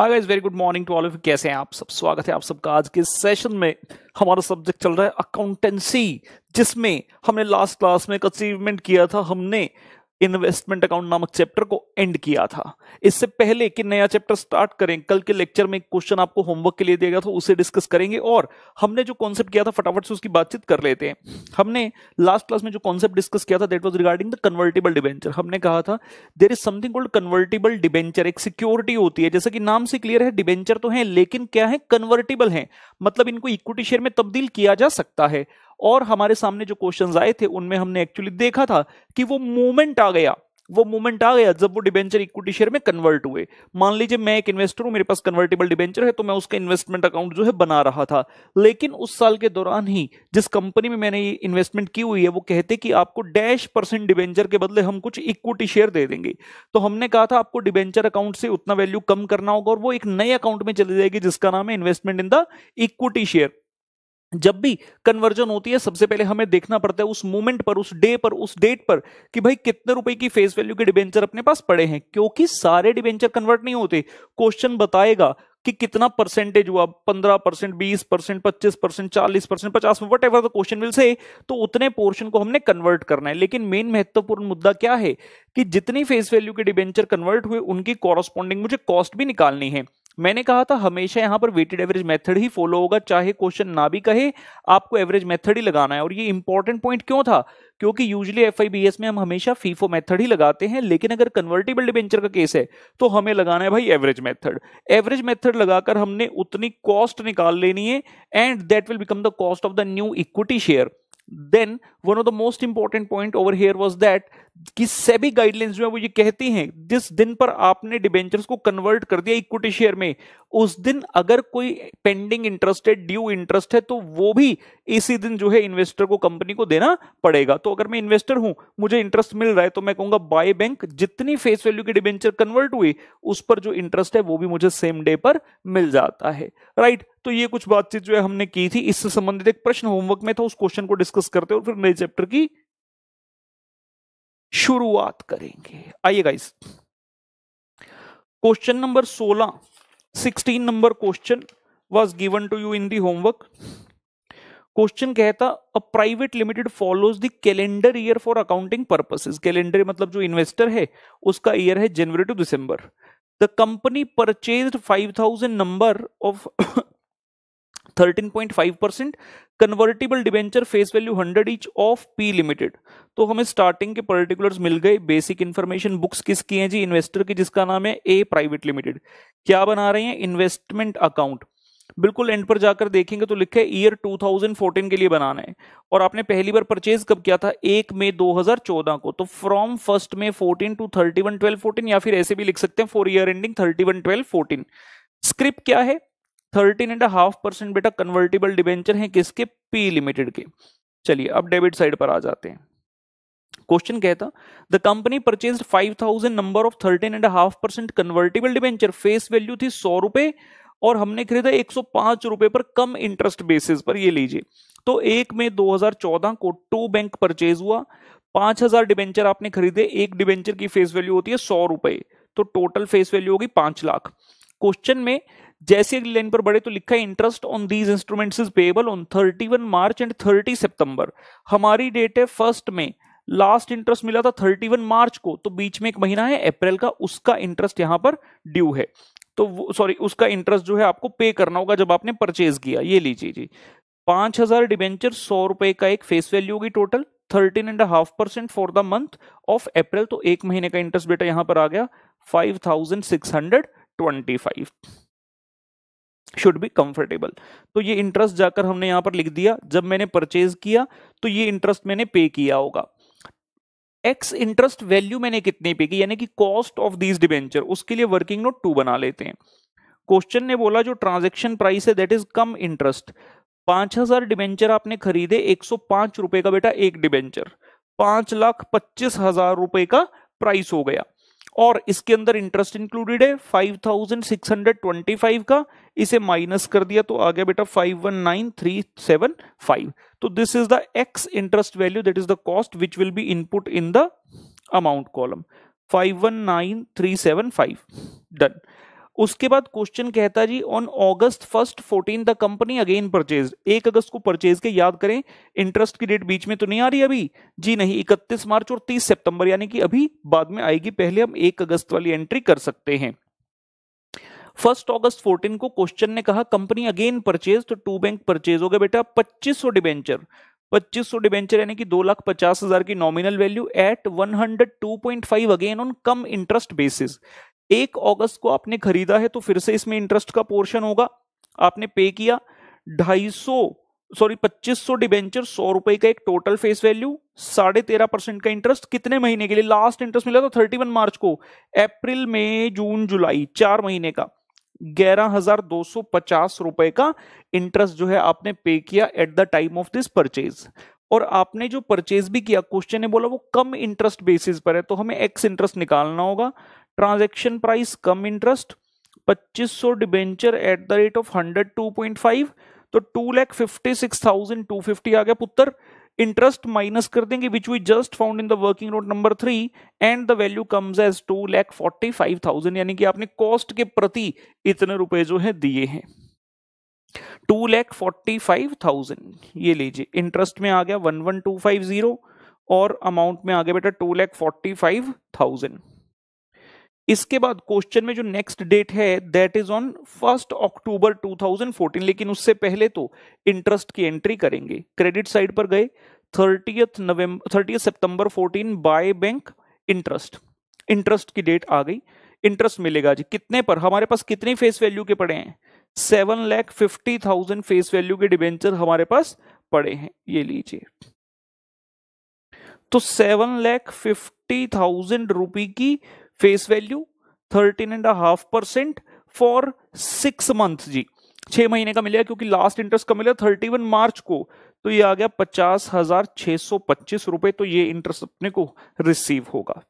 Hi guys very good morning to all of कैसे हैं आप सब स्वागत है आप सबका आज के सेशन में हमारा सब्जेक्ट चल रहा है अकाउंटेंसी जिसमें हमने लास्ट क्लास में एक अचीवमेंट किया था हमने इन्वेस्टमेंट अकाउंट नामक चैप्टर को एंड किया था इससे पहले कि नया चैप्टर स्टार्ट करें कल के लेक्चर में क्वेश्चन आपको होमवर्क के लिए दिया गया था उसे डिस्कस करेंगे और हमने जो कॉन्सेप्ट किया था फटाफट से उसकी बातचीत कर लेते हैं हमने लास्ट क्लास में जो कॉन्सेप्ट डिस्कस किया था that was regarding the convertible debenture हमने कहा था there is something called convertible debenture एक सिक्योरिटी होती है जैसे कि नाम से क्लियर है डिवेंचर तो है लेकिन क्या है कन्वर्टेबल है मतलब इनको इक्विटी शेयर में तब्दील किया जा सकता है और हमारे सामने जो क्वेश्चंस आए थे उनमें हमने एक्चुअली देखा था कि वो मूवमेंट आ गया वो मूवमेंट आ गया जब वो डिबेंचर इक्विटी शेयर में कन्वर्ट हुए मान लीजिए मैं एक इन्वेस्टर हूं मेरे पास कन्वर्टेबल डिबेंचर है तो मैं उसका इन्वेस्टमेंट अकाउंट जो है बना रहा था लेकिन उस साल के दौरान ही जिस कंपनी में मैंने ये इन्वेस्टमेंट की हुई है वो कहते कि आपको डैश परसेंट डिबेंचर के बदले हम कुछ इक्विटी शेयर दे देंगे तो हमने कहा था आपको डिबेंचर अकाउंट से उतना वैल्यू कम करना होगा और वो एक नए अकाउंट में चली जाएगी जिसका नाम है investment in the equity share जब भी कन्वर्जन होती है सबसे पहले हमें देखना पड़ता है उस मोमेंट पर उस डे पर उस डेट पर कि भाई कितने रुपए की फेस वैल्यू के डिबेंचर अपने पास पड़े हैं क्योंकि सारे डिबेंचर कन्वर्ट नहीं होते क्वेश्चन बताएगा कि कितना परसेंटेज हुआ पंद्रह परसेंट बीस परसेंट पच्चीस परसेंट चालीस परसेंट पचास whatever the question will say तो उतने पोर्शन को हमने कन्वर्ट करना है लेकिन मेन महत्वपूर्ण मुद्दा क्या है कि जितनी फेस वैल्यू के डिबेंचर कन्वर्ट हुए उनकी कॉरस्पॉन्डिंग मुझे कॉस्ट भी निकालनी है मैंने कहा था हमेशा यहां पर वेटेड एवरेज मेथड ही फॉलो होगा चाहे क्वेश्चन ना भी कहे आपको एवरेज मेथड ही लगाना है और ये इंपॉर्टेंट पॉइंट क्यों था क्योंकि यूजली एफ में हम हमेशा फीफो मेथड ही लगाते हैं लेकिन अगर कन्वर्टेबल डिवेंचर का केस है तो हमें लगाना है भाई एवरेज मेथड एवरेज मेथड लगाकर हमने उतनी कॉस्ट निकाल लेनी है and that will become the cost of the new equity share then one of the most important point over here was that कि सेबी गाइडलाइंस जो है वो ये कहती हैं जिस दिन पर आपने डिबेंचर्स को कन्वर्ट कर दिया इक्विटी शेयर में उस दिन अगर कोई पेंडिंग इंटरेस्ट है ड्यू इंटरेस्ट है तो वो भी इसी दिन जो है इन्वेस्टर को कंपनी को देना पड़ेगा तो अगर मैं इन्वेस्टर हूं मुझे इंटरेस्ट मिल रहा है तो मैं कहूंगा बाय बैंक जितनी फेस वैल्यू की डिबेंचर कन्वर्ट हुई उस पर जो इंटरेस्ट है वो भी मुझे सेम डे पर मिल जाता है राइट तो ये कुछ बातचीत जो है हमने की थी इससे संबंधित एक प्रश्न होमवर्क में था उस क्वेश्चन को डिस्कस करते और फिर नए चैप्टर की शुरुआत करेंगे आइए guys question number 16 16 number question was given to you in the homework question कहता a private limited follows the calendar year for accounting purposes calendar मतलब जो इन्वेस्टर है उसका ईयर है January to December the company purchase 5000 number of 13.5 percent convertible debenture face value 100 each of P limited तो हमें starting के particulars मिल गए basic information books किसकी हैं जी इन्वेस्टर की जिसका नाम है ए प्राइवेट लिमिटेड क्या बना रहे हैं इन्वेस्टमेंट अकाउंट बिल्कुल एंड पर जाकर देखेंगे तो लिखे ईयर 2014 के लिए बनाना है और आपने पहली बार परचेज कब किया था एक मई 2014 को तो फ्रॉम फर्स्ट मे 14 टू 31 12 14 या फिर ऐसे भी लिख सकते हैं फोर ईयर एंडिंग 31 12 14 स्क्रिप्ट क्या है थर्टीन एंड हाफ परसेंट बेटा कन्वर्टेबल डिबेंचर हैं किसके पी लिमिटेड के चलिए अब डेबिट साइड पर आ जाते हैं क्वेश्चन कहता the company purchase five thousand number of thirteen and half percent convertible debenture face value थी सौ रुपए और हमने खरीदा एक सौ पांच रुपए पर कम इंटरेस्ट बेसिस पर ये लीजिए तो एक दो हजार चौदह को टू बैंक परचेज हुआ पांच हजार डिबेंचर आपने खरीदे एक डिबेंचर की फेस वैल्यू होती है सौ रुपए तो टोटल फेस वैल्यू होगी पांच लाख क्वेश्चन में जैसे अगली लाइन पर बढ़े तो लिखा है interest on these instruments is payable on one March and thirty September हमारी डेट है फर्स्ट में लास्ट इंटरेस्ट मिला था वन मार्च को तो बीच में एक महीना है अप्रैल का उसका इंटरेस्ट यहां पर ड्यू है तो सॉरी उसका इंटरेस्ट जो है आपको पे करना होगा जब आपने परचेज किया ये लीजिए जी पांच हजार डिबेंचर सौ रुपए का एक फेस वैल्यू होगी total thirteen and half percent for the month of April तो एक महीने का इंटरेस्ट बेटा यहां पर आ गया five thousand six hundred twenty five should be comfortable तो ये इंटरेस्ट जाकर हमने यहाँ पर लिख दिया जब मैंने परचेज किया तो ये इंटरेस्ट मैंने पे किया होगा एक्स इंटरेस्ट वैल्यू मैंने कितने पे की यानी कि कॉस्ट ऑफ दीज डिबेंचर उसके लिए वर्किंग नोट टू बना लेते हैं क्वेश्चन ने बोला जो ट्रांजेक्शन प्राइस है दैट इज कम इंटरेस्ट पांच हजार डिबेंचर आपने खरीदे एक सौ पांच रुपए का बेटा एक डिबेंचर पांच लाख पच्चीस हजार रुपए का प्राइस हो गया और इसके अंदर इंटरेस्ट इंक्लूडेड है 5625 का इसे माइनस कर दिया तो आ गया बेटा 519375 तो this is the ex interest value that is the cost which will be input in the amount column 519375 done उसके बाद क्वेश्चन कहता जी on August first fourteen the company again purchase एक अगस्त को परचेज के याद करें इंटरेस्ट की डेट बीच में तो नहीं आ रही अभी जी नहीं इकतीस मार्च और तीस सितंबर यानी कि अभी बाद में आएगी पहले हम एक अगस्त वाली एंट्री कर सकते हैं फर्स्ट अगस्त 14 को क्वेश्चन ने कहा कंपनी अगेन परचेज तो टू बैंक परचेज हो गया बेटा 2500 डिबेंचर सौ डिबेंचर यानी कि दो लाख पचास हजार की nominal value at one hundred two point five again on cum interest basis एक अगस्त को आपने खरीदा है तो फिर से इसमें इंटरेस्ट का पोर्शन होगा आपने पे किया ढाई सॉरी पच्चीस सौ डिबेंचर सौ रुपए का एक टोटल फेस वैल्यू साढ़े तेरह परसेंट का इंटरेस्ट कितने महीने के लिए लास्ट इंटरेस्ट मिला था थर्टी वन मार्च को अप्रैल मई जून जुलाई चार महीने का ग्यारह हजार दो सौ पचास रुपए का इंटरेस्ट जो है आपने पे किया at the time of this purchase और आपने जो परचेज भी किया क्वेश्चन ने बोला वो कम इंटरेस्ट बेसिस पर है तो हमें एक्स इंटरेस्ट निकालना होगा ट्रांजेक्शन प्राइस कम इंटरेस्ट पच्चीस सौ debenture at the rate of hundred two point five तो two lakh fifty six thousand two fifty आ गया पुत्र इंटरेस्ट माइनस कर देंगे which we just found in the working note number three and the value comes as two lakh forty five thousand यानी कि आपने cost के प्रति इतने रुपए जो है दिए हैं two lakh forty five thousand ये लीजिए इंटरेस्ट में आ गया one one two five zero और अमाउंट में आ गया बेटा two lakh forty five thousand इसके बाद क्वेश्चन में जो नेक्स्ट डेट है that is on first October 2014 लेकिन उससे पहले तो इंटरेस्ट की एंट्री करेंगे क्रेडिट साइड पर गए थर्टीथ नवंबर थर्टी सितंबर 14 बाय बैंक इंटरेस्ट इंटरेस्ट की डेट आ गई इंटरेस्ट मिलेगा जी कितने पर हमारे पास कितने फेस वैल्यू के पड़े हैं seven lakh fifty thousand face value के डिबेंचर हमारे पास पड़े हैं ये लीजिए तो seven lakh fifty thousand rupee की face value thirteen and half percent for six month जी छह महीने का मिलेगा क्योंकि लास्ट इंटरेस्ट का मिला थर्टी वन मार्च को तो ये आ गया पचास हजार छह सौ पच्चीस रुपए तो ये इंटरेस्ट अपने को रिसीव होगा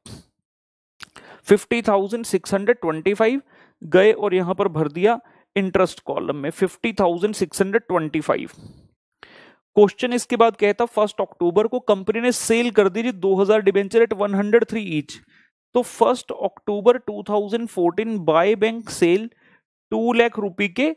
fifty thousand six hundred twenty five गए और यहां पर भर दिया इंटरेस्ट कॉलम में fifty thousand six hundred twenty five question इसके बाद कहता फर्स्ट अक्टूबर को कंपनी ने सेल कर दी जी दो हजार debenture at one hundred three each तो first October 2014 by bank sale two lakh rupee के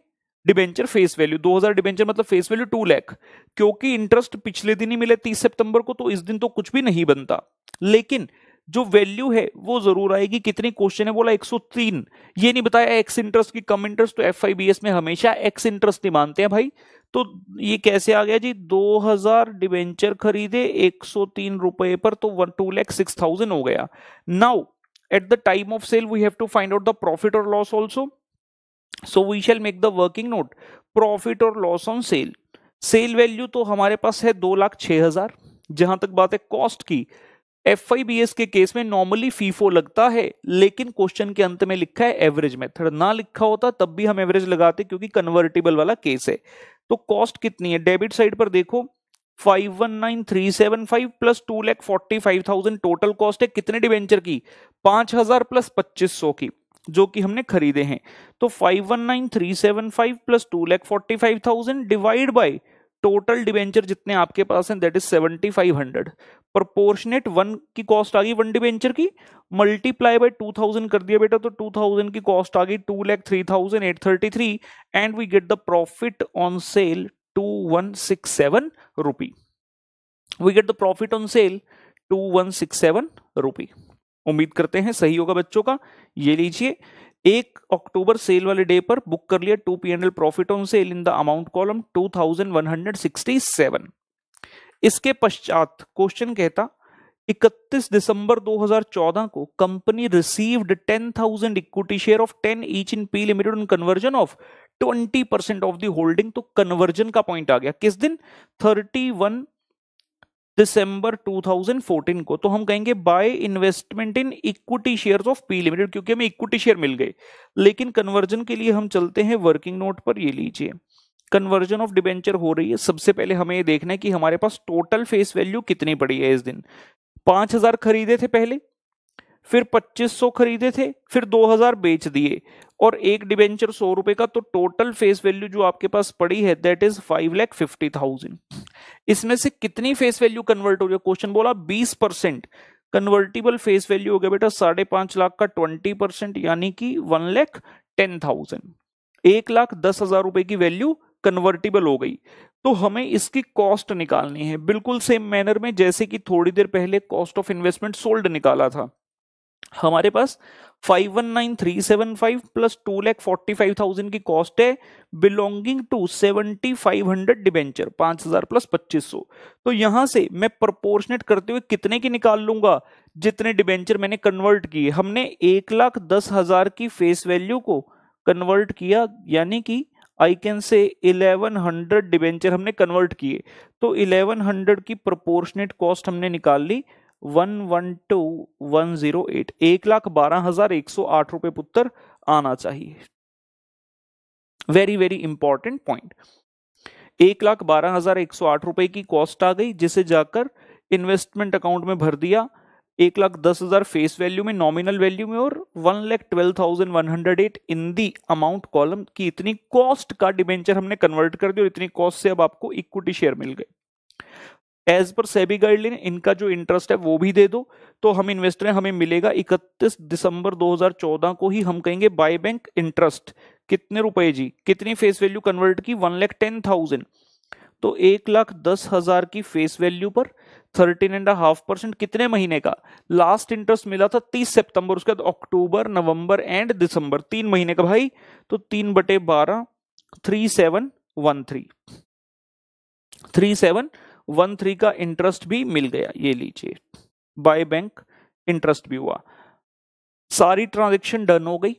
डिबेंचर फेस वैल्यू 2000 डिबेंचर मतलब फेस वैल्यू टू लैख क्योंकि इंटरेस्ट पिछले दिन ही मिले 30 सितंबर को तो इस दिन तो कुछ भी नहीं बनता लेकिन जो वैल्यू है वो जरूर आएगी कितनी क्वेश्चन है बोला 103 ये नहीं बताया एक्स इंटरेस्ट की कम इंटरेस्ट तो एफ में हमेशा एक्स इंटरेस्ट नहीं मानते हैं भाई तो ये कैसे आ गया जी 2000 डिवेंचर खरीदे 103 रुपए पर तो one two lakh six thousand हो गया now at the time of sale we have to find out the profit और loss also so we shall make the working note profit और loss on sale sale value तो हमारे पास है दो लाख छह हजार जहां तक बात है कॉस्ट की एफ आई बी एस के केस में नॉर्मली फीफो लगता है लेकिन क्वेश्चन के अंत में लिखा है एवरेज मेथड ना लिखा होता तब भी हम एवरेज लगाते क्योंकि कन्वर्टेबल वाला केस है तो कॉस्ट कितनी है डेबिट साइड पर देखो 519375 प्लस 245000 टोटल कॉस्ट है कितने डिवेंचर की 5000 प्लस 2500 की जो कि हमने खरीदे हैं तो 519375 plus 245000 divide by total debenture जितने आपके पास हैं that is seventy five hundred proportionate one की कॉस्ट आ गई वन डिवेंचर की मल्टीप्लाई बाय टू थाउजेंड कर दिया बेटा तो टू थाउजेंड की कॉस्ट आ गई two lakh three thousand eight thirty three and we get the profit on sale two one six seven rupee we get the profit on sale two one six seven rupee उम्मीद करते हैं सही होगा बच्चों का ये लीजिए एक अक्टूबर सेल वाले डे पर बुक कर लिया to P and L profit on sale in the amount column two thousand one hundred sixty seven इसके पश्चात क्वेश्चन कहता 31 दिसंबर 2014 को company received 10,000 equity share of 10 each in P limited on conversion of 20 percent of the holding तो conversion का point आ गया किस दिन वन दिसंबर 2014 को तो हम कहेंगे by investment in equity shares of P limited क्योंकि हमें इक्विटी शेयर मिल गए लेकिन कन्वर्जन के लिए हम चलते हैं वर्किंग नोट पर ये लीजिए कन्वर्जन ऑफ डिबेंचर हो रही है सबसे पहले हमें ये देखना है कि हमारे पास टोटल फेस वैल्यू कितनी पड़ी है इस दिन पांच खरीदे थे पहले फिर 2500 खरीदे थे फिर 2000 बेच दिए और एक डिबेंचर सौ रुपए का तो टोटल फेस वैल्यू जो आपके पास पड़ी है that is five lakh fifty thousand इसमें से कितनी फेस वैल्यू कन्वर्ट हो गया क्वेश्चन बोला बीस परसेंट कन्वर्टेबल फेस वैल्यू हो गया बेटा साढ़े पांच लाख का ट्वेंटी परसेंट यानी कि वन लैख टेन थाउजेंड एक लाख दस हजार रुपए की वैल्यू कन्वर्टेबल हो गई तो हमें इसकी कॉस्ट निकालनी है बिल्कुल सेम मैनर में जैसे कि थोड़ी देर पहले कॉस्ट ऑफ इन्वेस्टमेंट सोल्ड निकाला था हमारे पास five one nine three seven five plus two lakh forty five thousand की कॉस्ट है belonging to seventy five hundred debenture पांच हजार प्लस पच्चीस सौ तो यहां से मैं प्रपोर्शनेट करते हुए कितने की निकाल लूंगा जितने डिबेंचर मैंने कन्वर्ट किए हमने एक लाख दस हजार की फेस वैल्यू को कन्वर्ट किया यानी कि I can say eleven hundred debenture हमने कन्वर्ट किए तो इलेवन हंड्रेड की प्रोपोर्शनेट कॉस्ट हमने निकाल ली one one two one zero eight एक लाख बारह हजार एक सौ आठ रुपए पुत्र आना चाहिए वेरी वेरी इंपॉर्टेंट पॉइंट एक लाख बारह हजार एक सौ आठ रुपए की कॉस्ट आ गई जिसे जाकर इन्वेस्टमेंट अकाउंट में भर दिया एक लाख दस हजार फेस वैल्यू में नॉमिनल वैल्यू में और one lakh twelve thousand one hundred eight in the amount column की इतनी कॉस्ट का डिबेंचर हमने कन्वर्ट कर दिया और इतनी कॉस्ट से अब आपको इक्विटी शेयर मिल गए एज पर सेबी गाइडलाइन इनका जो इंटरेस्ट है वो भी दे दो तो हम इन्वेस्टर हमें मिलेगा 31 दिसंबर 2014 को ही हम कहेंगे बाय बैंक इंटरेस्ट कितने रुपए जी कितनी फेस वैल्यू कन्वर्ट की वन लैख टेन थाउजेंड तो एक लाख दस हजार की फेस वैल्यू पर थर्टीन एंड हाफ परसेंट कितने महीने का लास्ट इंटरेस्ट मिला था तीस सितंबर उसके बाद अक्टूबर नवंबर एंड दिसंबर तीन महीने का भाई तो तीन बटे बारह three seven one three three seven one three का इंटरेस्ट भी मिल गया ये लीजिए बाय बैंक इंटरेस्ट भी हुआ सारी ट्रांजेक्शन डन हो गई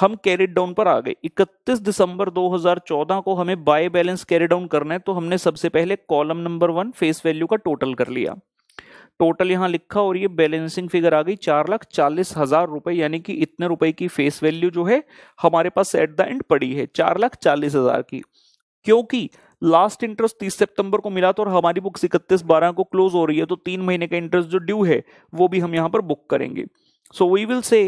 हम कैरी डाउन पर आ गए 31 दिसंबर 2014 को हमें बाय बैलेंस कैरी डाउन करना है तो हमने सबसे पहले column number one face value का टोटल कर लिया टोटल यहां लिखा और ये बैलेंसिंग फिगर आ गई चार लाख चालीस हजार रुपए यानी कि इतने रुपए की फेस वैल्यू जो है हमारे पास एट द एंड पड़ी है चार लाख चालीस हजार की क्योंकि लास्ट इंटरेस्ट 30 सितंबर को मिला था और हमारी बुक इकतीस बारह को क्लोज हो रही है तो तीन महीने का इंटरेस्ट जो ड्यू है वो भी हम यहाँ पर बुक करेंगे so we will say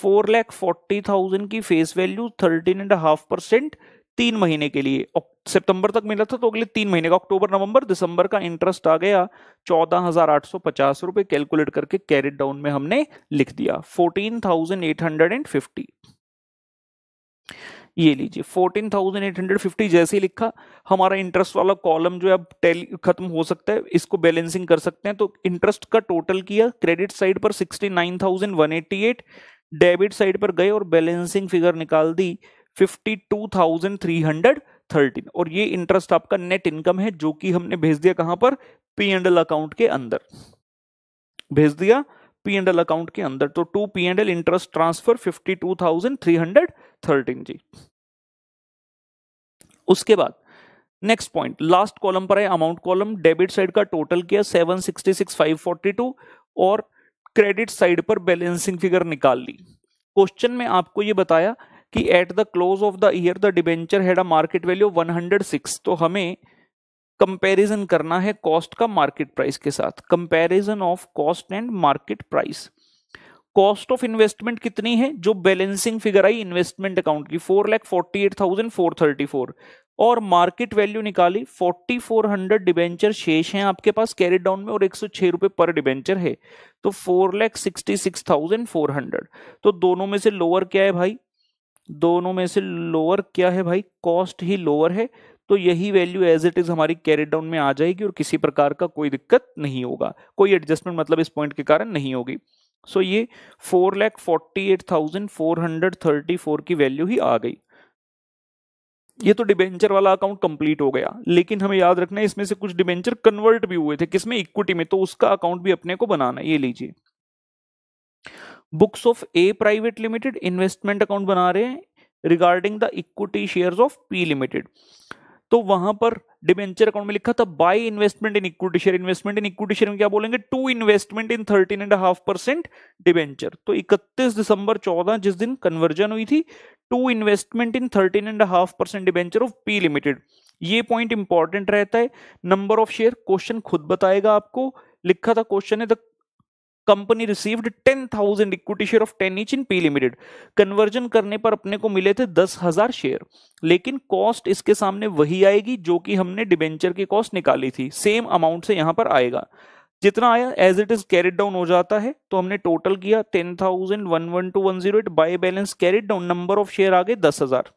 four lakh forty thousand की face value thirteen and half percent तीन महीने के लिए सितंबर तक मिला था तो अगले तीन महीने का अक्टूबर नवंबर दिसंबर का इंटरेस्ट आ गया चौदह हजार आठ सौ पचास रुपए कैलकुलेट करके कैरिट डाउन में हमने लिख दिया fourteen thousand eight hundred and fifty ये लीजिए 14,850 जैसे ही लिखा हमारा इंटरेस्ट वाला कॉलम जो है अब टेल खत्म हो सकता है इसको बैलेंसिंग कर सकते हैं तो इंटरेस्ट का टोटल किया क्रेडिट साइड पर 69,188 डेबिट साइड पर गए और बैलेंसिंग फिगर निकाल दी 52,313 और ये इंटरेस्ट आपका नेट इनकम है जो कि हमने भेज दिया कहां पर पी एंड एल अकाउंट के अंदर भेज दिया पी एंड एल अकाउंट के अंदर तो to P and L interest transfer hundred thirteen जी उसके बाद नेक्स्ट पॉइंट लास्ट कॉलम पर है अमाउंट कॉलम डेबिट साइड का टोटल किया seven sixty six five forty two और क्रेडिट साइड पर बैलेंसिंग फिगर निकाल ली क्वेश्चन में आपको ये बताया कि at the close of the year the debenture had a market value 106 तो हमें कंपैरिजन करना है कॉस्ट का मार्केट प्राइस के साथ comparison of cost and market price cost of investment कितनी है जो बैलेंसिंग फिगर आई इन्वेस्टमेंट अकाउंट की four lakh forty eight thousand four thirty four और मार्केट वैल्यू निकाली फोर्टी फोर हंड्रेड डिबेंचर शेष हैं आपके पास कैरी डाउन में और एक सौ छह रुपए पर डिबेंचर है तो four lakh sixty six thousand four hundred तो दोनों में से लोअर क्या है भाई दोनों में से लोअर क्या है भाई कॉस्ट ही लोअर है तो यही वैल्यू एज इट इज हमारी कैरी डाउन में आ जाएगी और किसी प्रकार का कोई दिक्कत नहीं होगा कोई एडजस्टमेंट मतलब इस पॉइंट के कारण नहीं होगी सो ये four lakh forty eight thousand four hundred thirty four की वैल्यू ही आ गई ये तो डिबेंचर वाला अकाउंट कंप्लीट हो गया लेकिन हमें याद रखना है इसमें से कुछ डिबेंचर कन्वर्ट भी हुए थे किसमें इक्विटी में तो उसका अकाउंट भी अपने को बनाना ये लीजिए books of A private limited investment account बना रहे हैं regarding the equity shares of P limited तो वहां पर डिबेंचर अकाउंट में लिखा था by investment in equity share investment in equity share में क्या बोलेंगे to investment in thirteen and half percent debenture तो 31 दिसंबर 14 जिस दिन कन्वर्जन हुई थी to investment in thirteen and half percent debenture of P limited ये पॉइंट इंपॉर्टेंट रहता है नंबर ऑफ शेयर क्वेश्चन खुद बताएगा आपको लिखा था क्वेश्चन है the company received ten thousand equity share of ten each in P limited conversion करने पर अपने को मिले थे दस हजार शेयर लेकिन कॉस्ट इसके सामने वही आएगी जो कि हमने डिबेंचर की कॉस्ट निकाली थी सेम अमाउंट से यहां पर आएगा जितना आया as it is carried down हो जाता है तो हमने टोटल किया ten thousand one one two one zero by balance carried down number of share आगे दस हजार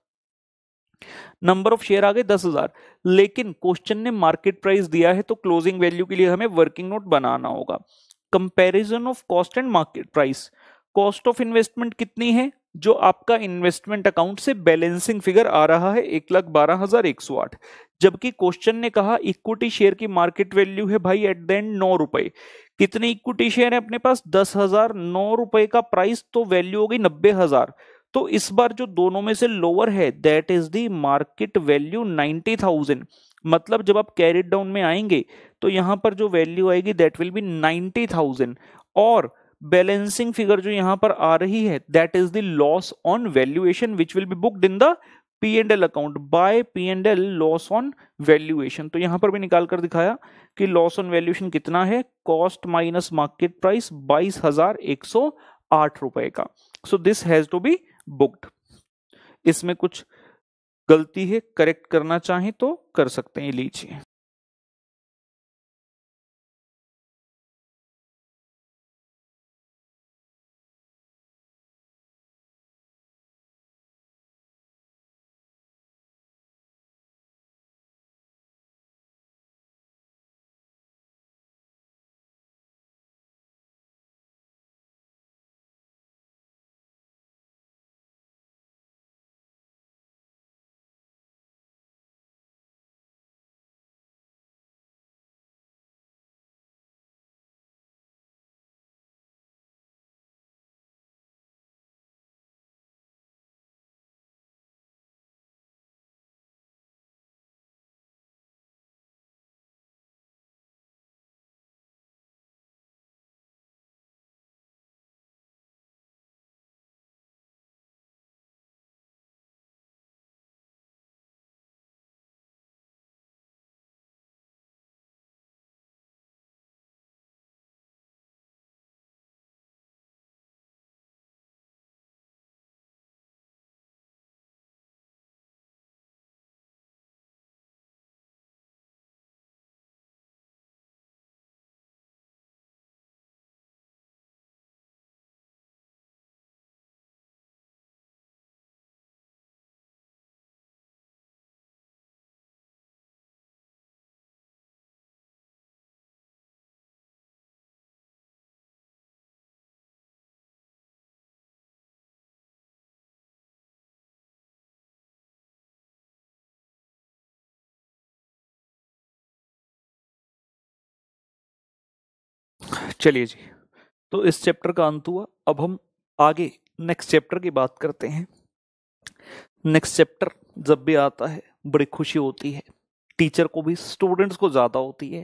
नंबर ऑफ शेयर आगे दस हजार लेकिन क्वेश्चन ने मार्केट प्राइस दिया है तो क्लोजिंग वैल्यू के लिए हमें वर्किंग नोट बनाना होगा comparison of cost and market price cost of investment कितनी है जो आपका इन्वेस्टमेंट अकाउंट से बैलेंसिंग फिगर आ रहा है एक लाख बारह हजार एक सौ आठ जबकि क्वेश्चन ने कहा इक्विटी शेयर की मार्केट वैल्यू है भाई एट द एंड नौ रुपए कितने इक्विटी शेयर है अपने पास दस हजार नौ रुपए का प्राइस तो वैल्यू होगी नब्बे हजार तो इस बार जो दोनों में से लोअर है that is the market value ninety thousand मतलब जब आप कैरिड डाउन में आएंगे तो यहाँ पर जो वैल्यू आएगी that will be ninety thousand और बैलेंसिंग फिगर जो यहाँ पर आ रही है that is the loss on valuation which will be booked in the P and L account by P and L loss on valuation तो यहां पर भी निकाल कर दिखाया कि लॉस ऑन वैल्यूएशन कितना है कॉस्ट माइनस मार्केट प्राइस बाईस हजार एक सौ आठ रुपए का so this has to be booked इसमें कुछ गलती है करेक्ट करना चाहें तो कर सकते हैं लीजिए चलिए जी तो इस चैप्टर का अंत हुआ अब हम आगे नेक्स्ट चैप्टर की बात करते हैं नेक्स्ट चैप्टर जब भी आता है बड़ी खुशी होती है टीचर को भी स्टूडेंट्स को ज़्यादा होती है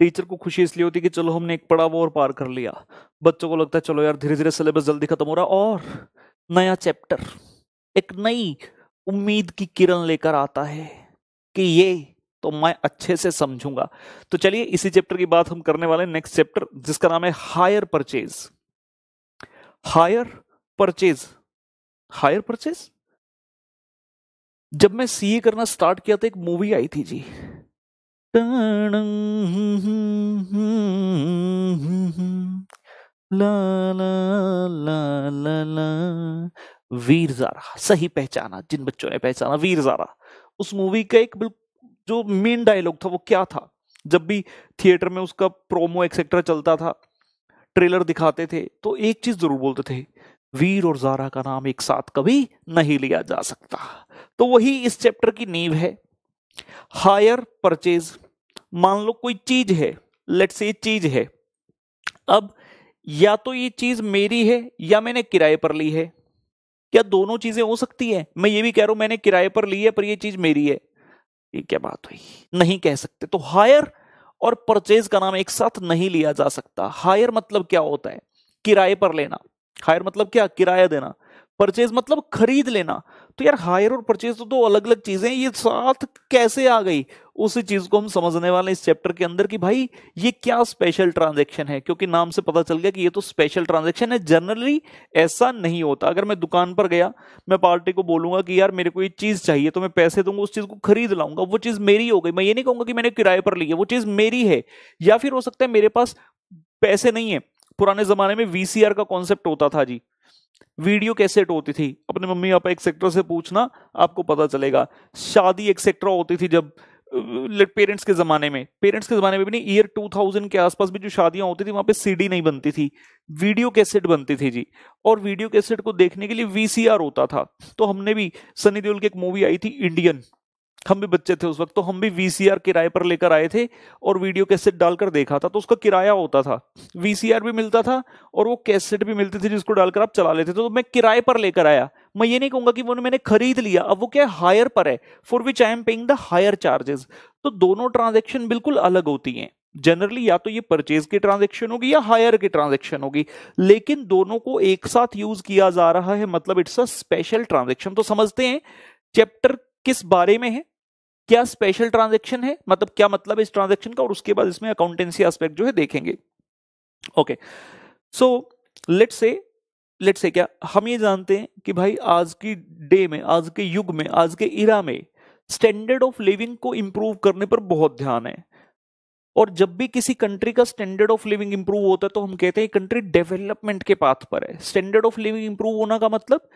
टीचर को खुशी इसलिए होती है कि चलो हमने एक पड़ा और पार कर लिया बच्चों को लगता है चलो यार धीरे धीरे सिलेबस जल्दी खत्म हो रहा और नया चैप्टर एक नई उम्मीद की किरण लेकर आता है कि ये तो मैं अच्छे से समझूंगा तो चलिए इसी चैप्टर की बात हम करने वाले नेक्स्ट चैप्टर जिसका नाम है hire purchase hire purchase hire purchase जब मैं सीए करना स्टार्ट किया तो एक मूवी आई थी जी ला ला ला ला ला वीर जारा सही पहचाना जिन बच्चों ने पहचाना वीर जारा उस मूवी का एक बिल्कुल जो मेन डायलॉग था वो क्या था जब भी थिएटर में उसका प्रोमो एक्सेट्रा चलता था ट्रेलर दिखाते थे तो एक चीज जरूर बोलते थे वीर और जारा का नाम एक साथ कभी नहीं लिया जा सकता तो वही इस चैप्टर की नींव है हायर परचेज मान लो कोई चीज है लेट से चीज है अब या तो ये चीज मेरी है या मैंने किराए पर ली है क्या दोनों चीजें हो सकती है मैं ये भी कह रहा हूं मैंने किराए पर ली है पर ये चीज मेरी है ये क्या बात हुई नहीं कह सकते तो हायर और परचेज का नाम एक साथ नहीं लिया जा सकता हायर मतलब क्या होता है किराए पर लेना हायर मतलब क्या किराया देना परचेज मतलब खरीद लेना तो यार हायर और परचेज तो, दो अलग अलग चीजें ये साथ कैसे आ गई उसी चीज को हम समझने वाले इस चैप्टर के अंदर कि भाई ये क्या स्पेशल ट्रांजेक्शन है क्योंकि नाम से पता चल गया कि ये तो स्पेशल ट्रांजेक्शन है जनरली ऐसा नहीं होता अगर मैं दुकान पर गया मैं पार्टी को बोलूंगा कि यार मेरे को ये चीज चाहिए तो मैं पैसे दूंगा उस चीज को खरीद लाऊंगा वो चीज मेरी हो गई मैं ये नहीं कहूंगा कि मैंने किराए पर ली है वो चीज मेरी है या फिर हो सकता है मेरे पास पैसे नहीं है पुराने जमाने में वीसीआर का कॉन्सेप्ट होता था जी वीडियो कैसेट होती थी अपने मम्मी पापा सेक्टर से पूछना आपको पता चलेगा शादी सेक्टर होती थी जब पेरेंट्स के जमाने में पेरेंट्स के जमाने में भी नहीं ईयर 2000 के आसपास भी जो शादियां होती थी वहां पे सीडी नहीं बनती थी वीडियो कैसेट बनती थी जी और वीडियो कैसेट को देखने के लिए वीसीआर होता था तो हमने भी सनी देओल की एक मूवी आई थी इंडियन हम भी बच्चे थे उस वक्त तो हम भी वीसीआर किराए पर लेकर आए थे और वीडियो कैसेट डालकर देखा था तो उसका किराया होता था वीसीआर भी मिलता था और वो कैसेट भी मिलती थी जिसको डालकर आप चला लेते थे तो मैं किराए पर लेकर आया मैं ये नहीं कहूंगा कि वो मैंने खरीद लिया अब वो क्या हायर पर है for which I am paying the hire charges तो दोनों ट्रांजेक्शन बिल्कुल अलग होती हैं जनरली या तो ये परचेज की ट्रांजेक्शन होगी या हायर की ट्रांजेक्शन होगी लेकिन दोनों को एक साथ यूज किया जा रहा है मतलब इट्स अ स्पेशल ट्रांजेक्शन तो समझते हैं चैप्टर किस बारे में है क्या स्पेशल ट्रांजेक्शन है मतलब क्या मतलब इस ट्रांजेक्शन का और उसके बाद इसमें अकाउंटेंसी एस्पेक्ट जो है देखेंगे okay so late say let say क्या हम ये जानते हैं कि भाई आज की डे में आज के युग में आज के इरा में स्टैंडर्ड ऑफ लिविंग को इंप्रूव करने पर बहुत ध्यान है और जब भी किसी कंट्री का स्टैंडर्ड ऑफ लिविंग इंप्रूव होता है तो हम कहते हैं कंट्री डेवलपमेंट के पाथ पर है स्टैंडर्ड ऑफ लिविंग इंप्रूव होना का मतलब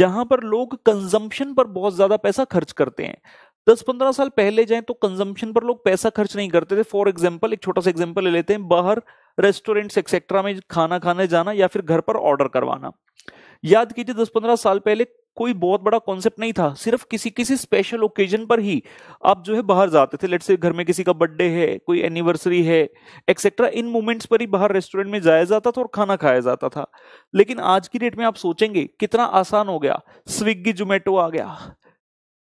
जहां पर लोग कंजम्पशन पर बहुत ज्यादा पैसा खर्च करते हैं दस पंद्रह साल पहले जाए तो कंजम्पशन पर लोग पैसा खर्च नहीं करते थे फॉर एग्जाम्पल एक छोटा सा एग्जाम्पल ले लेते हैं बाहर रेस्टोरेंट्स एक्सेट्रा में खाना खाने जाना या फिर घर पर ऑर्डर करवाना याद कीजिए दस पंद्रह साल पहले कोई बहुत बड़ा कॉन्सेप्ट नहीं था सिर्फ किसी किसी स्पेशल ओकेजन पर ही आप जो है बाहर जाते थे लेट से घर में किसी का बर्थडे है कोई एनिवर्सरी है एक्सेट्रा इन मोमेंट्स पर ही बाहर रेस्टोरेंट में जाया जाता था और खाना खाया जाता था लेकिन आज की डेट में आप सोचेंगे कितना आसान हो गया स्विगी जोमेटो आ गया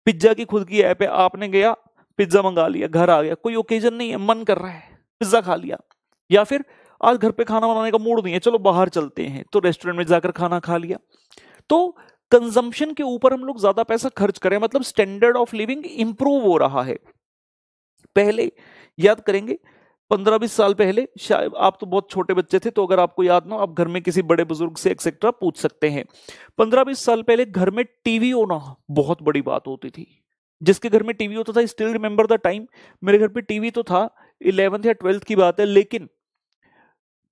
पिज्जा की खुद की ऐप है आपने गया पिज्जा मंगा लिया घर आ गया कोई ओकेजन नहीं है मन कर रहा है पिज्जा खा लिया या फिर आज घर पे खाना बनाने का मूड नहीं है चलो बाहर चलते हैं तो रेस्टोरेंट में जाकर खाना खा लिया तो कंजम्पशन के ऊपर हम लोग ज्यादा पैसा खर्च करें मतलब स्टैंडर्ड ऑफ लिविंग इंप्रूव हो रहा है पहले याद करेंगे पंद्रह बीस साल पहले शायद आप तो बहुत छोटे बच्चे थे तो अगर आपको याद ना आप घर में किसी बड़े बुजुर्ग से एक्सेट्रा पूछ सकते हैं पंद्रह बीस साल पहले घर में टीवी होना बहुत बड़ी बात होती थी जिसके घर में टीवी होता था स्टिल रिमेंबर द टाइम मेरे घर पे टीवी तो था इलेवेंथ या ट्वेल्थ की बात है लेकिन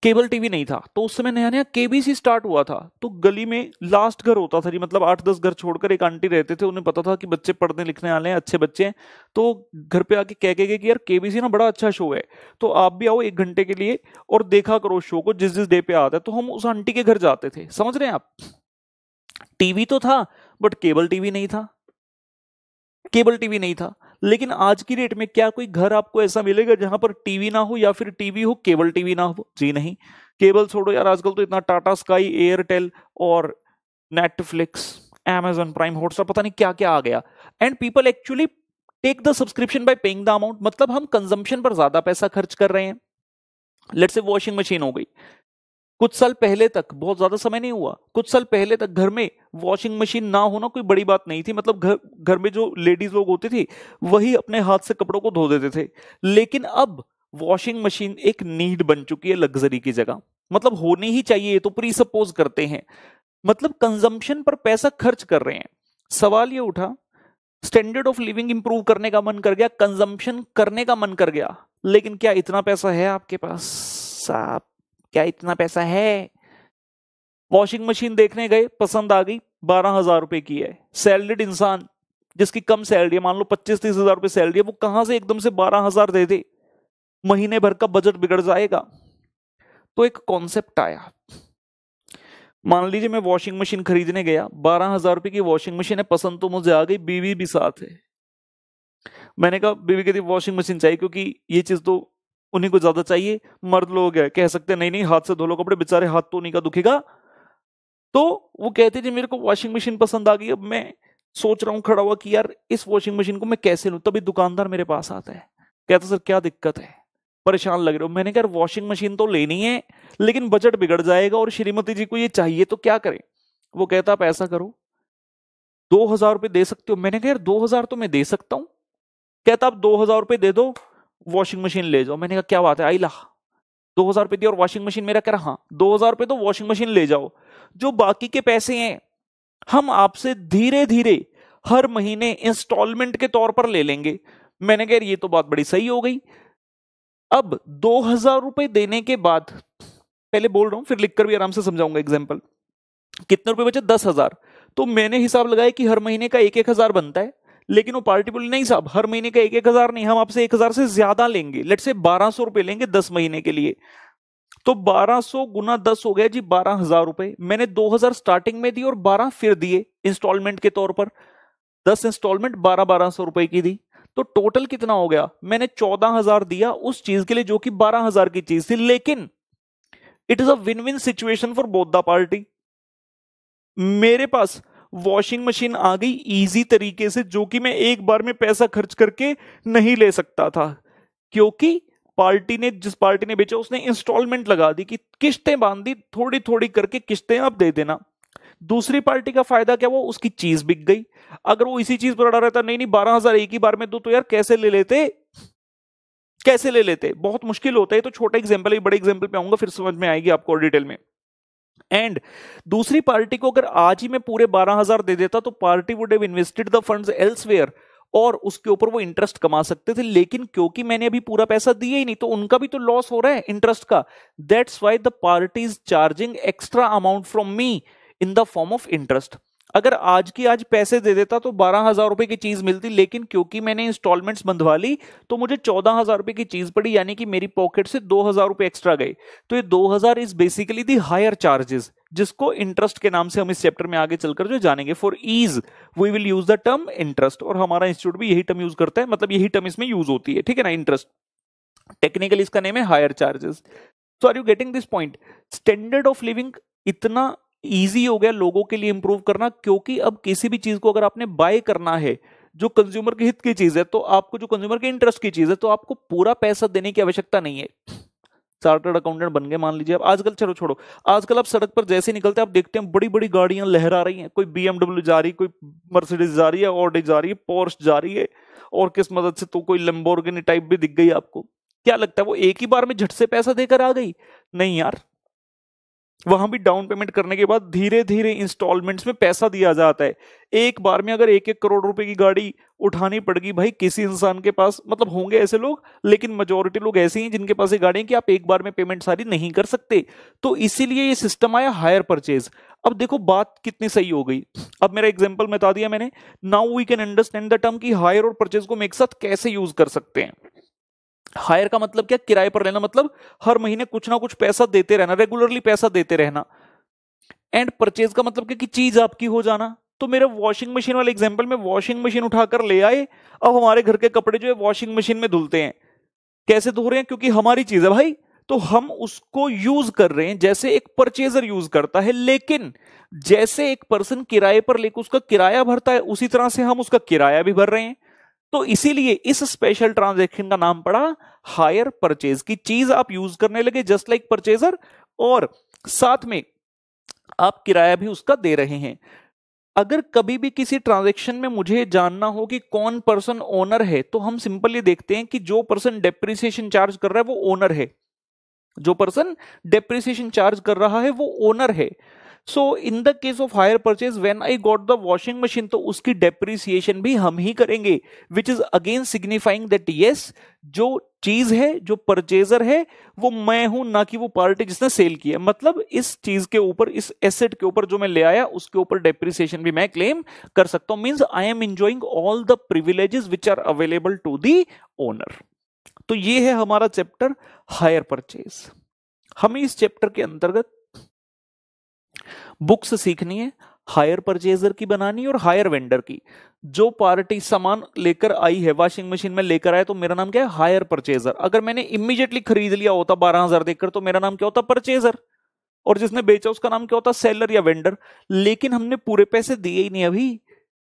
केबल टीवी नहीं था तो उस समय नया नया केबीसी स्टार्ट हुआ था तो गली में लास्ट घर होता था जी मतलब आठ दस घर छोड़कर एक आंटी रहते थे उन्हें पता था कि बच्चे पढ़ने लिखने वाले हैं अच्छे बच्चे हैं तो घर पे आके कह के गए कि यार केबीसी ना बड़ा अच्छा शो है तो आप भी आओ एक घंटे के लिए और देखा करो शो को जिस जिस डे पे आता है तो हम उस आंटी के घर जाते थे समझ रहे हैं आप टीवी तो था बट केबल टीवी नहीं था केबल टीवी नहीं था लेकिन आज की डेट में क्या कोई घर आपको ऐसा मिलेगा जहां पर टीवी ना हो या फिर टीवी हो केबल टीवी ना हो जी नहीं केबल छोड़ो यार आजकल तो इतना टाटा स्काई एयरटेल और नेटफ्लिक्स एमेजॉन प्राइम हॉटस्टार पता नहीं क्या क्या आ गया and people actually take the subscription by paying the amount मतलब हम कंजम्पशन पर ज्यादा पैसा खर्च कर रहे हैं लेट्स से वॉशिंग मशीन हो गई कुछ साल पहले तक बहुत ज्यादा समय नहीं हुआ कुछ साल पहले तक घर में वॉशिंग मशीन ना होना कोई बड़ी बात नहीं थी मतलब घर घर में जो लेडीज लोग होती थी वही अपने हाथ से कपड़ों को धो देते थे लेकिन अब वॉशिंग मशीन एक नीड बन चुकी है लग्जरी की जगह मतलब होनी ही चाहिए तो प्री सपोज करते हैं मतलब कंजम्पशन पर पैसा खर्च कर रहे हैं सवाल ये उठा स्टैंडर्ड ऑफ लिविंग इंप्रूव करने का मन कर गया कंजम्पशन करने का मन कर गया लेकिन क्या इतना पैसा है आपके पास साहब क्या इतना पैसा है वॉशिंग मशीन देखने गए पसंद आ गई बारह हजार रुपए की है सैलरीड इंसान जिसकी कम सैलरी है मान लो पच्चीस तीस हजार रुपये सैलरी है वो कहां से एकदम से बारह हजार दे दे महीने भर का बजट बिगड़ जाएगा तो एक कॉन्सेप्ट आया मान लीजिए मैं वॉशिंग मशीन खरीदने गया बारह हजार रुपये की वॉशिंग मशीन है पसंद तो मुझे आ गई बीवी भी साथ है मैंने कहा बीवी कहती वॉशिंग मशीन चाहिए क्योंकि ये चीज तो उन्हीं को ज्यादा चाहिए मर्द लोग है कह सकते नहीं नहीं हाथ से धो लो कपड़े बेचारे हाथ तो उन्हीं का दुखेगा तो वो कहते जी मेरे को वॉशिंग मशीन पसंद आ गई अब मैं सोच रहा हूं खड़ा हुआ कि यार इस वॉशिंग मशीन को मैं कैसे लू तभी दुकानदार मेरे पास आता है कहता सर क्या दिक्कत है परेशान लग रहे हो मैंने कहा वॉशिंग मशीन तो लेनी है लेकिन बजट बिगड़ जाएगा और श्रीमती जी को ये चाहिए तो क्या करें वो कहता आप ऐसा करो दो हजार रुपये दे सकते हो मैंने कहा यार दो हजार तो मैं दे सकता हूं कहता आप दो हजार रुपये दे दो वॉशिंग मशीन ले जाओ मैंने कहा क्या बात है आई ला दो हजार रुपये दी और वॉशिंग मशीन मेरा कह रहा हाँ दो हजार रुपये तो वॉशिंग मशीन ले जाओ जो बाकी के पैसे हैं हम आपसे धीरे धीरे हर महीने इंस्टॉलमेंट के तौर पर ले लेंगे मैंने कह ये तो बात बड़ी सही हो गई अब दो हजार रुपये देने के बाद पहले बोल रहा हूं फिर लिखकर भी आराम से समझाऊंगा एग्जाम्पल कितने रुपए बचे दस हजार तो मैंने हिसाब लगाया कि हर महीने का एक एक हजार बनता है लेकिन वो पार्टी बोली नहीं साहब हर महीने का एक एक हजार नहीं हम आपसे एक हजार से ज्यादा लेंगे लेट से बारह सौ रुपए लेंगे दस महीने के लिए तो सौ गुना दस हो गया जी बारह हजार रुपए मैंने हजार स्टार्टिंग में दी और बारह फिर दिए इंस्टॉलमेंट के तौर पर दस इंस्टॉलमेंट बारह बारह सौ रुपए की दी तो टोटल कितना हो गया मैंने चौदह हजार दिया उस चीज के लिए जो कि बारह हजार की चीज थी लेकिन it is a win win situation for both the party मेरे पास वॉशिंग मशीन आ गई इजी तरीके से जो कि मैं एक बार में पैसा खर्च करके नहीं ले सकता था क्योंकि पार्टी ने जिस पार्टी ने बेचा उसने इंस्टॉलमेंट लगा दी कि किश्तें बांध दी थोड़ी थोड़ी करके किश्तें आप दे देना दूसरी पार्टी का फायदा क्या वो उसकी चीज बिक गई अगर वो इसी चीज पर अड़ा रहता नहीं नहीं बारह हजार एक ही बार में दो तो यार कैसे ले लेते कैसे ले लेते बहुत मुश्किल होता है तो छोटा एग्जाम्पल बड़े एग्जाम्पल पे आऊंगा फिर समझ में आएगी आपको डिटेल में एंड दूसरी पार्टी को अगर आज ही मैं पूरे बारह हजार दे देता तो party would have invested the funds elsewhere और उसके ऊपर वो इंटरेस्ट कमा सकते थे लेकिन क्योंकि मैंने अभी पूरा पैसा दिया ही नहीं तो उनका भी तो लॉस हो रहा है इंटरेस्ट का that's why the party is charging extra amount from me in the form of interest अगर आज की आज पैसे दे देता तो बारह हजार रुपए की चीज मिलती लेकिन क्योंकि मैंने इंस्टॉलमेंट्स बंधवा ली तो मुझे चौदह हजार रुपए की चीज पड़ी यानी कि मेरी पॉकेट से दो हजार रुपए एक्स्ट्रा गए तो ये दो हजार is basically the hire charges जिसको इंटरेस्ट के नाम से हम इस चैप्टर में आगे चलकर जो जानेंगे for ease we will use the term interest और हमारा इंस्टीट्यूट भी यही टर्म यूज करता है मतलब यही टर्म इसमें यूज होती है ठीक है ना इंटरेस्ट टेक्निकली इसका नेम है hire charges so are you getting this point standard of living इतना ईजी हो गया लोगों के लिए इंप्रूव करना क्योंकि अब किसी भी चीज को अगर आपने बाय करना है जो कंज्यूमर के हित की चीज है तो आपको जो कंज्यूमर के इंटरेस्ट की चीज है तो आपको पूरा पैसा देने की आवश्यकता नहीं है चार्टर्ड अकाउंटेंट बन गए मान लीजिए आप आजकल चलो छोड़ो आजकल आप सड़क पर जैसे निकलते हैं आप देखते हैं बड़ी बड़ी गाड़ियां लहरा रही हैं कोई बीएमडब्ल्यू जा रही कोई मर्सिडीज जा रही है ऑडी जा रही है पोर्स जा रही है और किस मदद से तो कोई लंबोर्गिनी टाइप भी दिख गई आपको क्या लगता है वो एक ही बार में झट से पैसा देकर आ गई नहीं यार वहां भी डाउन पेमेंट करने के बाद धीरे धीरे इंस्टॉलमेंट्स में पैसा दिया जाता है एक बार में अगर एक एक करोड़ रुपए की गाड़ी उठानी पड़गी भाई किसी इंसान के पास मतलब होंगे ऐसे लोग लेकिन मेजोरिटी लोग ऐसे हैं जिनके पास ये गाड़ी कि आप एक बार में पेमेंट सारी नहीं कर सकते तो इसीलिए ये सिस्टम आया हायर परचेज अब देखो बात कितनी सही हो गई अब मेरा एग्जाम्पल बता दिया मैंने now we can understand the term की हायर और परचेज को हम एक साथ कैसे यूज कर सकते हैं हायर का मतलब क्या किराए पर लेना मतलब हर महीने कुछ ना कुछ पैसा देते रहना रेगुलरली पैसा देते रहना एंड परचेज का मतलब क्या कि चीज आपकी हो जाना तो मेरे वॉशिंग मशीन वाले एग्जाम्पल में वॉशिंग मशीन उठाकर ले आए अब हमारे घर के कपड़े जो है वॉशिंग मशीन में धुलते हैं कैसे धो रहे हैं क्योंकि हमारी चीज है भाई तो हम उसको यूज कर रहे हैं जैसे एक परचेजर यूज करता है लेकिन जैसे एक पर्सन किराए पर लेकर उसका किराया भरता है उसी तरह से हम उसका किराया भी भर रहे हैं तो इसीलिए इस स्पेशल ट्रांजेक्शन का नाम पड़ा हायर परचेज की चीज आप यूज करने लगे जस्ट लाइक परचेजर और साथ में आप किराया भी उसका दे रहे हैं अगर कभी भी किसी ट्रांजेक्शन में मुझे जानना हो कि कौन पर्सन ओनर है तो हम सिंपली देखते हैं कि जो पर्सन डेप्रिसिएशन चार्ज कर रहा है वो ओनर है जो पर्सन डेप्रिसिएशन चार्ज कर रहा है वो ओनर है so in the case of hire purchase when I got the washing machine तो उसकी डेप्रिसिएशन भी हम ही करेंगे which is again signifying that yes जो चीज है जो परचेजर है वो मैं हूं ना कि वो पार्टी जिसने सेल किया मतलब इस चीज के ऊपर इस एसेट के ऊपर जो मैं ले आया उसके ऊपर डेप्रिसिएशन भी मैं क्लेम कर सकता हूं means I am enjoying all the privileges which are available to the owner तो ये है हमारा चैप्टर हायर परचेज हमें इस चैप्टर के अंतर्गत बुक्स सीखनी है हायर परचेजर की बनानी और हायर वेंडर की जो पार्टी सामान लेकर आई है वॉशिंग मशीन में लेकर आए तो मेरा नाम क्या है हायर परचेजर अगर मैंने इमीजिएटली खरीद लिया होता बारह हजार देकर तो मेरा नाम क्या होता परचेजर और जिसने बेचा उसका नाम क्या होता सेलर या वेंडर लेकिन हमने पूरे पैसे दिए ही नहीं अभी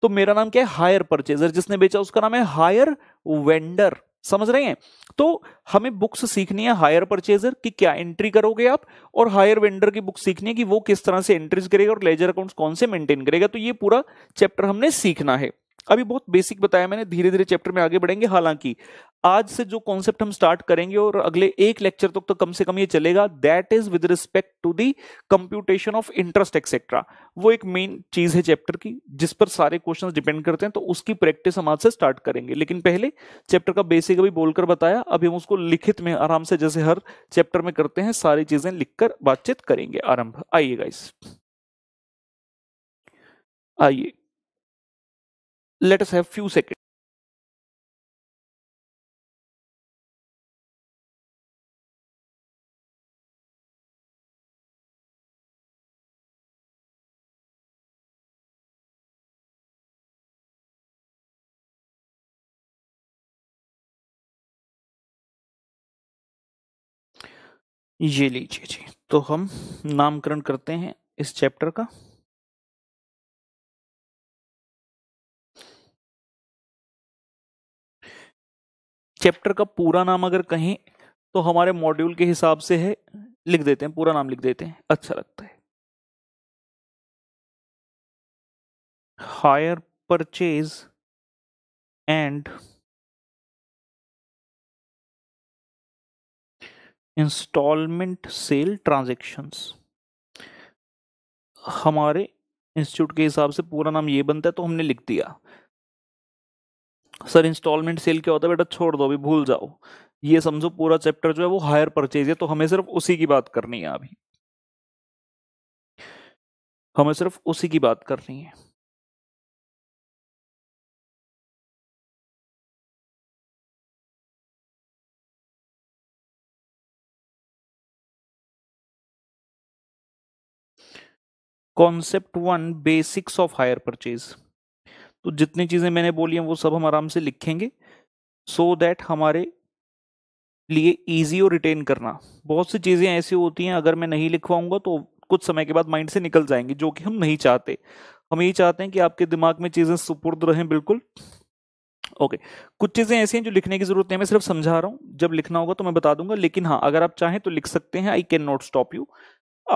तो मेरा नाम क्या है हायर परचेजर जिसने बेचा उसका नाम है हायर वेंडर समझ रहे हैं तो हमें बुक्स सीखनी है हायर परचेजर की क्या एंट्री करोगे आप और हायर वेंडर की बुक सीखनी है कि वो किस तरह से एंट्रीज करेगा और लेजर अकाउंट्स कौन से मेंटेन करेगा तो ये पूरा चैप्टर हमने सीखना है अभी बहुत बेसिक बताया मैंने धीरे धीरे चैप्टर में आगे बढ़ेंगे हालांकि आज से जो कॉन्सेप्ट हम स्टार्ट करेंगे और अगले एक लेक्चर तक तो, तो कम से कम ये चलेगा that is with respect to the computation of interest etcetera वो एक मेन चीज है चैप्टर की जिस पर सारे क्वेश्चंस डिपेंड करते हैं तो उसकी प्रैक्टिस हम आज से स्टार्ट करेंगे लेकिन पहले चैप्टर का बेसिक अभी बोलकर बताया अभी हम उसको लिखित में आराम से जैसे हर चैप्टर में करते हैं सारी चीजें लिखकर बातचीत करेंगे आरंभ आइएगा इस आइए let us have few seconds. ये लीजिए जी तो हम नामकरण करते हैं इस चैप्टर का चैप्टर का पूरा नाम अगर कहें तो हमारे मॉड्यूल के हिसाब से है लिख देते हैं पूरा नाम लिख देते हैं अच्छा लगता है hire purchase and instalment sale transactions हमारे इंस्टीट्यूट के हिसाब से पूरा नाम ये बनता है तो हमने लिख दिया सर इंस्टॉलमेंट सेल क्या होता है बेटा छोड़ दो अभी भूल जाओ ये समझो पूरा चैप्टर जो है वो हायर परचेज है तो हमें सिर्फ उसी की बात करनी है अभी हमें सिर्फ उसी की बात करनी है concept one basics of hire purchase तो जितनी चीज़ें मैंने बोली हैं वो सब हम आराम से लिखेंगे सो so दैट हमारे लिए ईजी और रिटेन करना बहुत सी चीज़ें ऐसी होती हैं अगर मैं नहीं लिखवाऊंगा तो कुछ समय के बाद माइंड से निकल जाएंगे जो कि हम नहीं चाहते हम यही चाहते हैं कि आपके दिमाग में चीज़ें सुपुर्द रहें बिल्कुल ओके okay. कुछ चीज़ें ऐसी हैं जो लिखने की ज़रूरत नहीं मैं सिर्फ समझा रहा हूँ जब लिखना होगा तो मैं बता दूंगा लेकिन हाँ अगर आप चाहें तो लिख सकते हैं I can not stop you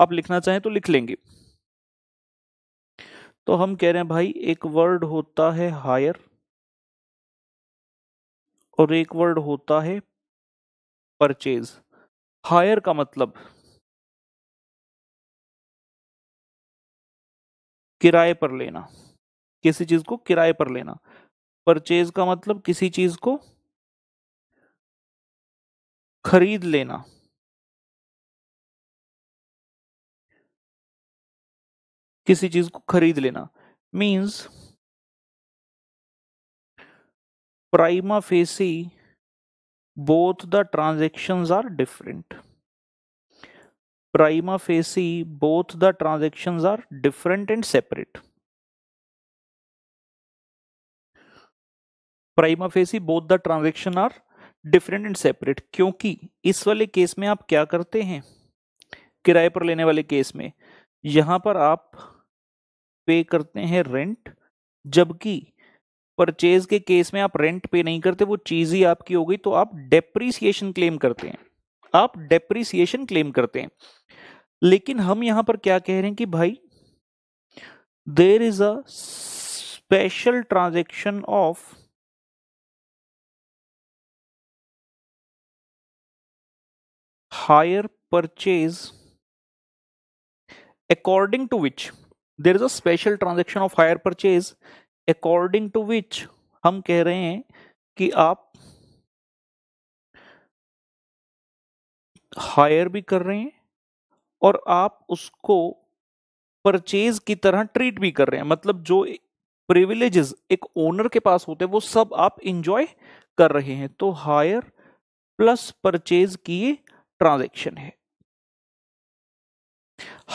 आप लिखना चाहें तो लिख लेंगे तो हम कह रहे हैं भाई एक वर्ड होता है हायर और एक वर्ड होता है परचेज हायर का मतलब किराए पर लेना किसी चीज को किराए पर लेना परचेज का मतलब किसी चीज को खरीद लेना किसी चीज को खरीद लेना means prima facie both the transaction are different prima facie both the transaction are different and separate prima facie both the transaction are different and separate क्योंकि इस वाले केस में आप क्या करते हैं किराए पर लेने वाले केस में यहां पर आप पे करते हैं रेंट जबकि परचेज के केस में आप रेंट पे नहीं करते वो चीज ही आपकी हो गई तो आप डेप्रीसिएशन क्लेम करते हैं आप डेप्रीसिएशन क्लेम करते हैं लेकिन हम यहां पर क्या कह रहे हैं कि भाई there is a special transaction of hire purchase according to which there is a special transaction of hire purchase according to which हम कह रहे हैं कि आप हायर भी कर रहे हैं और आप उसको परचेज की तरह ट्रीट भी कर रहे हैं मतलब जो प्रिविलेजेस एक ओनर के पास होते हैं वो सब आप इंजॉय कर रहे हैं तो हायर प्लस परचेज की ट्रांजेक्शन है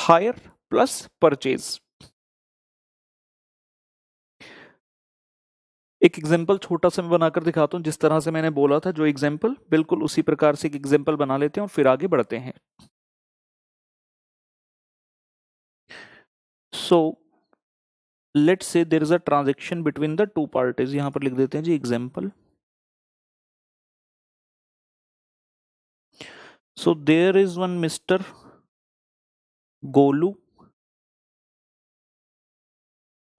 हायर प्लस परचेज एक एग्जाम्पल छोटा सा मैं बनाकर दिखाता हूँ जिस तरह से मैंने बोला था जो एग्जाम्पल बिल्कुल उसी प्रकार से एक एग्जाम्पल बना लेते हैं और फिर आगे बढ़ते हैं so late say there is a transaction between the two parties यहां पर लिख देते हैं जी example so there is one mister Golu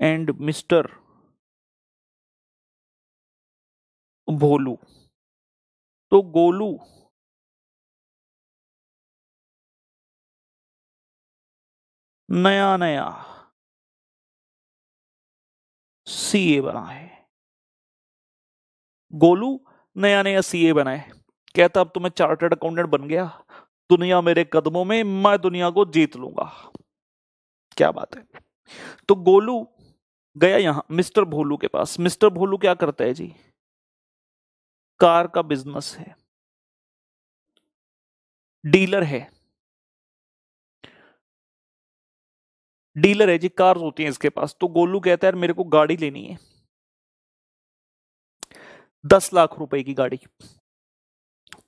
and mister Bholu तो गोलू नया नया सीए बना है गोलू नया नया सीए बना है कहता अब तुम्हें तो चार्टर्ड अकाउंटेंट बन गया दुनिया मेरे कदमों में मैं दुनिया को जीत लूंगा क्या बात है तो गोलू गया यहां मिस्टर भोलू के पास मिस्टर भोलू क्या करता है जी कार का बिजनेस है डीलर है डीलर है जी कार्स होती हैं इसके पास तो गोलू कहता है यार मेरे को गाड़ी लेनी है दस लाख रुपए की गाड़ी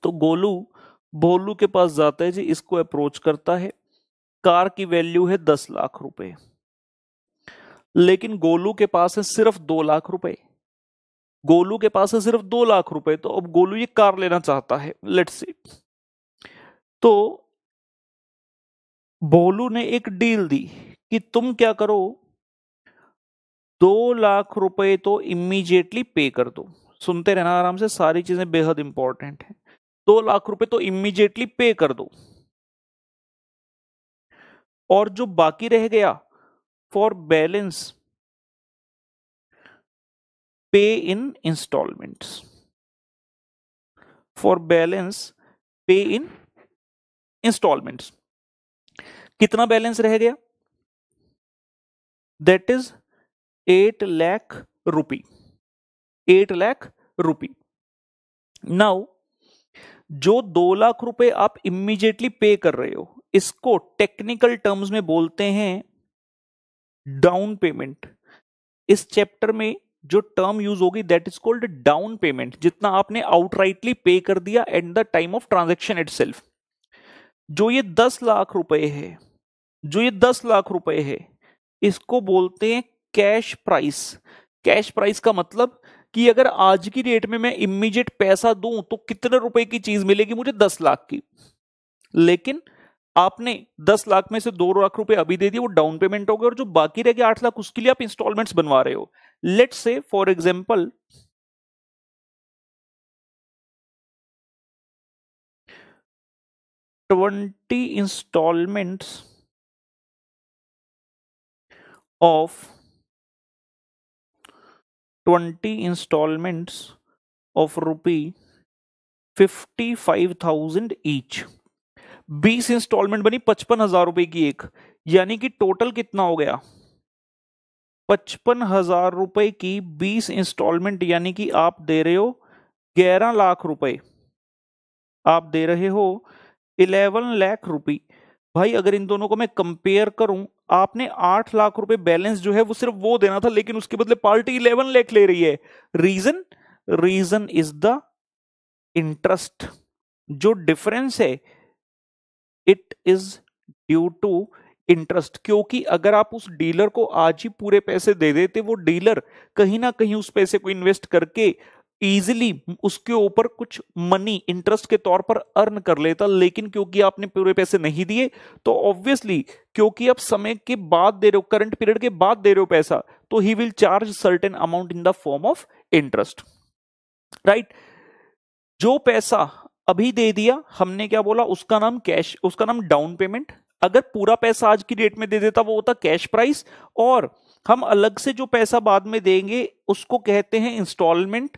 तो गोलू भोलू के पास जाता है जी इसको अप्रोच करता है कार की वैल्यू है दस लाख रुपए लेकिन गोलू के पास है सिर्फ दो लाख रुपए गोलू के पास है सिर्फ दो लाख रुपए तो अब गोलू ये कार लेना चाहता है लेट्स सी तो बोलू ने एक डील दी कि तुम क्या करो दो लाख रुपए तो इमीजिएटली पे कर दो सुनते रहना आराम से सारी चीजें बेहद इंपॉर्टेंट हैं दो लाख रुपए तो इमीजिएटली पे कर दो और जो बाकी रह गया for balance pay in installments. For balance, pay in installments. कितना बैलेंस रह गया that is eight lakh rupee eight lakh rupee now जो दो लाख रुपए आप इमीजिएटली पे कर रहे हो इसको टेक्निकल टर्म्स में बोलते हैं डाउन पेमेंट इस चैप्टर में जो टर्म यूज होगी that is called down payment जितना आपने आउटराइटली पे कर दिया at the time of transaction it जो ये दस लाख रुपए है जो ये दस लाख रुपए है इसको बोलते हैं कैश प्राइस कैश प्राइस का मतलब कि अगर आज की डेट में मैं इमीडिएट पैसा दूं तो कितने रुपए की चीज मिलेगी मुझे दस लाख की लेकिन आपने दस लाख में से दो लाख रुपए अभी दे दिए वो डाउन पेमेंट हो गया और जो बाकी रह गया आठ लाख उसके लिए आप इंस्टॉलमेंट्स बनवा रहे हो let's say for example twenty instalment of twenty instalments of rupee fifty five thousand each बीस इंस्टॉलमेंट बनी पचपन हजार रुपए की एक यानी कि टोटल कितना हो गया पचपन हजार रुपए की बीस इंस्टॉलमेंट यानी कि आप दे रहे हो ग्यारह लाख रुपए आप दे रहे हो इलेवन लाख रुपए भाई अगर इन दोनों को मैं कंपेयर करूं आपने आठ लाख रुपए बैलेंस जो है वो सिर्फ वो देना था लेकिन उसके बदले पार्टी इलेवन लाख ले रही है reason reason is the interest जो डिफरेंस है it is due to interest क्योंकि अगर आप उस डीलर को आज ही पूरे पैसे दे देते वो डीलर कहीं ना कहीं उस पैसे को इन्वेस्ट करके इजिली उसके ऊपर कुछ मनी इंटरेस्ट के तौर पर अर्न कर लेता लेकिन क्योंकि आपने पूरे पैसे नहीं दिए तो ऑब्वियसली क्योंकि आप समय के बाद दे रहे हो करंट पीरियड के बाद दे रहे हो पैसा तो he will charge certain amount in the form of interest right जो पैसा अभी दे दिया हमने क्या बोला उसका नाम कैश उसका नाम डाउन पेमेंट अगर पूरा पैसा आज की डेट में दे देता वो होता कैश प्राइस और हम अलग से जो पैसा बाद में देंगे उसको कहते हैं इंस्टॉलमेंट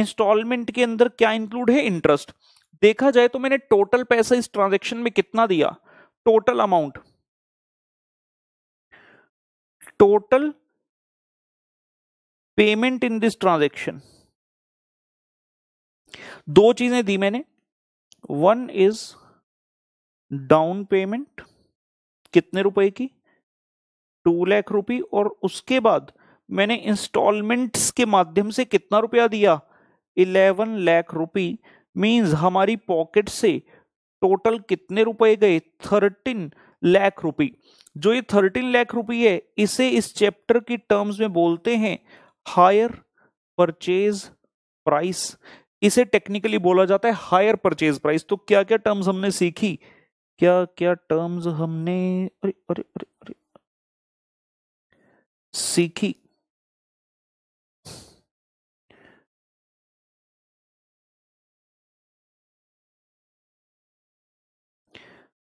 इंस्टॉलमेंट के अंदर क्या इंक्लूड है इंटरेस्ट देखा जाए तो मैंने टोटल पैसा इस ट्रांजेक्शन में कितना दिया total amount total payment in this transaction दो चीजें दी मैंने वन इज डाउन पेमेंट कितने रुपए की टू लाख रुपी और उसके बाद मैंने इंस्टॉलमेंट्स के माध्यम से कितना रुपया दिया इलेवन लाख रुपी मीन्स हमारी पॉकेट से टोटल कितने रुपए गए थर्टीन लाख रुपी जो ये थर्टीन लाख रुपी है इसे इस चैप्टर की टर्म्स में बोलते हैं हायर परचेज प्राइस इसे टेक्निकली बोला जाता है हायर परचेज प्राइस तो क्या क्या टर्म्स हमने सीखी क्या क्या टर्म्स हमने अरे अरे अरे अरे सीखी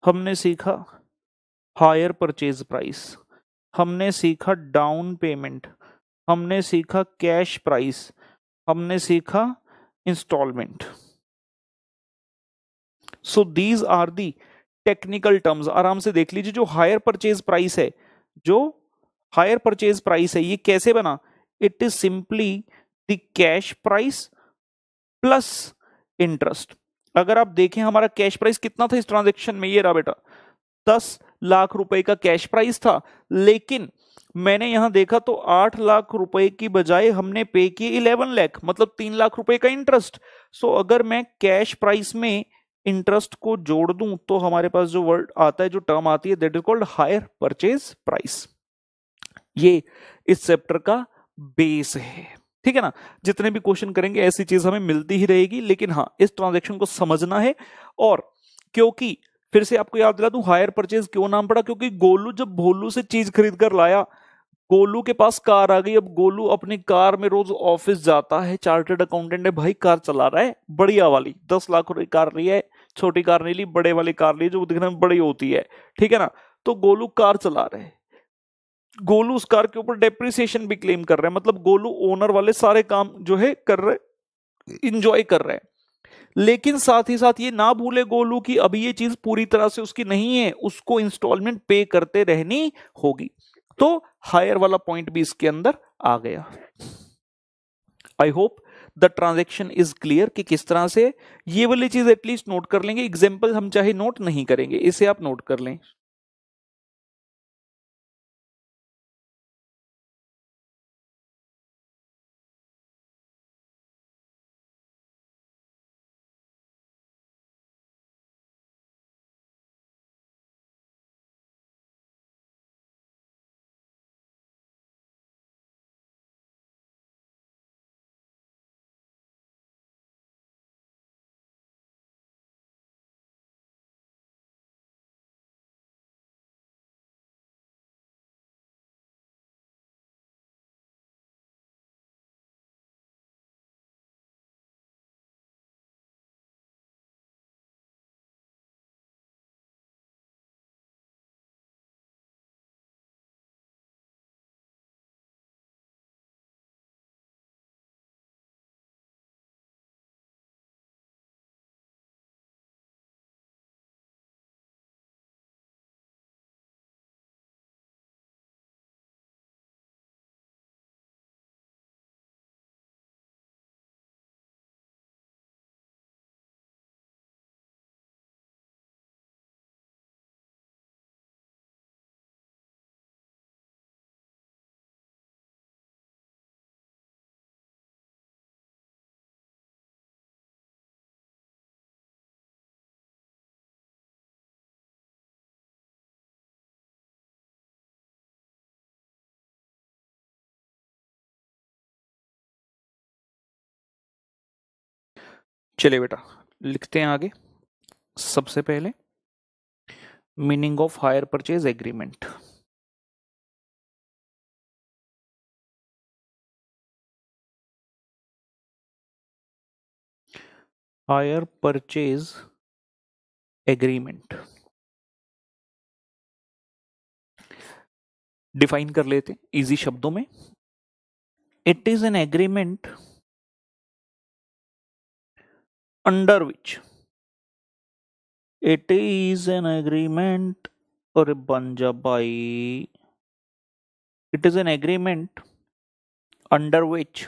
हमने सीखा हायर परचेज प्राइस हमने सीखा डाउन पेमेंट हमने सीखा कैश प्राइस हमने सीखा instalment so these are the technical terms आराम से देख लीजिए जो हायर परचेज प्राइस है जो हायर परचेज प्राइस है ये कैसे बना it is simply the cash price plus interest अगर आप देखें हमारा कैश प्राइस कितना था इस ट्रांजेक्शन में ये रहा बेटा दस लाख रुपए का कैश प्राइस था लेकिन मैंने यहां देखा तो आठ लाख रुपए की बजाय हमने पे किए इलेवन लाख मतलब तीन लाख रुपए का इंटरेस्ट सो अगर मैं कैश प्राइस में इंटरेस्ट को जोड़ दूं तो हमारे पास जो वर्ड आता है जो टर्म आती है that is called hire purchase price ये इस चैप्टर का बेस है ठीक है ना जितने भी क्वेश्चन करेंगे ऐसी चीज हमें मिलती ही रहेगी लेकिन हाँ इस ट्रांजेक्शन को समझना है और क्योंकि फिर से आपको याद दिला दू हायर परचेज क्यों नाम पड़ा क्योंकि गोलू जब भोलू से चीज खरीद कर लाया गोलू के पास कार आ गई अब गोलू अपनी कार में रोज ऑफिस जाता है चार्टर्ड अकाउंटेंट है भाई कार चला रहा है बढ़िया वाली दस लाख रुपए कार ली है छोटी कार नहीं ली बड़े वाली कार ली जो दिखने में बड़ी होती है ठीक है ना तो गोलू कार चला रहे गोलू उस कार के ऊपर डेप्रिसिएशन भी क्लेम कर रहे हैं मतलब गोलू ओनर वाले सारे काम जो है कर रहे इंजॉय कर रहे हैं लेकिन साथ ही साथ ये ना भूले गोलू कि अभी ये चीज पूरी तरह से उसकी नहीं है उसको इंस्टॉलमेंट पे करते रहनी होगी तो हायर वाला पॉइंट भी इसके अंदर आ गया I hope the transaction is clear कि किस तरह से ये वाली चीज एटलीस्ट नोट कर लेंगे एग्जाम्पल हम चाहे नोट नहीं करेंगे इसे आप नोट कर लें चलिए बेटा लिखते हैं आगे सबसे पहले meaning of hire purchase agreement hire purchase agreement define कर लेते इजी शब्दों में it is an agreement under which it is an agreement or a by it is an agreement under which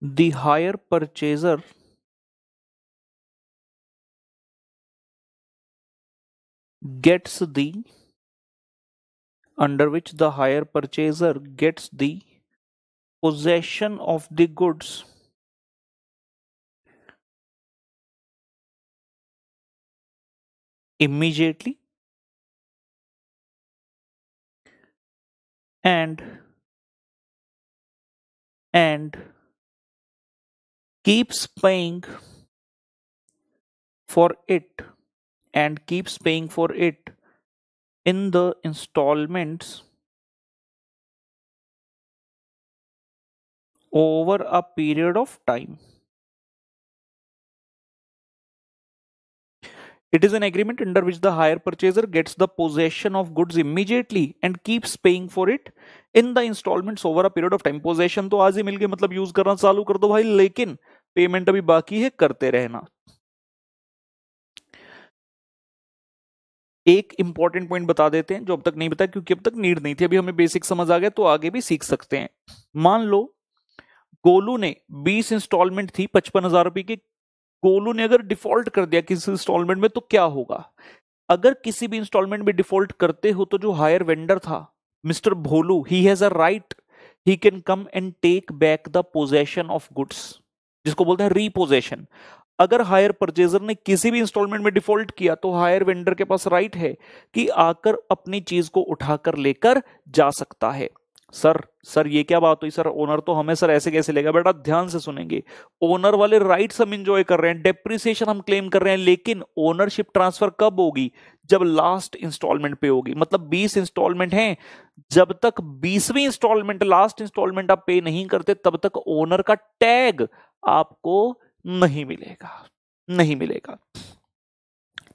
the higher purchaser gets the under which the higher purchaser gets the possession of the goods immediately and and keeps paying for it and keeps paying for it in the installments over a period of time It is an agreement under which the hire purchaser gets the possession of goods immediately and keeps paying for it in the installments over a period of time. Possession तो आज ही मिलके मतलब use करना चालू कर दो भाई लेकिन पेमेंट अभी बाकी है करते रहना एक इंपॉर्टेंट पॉइंट बता देते हैं जो अब तक नहीं बताया क्योंकि अब तक नीड नहीं थी अभी हमें बेसिक समझ आ गया तो आगे भी सीख सकते हैं मान लो गोलू ने 20 इंस्टॉलमेंट थी पचपन हजार रुपए की गोलू ने अगर डिफॉल्ट कर दिया किसी इंस्टॉलमेंट में तो क्या होगा अगर किसी भी इंस्टॉलमेंट में डिफॉल्ट करते हो तो जो हायर वेंडर था mister Bholu he has a right he can come and take back the possession of goods जिसको बोलते हैं रीपोजेशन अगर हायर परचेजर ने किसी भी इंस्टॉलमेंट में डिफॉल्ट किया तो हायर वेंडर के पास राइट है कि आकर अपनी चीज को उठाकर लेकर जा सकता है सर सर ये क्या बात हुई सर ओनर तो हमें सर ऐसे कैसे लेगा बेटा ध्यान से सुनेंगे ओनर वाले राइट्स हम इंजॉय कर रहे हैं डेप्रिसिएशन हम क्लेम कर रहे हैं लेकिन ओनरशिप ट्रांसफर कब होगी जब लास्ट इंस्टॉलमेंट पे होगी मतलब 20 इंस्टॉलमेंट हैं जब तक 20वीं इंस्टॉलमेंट लास्ट इंस्टॉलमेंट आप पे नहीं करते तब तक ओनर का टैग आपको नहीं मिलेगा नहीं मिलेगा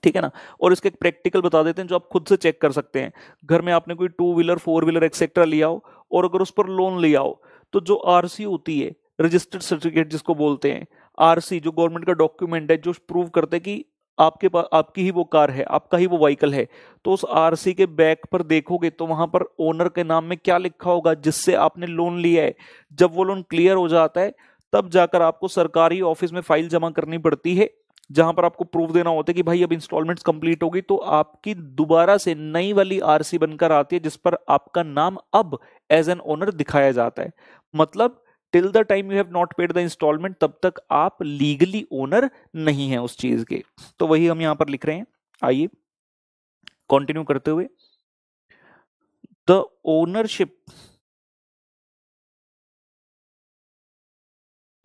ठीक है ना और इसके एक प्रैक्टिकल बता देते हैं जो आप खुद से चेक कर सकते हैं घर में आपने कोई two wheeler four wheeler etcetera लिया हो और अगर उस पर लोन ले आओ तो जो आरसी होती है रजिस्टर्ड सर्टिफिकेट जिसको बोलते हैं आरसी जो गवर्नमेंट का डॉक्यूमेंट है जो प्रूव करते हैं कि आपके पास आपकी ही वो कार है आपका ही वो व्हीकल है तो उस आरसी के बैक पर देखोगे तो वहां पर ओनर के नाम में क्या लिखा होगा जिससे आपने लोन लिया है जब वो लोन क्लियर हो जाता है तब जाकर आपको सरकारी ऑफिस में फाइल जमा करनी पड़ती है जहां पर आपको प्रूफ देना होता है कि भाई अब इंस्टॉलमेंट कंप्लीट होगी तो आपकी दोबारा से नई वाली आरसी बनकर आती है जिस पर आपका नाम अब एज एन ओनर दिखाया जाता है मतलब till the time you have not paid the instalment तब तक आप लीगली ओनर नहीं है उस चीज के तो वही हम यहां पर लिख रहे हैं आइए कंटिन्यू करते हुए the ownership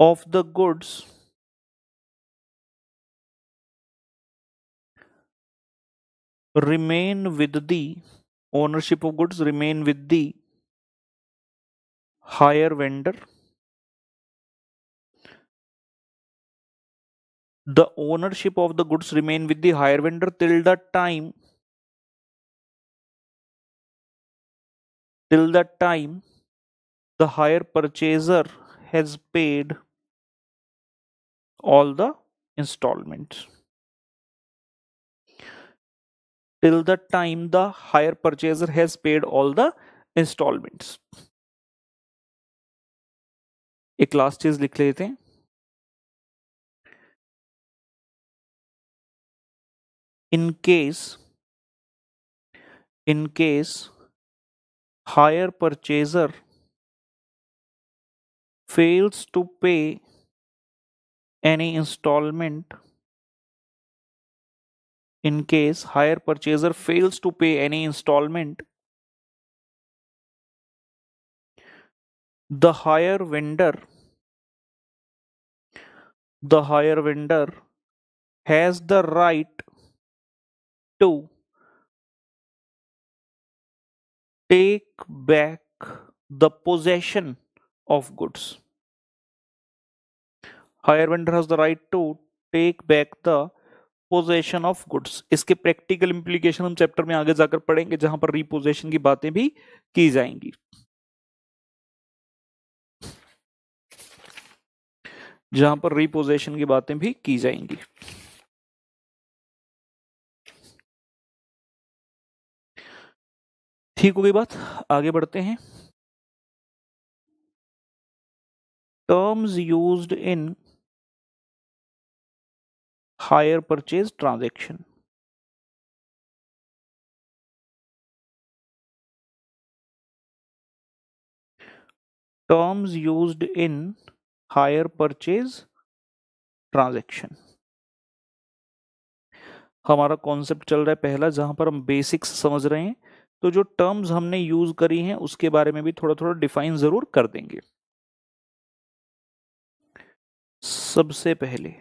of the goods remain with the ownership of goods remain with the hire vendor, the ownership of the goods remain with the hire vendor till that time till that time the hire purchaser has paid all the installments till the time the hire purchaser has paid all the installments एक last चीज लिख in case in case hire purchaser fails to pay any installment in case hire purchaser fails to pay any installment, the higher vendor the higher vendor has the right to take back the possession of goods. Higher vendor has the right to take back the repossession of goods इसके practical implication हम chapter में आगे जाकर पढ़ेंगे जहां पर repossession की बातें भी की जाएंगी जहां पर रिपोजेशन की बातें भी की जाएंगी ठीक हो गई बात आगे बढ़ते हैं terms used in higher purchase transaction. Terms used in higher purchase transaction. हमारा कॉन्सेप्ट चल रहा है पहला जहां पर हम बेसिक्स समझ रहे हैं तो जो टर्म्स हमने यूज करी हैं उसके बारे में भी थोड़ा थोड़ा डिफाइन जरूर कर देंगे सबसे पहले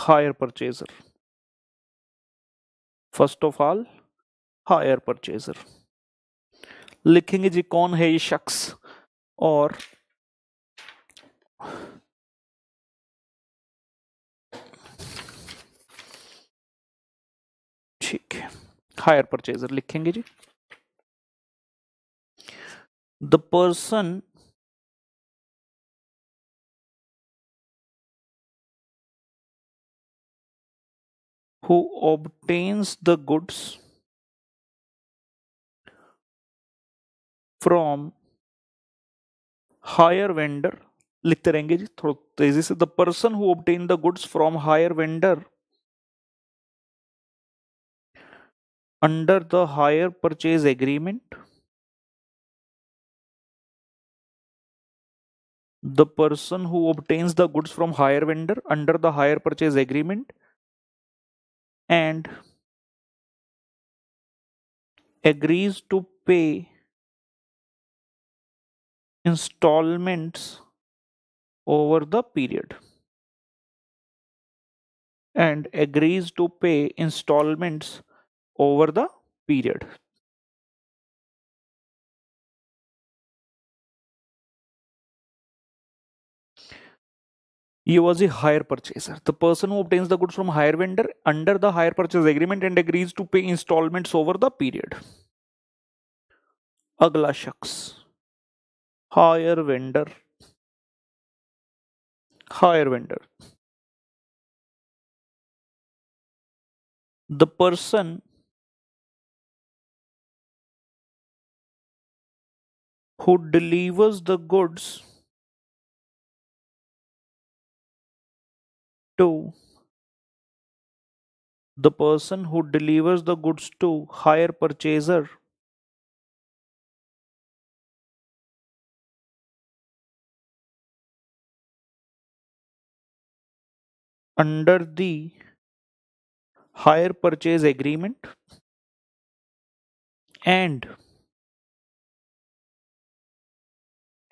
higher purchaser first of all hire purchaser लिखेंगे जी कौन है ये शख्स और ठीक है हायर परचेजर लिखेंगे जी the person who obtains the goods from higher vendor लिखते रहेंगे जी थोड़ा तेजी से the person who obtain the goods from hire vendor under the hire the person who obtains the goods from higher vendor under the higher purchase agreement and agrees to pay installments over the period and agrees to pay installments over the period he was a hire purchaser. The person who obtains the goods from hire vendor under the hire purchase agreement and agrees to pay installments over the period. Agla shaks. Hire vendor. Hire vendor. The person who delivers the goods to the person who delivers the goods to higher purchaser under the higher purchase agreement and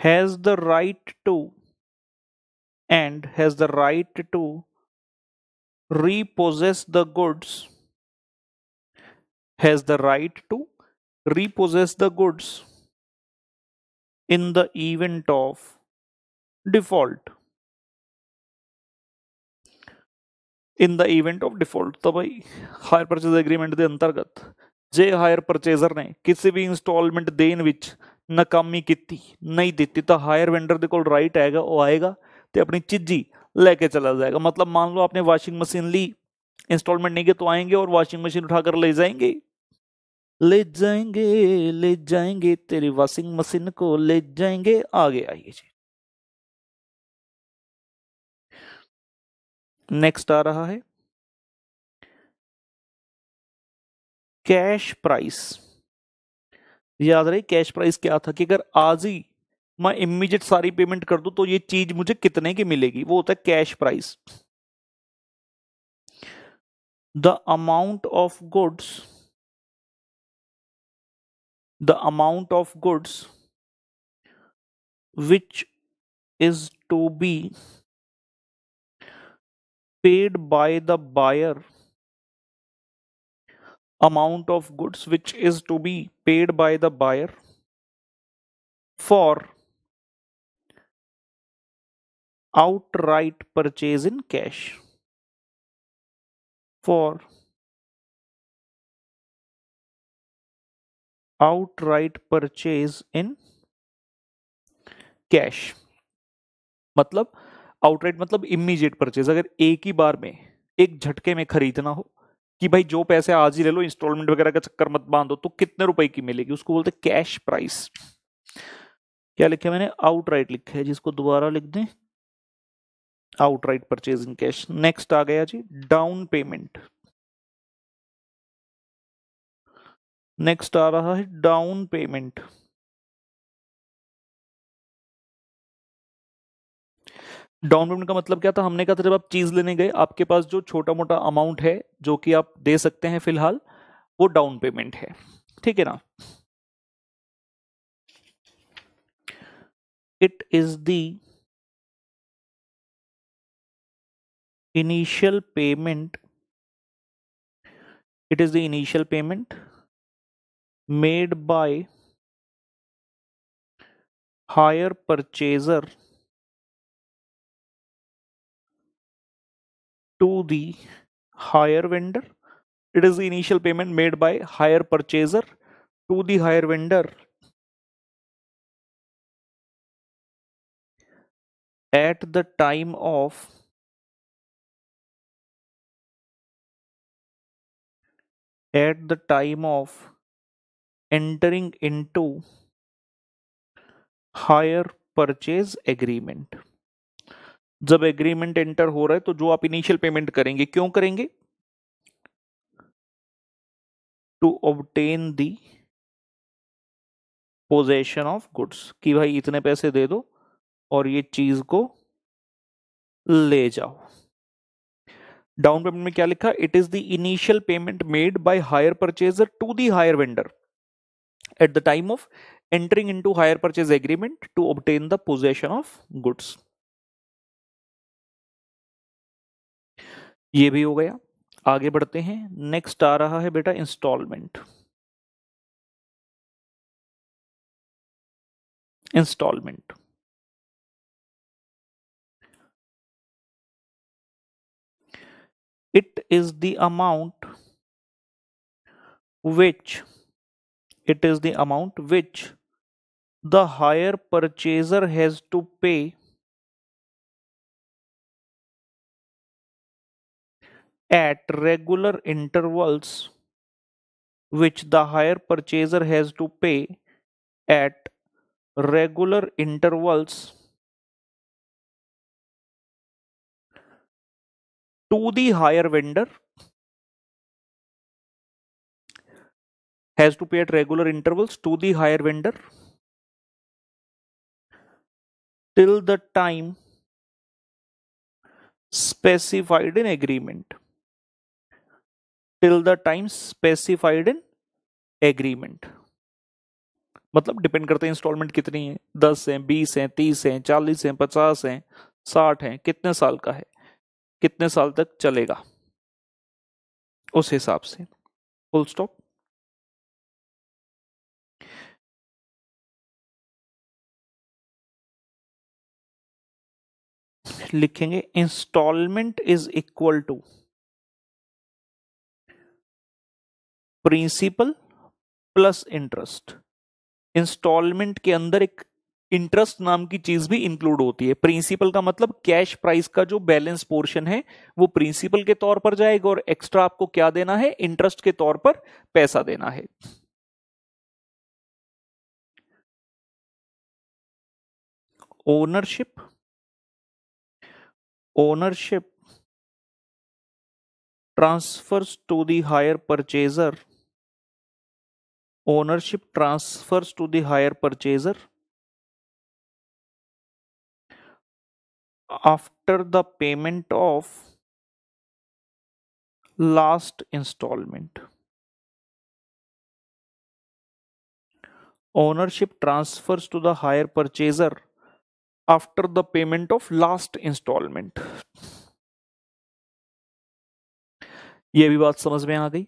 has the right to and has the right to repossess the goods has the right to repossess the goods in the event of default in the event of default तो भाई hire purchase agreement ਦੇ ਅੰਤਰਗਤ ਜੇ hire purchaser ਨੇ ਕਿਸੇ ਵੀ instalment ਦੇਣ ਵਿੱਚ ਨਾਕਾਮੀ ਕੀਤੀ ਨਹੀਂ ਦਿੱਤੀ ਤਾਂ ਹਾਇਰ ਵੈਂਡਰ ਦੇ ਕੋਲ ਰਾਈਟ ਹੈਗਾ ਉਹ ਆਏਗਾ ਤੇ ਆਪਣੀ ਚੀਜ਼ੀ लेके चला जाएगा मतलब मान लो आपने वॉशिंग मशीन ली इंस्टॉलमेंट नहीं के तो आएंगे और वॉशिंग मशीन उठाकर ले जाएंगे ले जाएंगे ले जाएंगे तेरी वॉशिंग मशीन को ले जाएंगे आगे आइए जी नेक्स्ट आ रहा है कैश प्राइस याद रहे कैश प्राइस क्या था कि अगर आज ही मैं इमीजिएट सारी पेमेंट कर दूं तो ये चीज मुझे कितने की मिलेगी वो होता है cash price the amount of goods the amount of goods which is to be paid by the buyer amount of goods which is to be paid by the buyer for outright purchase in cash for outright purchase in cash मतलब right मतलब immediate purchase अगर एक ही बार में एक झटके में खरीदना हो कि भाई जो पैसे आज ही ले लो इंस्टॉलमेंट वगैरह का चक्कर मत बांधो तो कितने रुपए की मिलेगी उसको बोलते कैश प्राइस क्या लिखा मैंने आउटराइट लिखा है जिसको दोबारा लिख दें outright purchase in cash next आ गया जी डाउन पेमेंट नेक्स्ट आ रहा है डाउन पेमेंट डाउन पेमेंट का मतलब क्या था हमने कहा था जब आप चीज लेने गए आपके पास जो छोटा मोटा अमाउंट है जो कि आप दे सकते हैं फिलहाल वो डाउन पेमेंट है ठीक है ना it is the initial payment it is the initial payment made by higher purchaser to the higher vendor it is the initial payment made by higher purchaser to the higher vendor at the time of at the time of entering into hire purchase agreement जब agreement enter हो रहा है तो जो आप initial payment करेंगे क्यों करेंगे to obtain the possession of goods कि भाई इतने पैसे दे दो और ये चीज को ले जाओ डाउन पेमेंट में क्या लिखा it is the initial payment made by hire purchaser to the hire vendor at the time of entering into hire purchase agreement to obtain the possession of goods ये भी हो गया आगे बढ़ते हैं नेक्स्ट आ रहा है बेटा instalment instalment it is the amount which it is the amount which the higher purchaser has to pay at regular intervals which the higher purchaser has to pay at regular intervals to the higher vendor has to pay at regular intervals to the higher vendor till the time specified in agreement till the time specified in agreement मतलब depend करते हैं instalment कितनी है दस हैं बीस हैं तीस हैं चालीस हैं पचास हैं साठ हैं कितने साल का है कितने साल तक चलेगा उस हिसाब से फुल स्टॉप लिखेंगे instalment is equal to principal plus interest instalment के अंदर एक इंटरेस्ट नाम की चीज भी इंक्लूड होती है प्रिंसिपल का मतलब कैश प्राइस का जो बैलेंस पोर्शन है वो प्रिंसिपल के तौर पर जाएगा और एक्स्ट्रा आपको क्या देना है इंटरेस्ट के तौर पर पैसा देना है ownership ownership transfers to the hire purchaser ओनरशिप transfers to the hire purchaser after the payment of last installment ownership transfers to the higher purchaser after the payment of last installment ये भी बात समझ में आ गई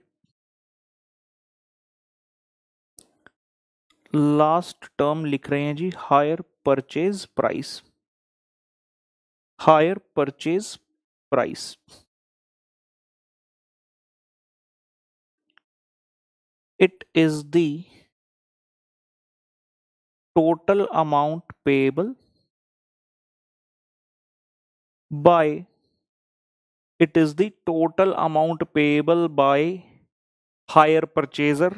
लास्ट टर्म लिख रहे हैं जी hire purchase price higher purchase price. It is the total amount payable by it is the total amount payable by higher purchaser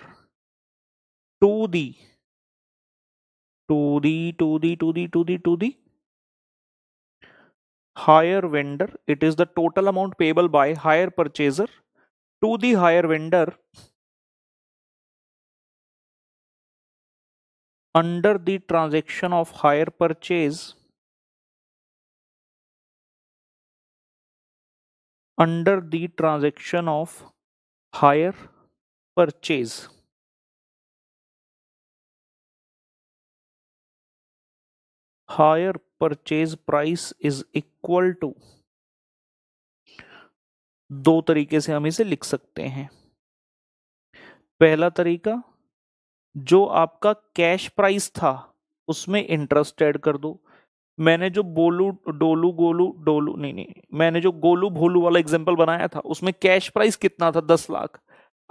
to the to the to the to the to the to the higher vendor it is the total amount payable by higher purchaser to the higher vendor under the transaction of higher purchase under the transaction of higher purchase higher purchase price is equal to दो तरीके से हम इसे लिख सकते हैं पहला तरीका जो आपका कैश प्राइस था उसमें इंटरेस्ट ऐड कर दो मैंने जो बोलू डोलू गोलू डोलू नहीं नहीं मैंने जो गोलू भोलू वाला एग्जाम्पल बनाया था उसमें कैश प्राइस कितना था दस लाख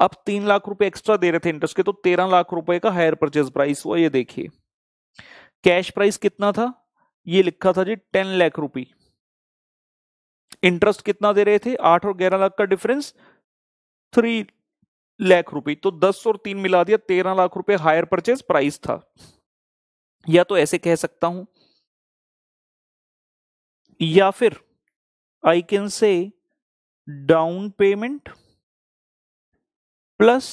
अब तीन लाख रुपए एक्स्ट्रा दे रहे थे इंटरेस्ट के तो तेरह लाख रुपए का हायर परचेज प्राइस हुआ ये देखिए कैश प्राइस कितना था ये लिखा था जी टेन लाख रुपी इंटरेस्ट कितना दे रहे थे आठ और ग्यारह लाख का डिफरेंस थ्री लाख रुपी तो दस और तीन मिला दिया तेरह लाख रुपए हायर परचेज प्राइस था या तो ऐसे कह सकता हूं या फिर I can say down payment plus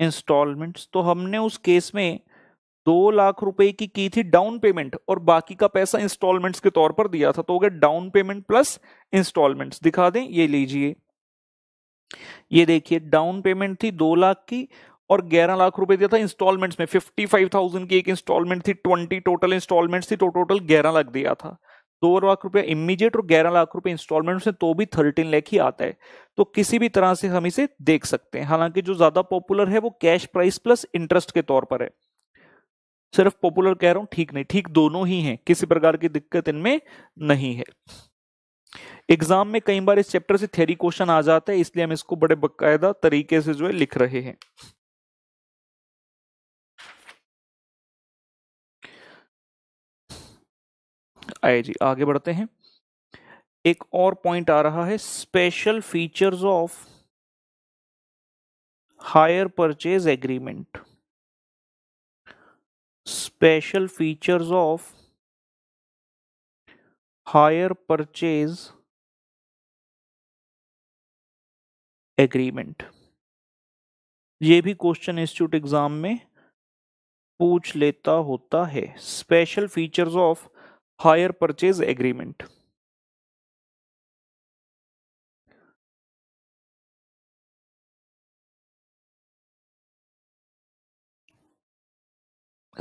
instalments तो हमने उस केस में दो लाख रुपए की की थी डाउन पेमेंट और बाकी का पैसा इंस्टॉलमेंट्स के तौर पर दिया था तो हो गया डाउन पेमेंट प्लस इंस्टॉलमेंट्स दिखा दें ये लीजिए ये देखिए डाउन पेमेंट थी दो लाख की और ग्यारह लाख रुपए दिया था इंस्टॉलमेंट्स में थाउजेंड की एक इंस्टॉलमेंट थी ट्वेंटी टोटल इंस्टॉलमेंट्स थी तो टोटल ग्यारह लाख दिया था दो लाख रुपए इमीडिएट और ग्यारह लाख रुपए इंस्टॉलमेंट में तो भी थर्टीन लाख ही आता है तो किसी भी तरह से हम इसे देख सकते हैं हालांकि जो ज्यादा पॉपुलर है वो कैश प्राइस प्लस इंटरेस्ट के तौर पर है सिर्फ पॉपुलर कह रहा हूं ठीक नहीं ठीक दोनों ही हैं किसी प्रकार की दिक्कत इनमें नहीं है एग्जाम में कई बार इस चैप्टर से थेरी क्वेश्चन आ जाता है इसलिए हम इसको बड़े बकायदा तरीके से जो है लिख रहे हैं आए जी आगे बढ़ते हैं एक और पॉइंट आ रहा है special features of hire purchase agreement special features of higher purchase agreement ये भी क्वेश्चन इंस्टीट्यूट एग्जाम में पूछ लेता होता है special features of hire purchase agreement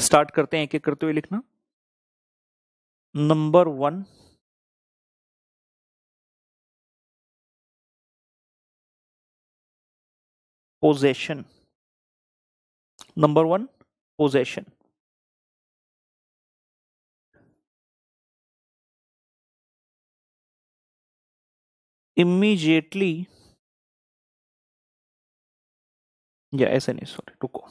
start करते हैं एक एक करते हुए लिखना number one possession number one possession immediately या ऐसे नहीं सॉरी टुको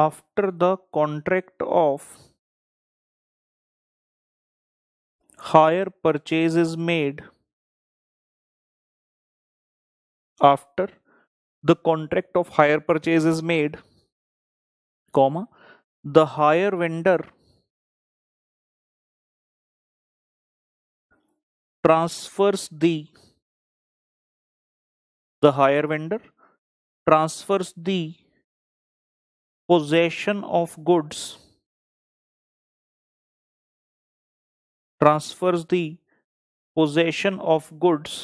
after the contract of higher purchase is made after the contract of higher purchase is made comma the higher vendor transfers the the higher vendor transfers the possession of goods transfers the possession of goods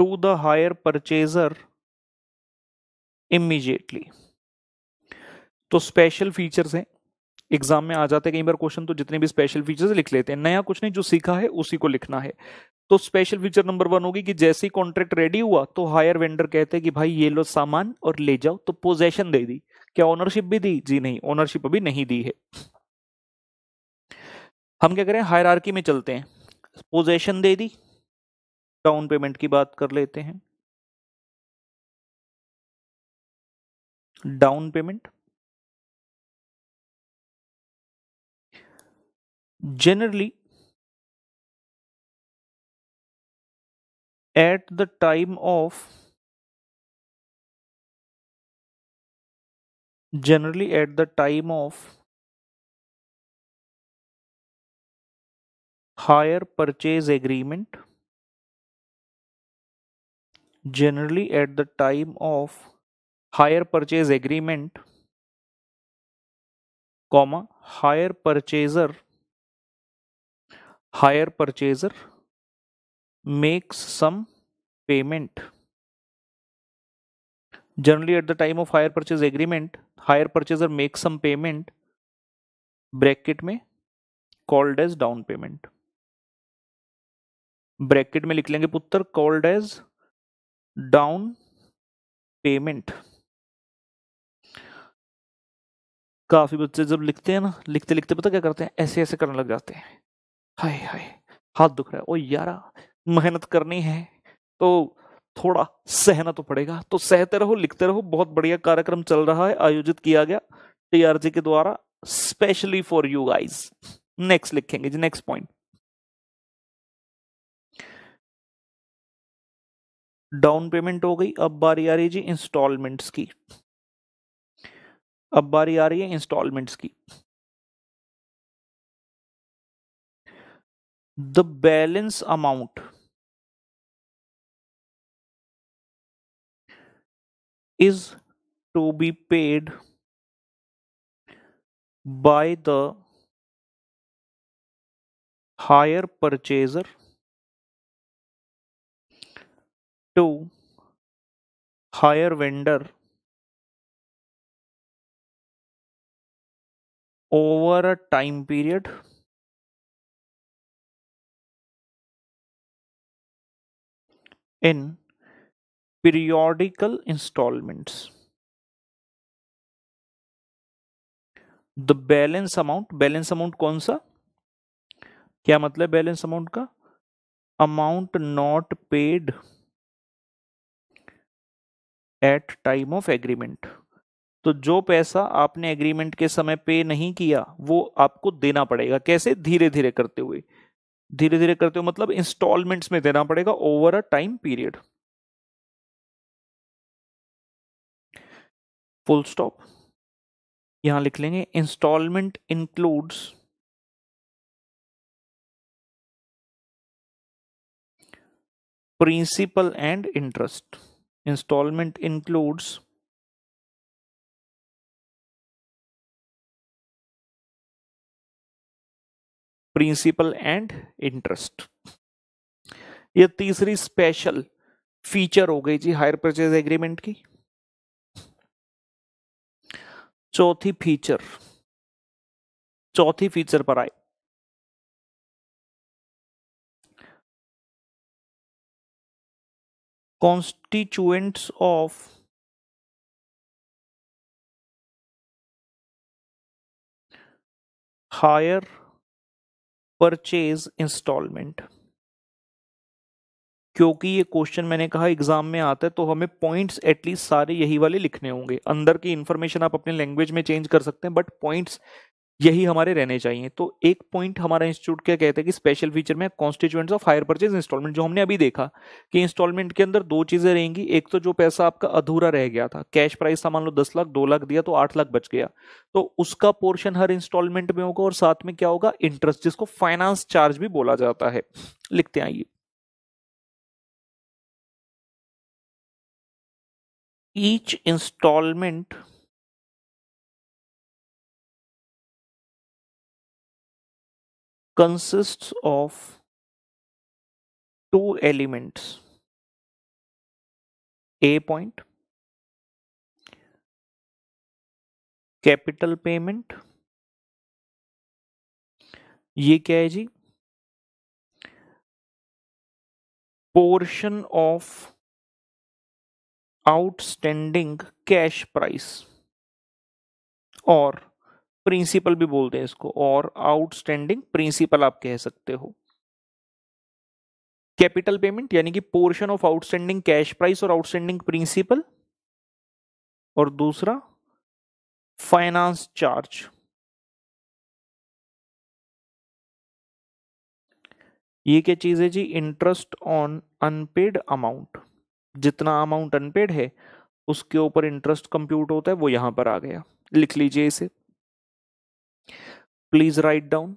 to the higher purchaser immediately तो special features हैं exam में आ जाते हैं कई बार question तो जितने भी स्पेशल फीचर्स लिख लेते हैं नया कुछ नहीं जो सीखा है उसी को लिखना है तो स्पेशल फीचर नंबर वन होगी कि जैसे ही कॉन्ट्रैक्ट रेडी हुआ तो हायर वेंडर कहते हैं कि भाई ये लो सामान और ले जाओ तो पोजेशन दे दी क्या ओनरशिप भी दी जी नहीं ओनरशिप अभी नहीं दी है हम क्या करें हायरार्की में चलते हैं पोजेशन दे दी डाउन पेमेंट की बात कर लेते हैं down payment generally at the time of generally at the time of higher purchase agreement generally at the time of higher purchase agreement comma higher purchaser higher purchaser makes some payment generally at the time of higher purchase agreement higher purchaser makes some payment bracket में called as down payment bracket में लिख लेंगे पुत्र called as down payment काफी बच्चे जब लिखते हैं ना लिखते लिखते पता क्या करते हैं ऐसे ऐसे करने लग जाते हैं हाय हाय हाथ दुख रहा है ओ यारा मेहनत करनी है तो थोड़ा सहना तो पड़ेगा तो सहते रहो लिखते रहो बहुत बढ़िया कार्यक्रम चल रहा है आयोजित किया गया टीआरजी के द्वारा specially for you guys next लिखेंगे जी नेक्स्ट पॉइंट डाउन पेमेंट हो गई अब बारी आ रही है जी इंस्टॉलमेंट्स की अब बारी आ रही है इंस्टॉलमेंट्स की the balance amount is to be paid by the higher purchaser to higher vendor over a time period in periodical installments the balance amount balance amount कौन सा क्या मतलब बैलेंस अमाउंट का amount not paid at time of agreement तो जो पैसा आपने agreement के समय पे नहीं किया वो आपको देना पड़ेगा कैसे धीरे धीरे करते हुए धीरे धीरे करते हुए मतलब इंस्टॉलमेंट्स में देना पड़ेगा over a time period full stop यहां लिख लेंगे instalment includes principal and interest instalment includes principal and interest ये तीसरी स्पेशल फीचर हो गई जी हायर परचेज एग्रीमेंट की चौथी फीचर चौथी फीचर पर आए constituents of hire purchase instalment क्योंकि ये क्वेश्चन मैंने कहा एग्जाम में आता है तो हमें पॉइंट्स एटलीस्ट सारे यही वाले लिखने होंगे अंदर की इन्फॉर्मेशन आप अपने लैंग्वेज में चेंज कर सकते हैं बट पॉइंट्स यही हमारे रहने चाहिए तो एक पॉइंट हमारा इंस्टीट्यूट क्या कहते हैं कि स्पेशल फीचर में constituent of hire purchase instalment जो हमने अभी देखा कि इंस्टॉलमेंट के अंदर दो चीजें रहेंगी एक तो जो पैसा आपका अधूरा रह गया था कैश प्राइस था मान लो दस लाख दो लाख दिया तो आठ लाख बच गया तो उसका पोर्शन हर इंस्टॉलमेंट में होगा और साथ में क्या होगा इंटरेस्ट जिसको फाइनेंस चार्ज भी बोला जाता है लिखते आइए each installment consists of two elements a point capital payment ये क्या है जी portion of outstanding cash price और प्रिंसिपल भी बोलते हैं इसको और आउटस्टैंडिंग प्रिंसिपल आप कह सकते हो कैपिटल पेमेंट यानी कि portion of outstanding cash price और आउटस्टैंडिंग प्रिंसिपल और दूसरा फाइनेंस चार्ज ये क्या चीज है जी इंटरेस्ट ऑन अनपेड अमाउंट जितना अमाउंट अनपेड है उसके ऊपर इंटरेस्ट कंप्यूट होता है वो यहां पर आ गया लिख लीजिए इसे प्लीज राइट डाउन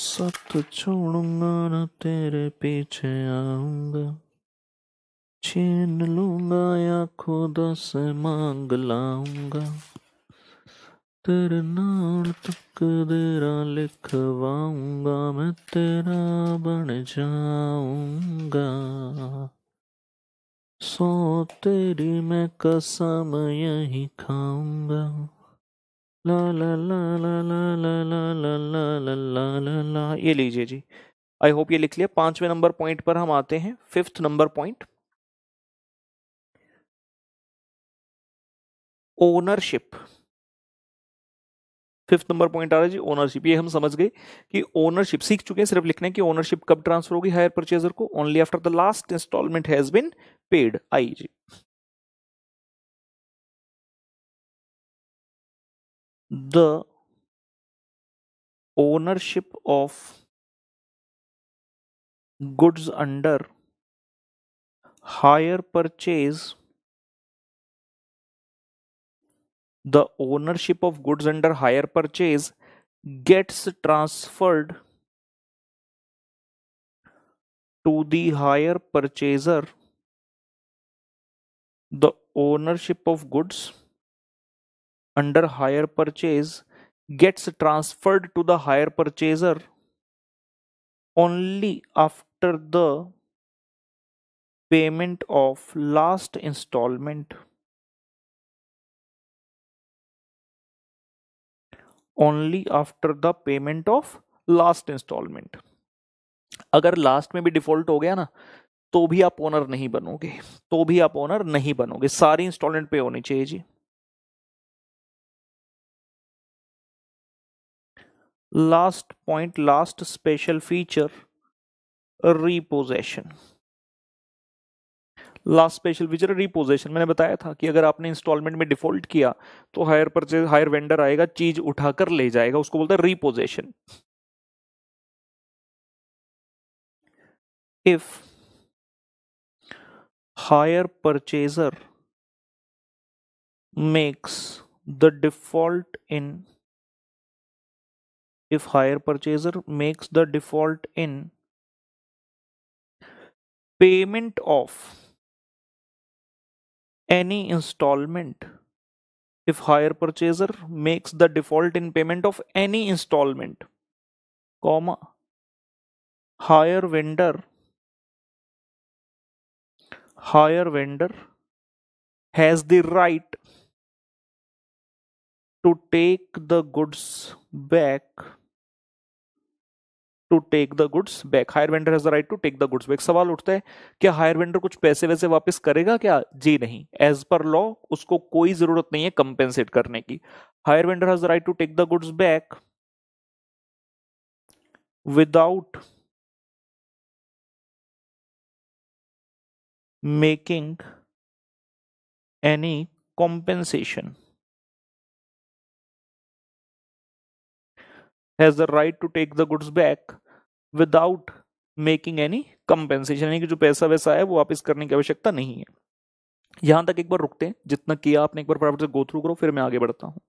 सब छोड़ूंगा ना तेरे पीछे आऊंगा छीन लूंगा या खुदा से मांग लाऊंगा तेरे नाल तक तेरा लिखवाऊंगा मैं तेरा बन जाऊंगा सो तेरी मैं कसम यही खाऊंगा ला ला ला ला ला ला ला ला ला ला ला ला ला ये लीजिए जी आई होप ये लिख लिया पांचवें नंबर पॉइंट पर हम आते हैं fifth number point ownership fifth number point आ रहा है जी ओनरशिप ये हम समझ गए कि ओनरशिप सीख चुके हैं सिर्फ लिखने की ओनरशिप कब ट्रांसफर होगी हायर परचेजर को only after the last instalment has been paid आई जी the ownership of goods under hire purchase the ownership of goods under hire purchase gets transferred to the hire purchaser the ownership of goods under hire purchase gets transferred to the hire purchaser only after the payment of last installment only after the payment of last instalment अगर last में भी default हो गया ना तो भी आप owner नहीं बनोगे तो भी आप ओनर नहीं बनोगे सारी इंस्टॉलमेंट पे होनी चाहिए जी last point last special feature repossession last special विजर रिपोजेशन मैंने बताया था कि अगर आपने इंस्टॉलमेंट में डिफॉल्ट किया तो हायर परचेज हायर वेंडर आएगा चीज उठाकर ले जाएगा उसको बोलते हैं repossession if hire purchaser makes the default in if hire purchaser makes the default in payment of any installment if higher purchaser makes the default in payment of any installment comma higher vendor higher vendor has the right to take the goods back to take the goods back hire vendor has the right to take the goods back सवाल उठता है क्या higher vendor कुछ पैसे वैसे वापस करेगा क्या जी नहीं एज पर लॉ उसको कोई जरूरत नहीं है कंपेंसेट करने की hire vendor has the right to take the goods back without making any compensation has the right to take the goods back without making any compensation यानी कि जो पैसा वैसा है वो वापस करने की आवश्यकता नहीं है यहां तक एक बार रुकते हैं जितना किया आपने एक बार फटाफट से गो थ्रू करो फिर मैं आगे बढ़ता हूँ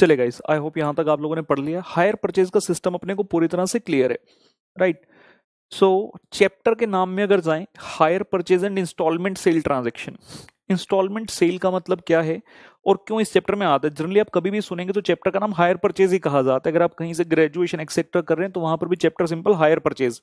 चले गाइस आई होप यहां तक आप लोगों ने पढ़ लिया हायर परचेज का सिस्टम अपने को पूरी तरह से क्लियर है राइट सो चैप्टर के नाम में अगर जाएं hire purchase and instalment sale transaction instalment sale का मतलब क्या है और क्यों इस चैप्टर में आता है जनरली आप कभी भी सुनेंगे तो चैप्टर का नाम हायर परचेज ही कहा जाता है अगर आप कहीं से ग्रेजुएशन एक्सेट्रा कर रहे हैं तो वहां पर भी चैप्टर सिंपल हायर परचेज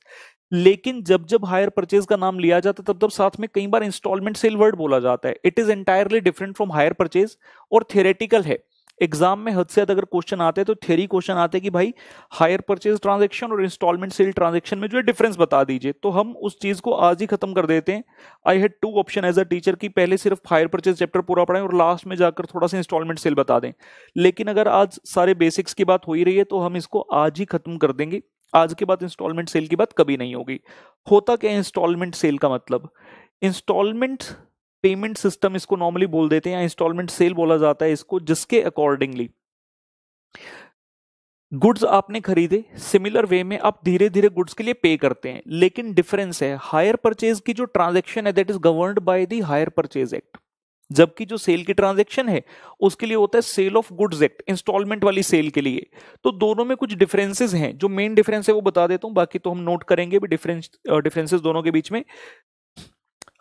लेकिन जब जब हायर परचेज का नाम लिया जाता है तब तब साथ में कई बार इंस्टॉलमेंट सेल वर्ड बोला जाता है it is entirely different from hire purchase और थेरेटिकल है एग्जाम में हद से हद अगर क्वेश्चन आते तो थेरी क्वेश्चन आते हैं कि भाई हायर परचेज ट्रांजेक्शन और इंस्टॉलमेंट सेल ट्रांजेक्शन में जो है डिफरेंस बता दीजिए तो हम उस चीज को आज ही खत्म कर देते हैं I had two option as a teacher की पहले सिर्फ हायर परचेज चैप्टर पूरा पढ़ाएं और लास्ट में जाकर थोड़ा सा इंस्टॉलमेंट सेल बता दें लेकिन अगर आज सारे बेसिक्स की बात हो ही रही है तो हम इसको आज ही खत्म कर देंगे आज के बाद इंस्टॉलमेंट सेल की बात कभी नहीं होगी होता क्या इंस्टॉलमेंट सेल का मतलब इंस्टॉलमेंट पेमेंट सिस्टम इसको नॉर्मली बोल देते हैं या इंस्टॉलमेंट सेल बोला जाता है इसको जिसके अकॉर्डिंगली गुड्स आपने खरीदे सिमिलर वे में आप धीरे धीरे गुड्स के लिए पे करते हैं लेकिन डिफरेंस है हायर परचेज की जो ट्रांजेक्शन है that is govern by the hire purchase act जबकि जो सेल की ट्रांजेक्शन है उसके लिए होता है sale of goods act instalment वाली सेल के लिए तो दोनों में कुछ डिफरेंसेस हैं जो मेन डिफरेंस है वो बता देता हूं बाकी तो हम नोट करेंगे भी डिफरेंस डिफरेंसेस दोनों के बीच में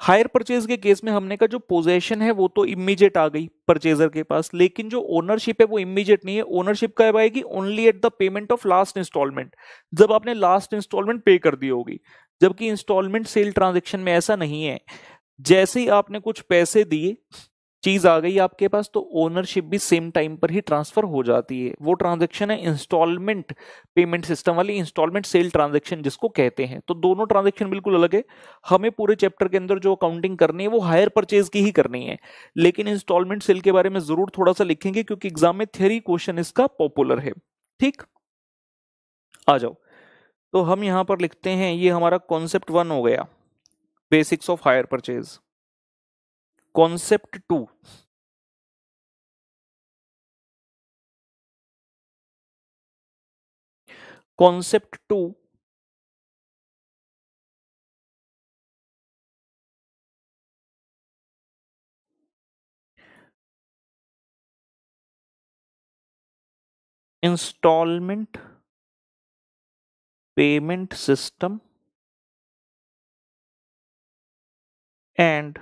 हायर परचेज के केस में हमने का जो पोजेशन है वो तो इमीजिएट आ गई परचेजर के पास लेकिन जो ओनरशिप है वो इमीजिएट नहीं है ओनरशिप कब आएगी only at the payment of last instalment जब आपने लास्ट इंस्टॉलमेंट पे कर दी होगी जबकि इंस्टॉलमेंट सेल ट्रांजेक्शन में ऐसा नहीं है जैसे ही आपने कुछ पैसे दिए चीज आ गई आपके पास तो ओनरशिप भी सेम टाइम पर ही ट्रांसफर हो जाती है वो ट्रांजेक्शन है इंस्टॉलमेंट पेमेंट सिस्टम वाली इंस्टॉलमेंट सेल ट्रांजेक्शन जिसको कहते हैं तो दोनों ट्रांजेक्शन बिल्कुल अलग है हमें पूरे चैप्टर के अंदर जो अकाउंटिंग करनी है वो हायर परचेज की ही करनी है लेकिन इंस्टॉलमेंट सेल के बारे में जरूर थोड़ा सा लिखेंगे क्योंकि एग्जाम में थियरी क्वेश्चन इसका पॉपुलर है ठीक आ जाओ तो हम यहां पर लिखते हैं ये हमारा कॉन्सेप्ट वन हो गया basics of hire purchase concept two concept 2 installment payment system and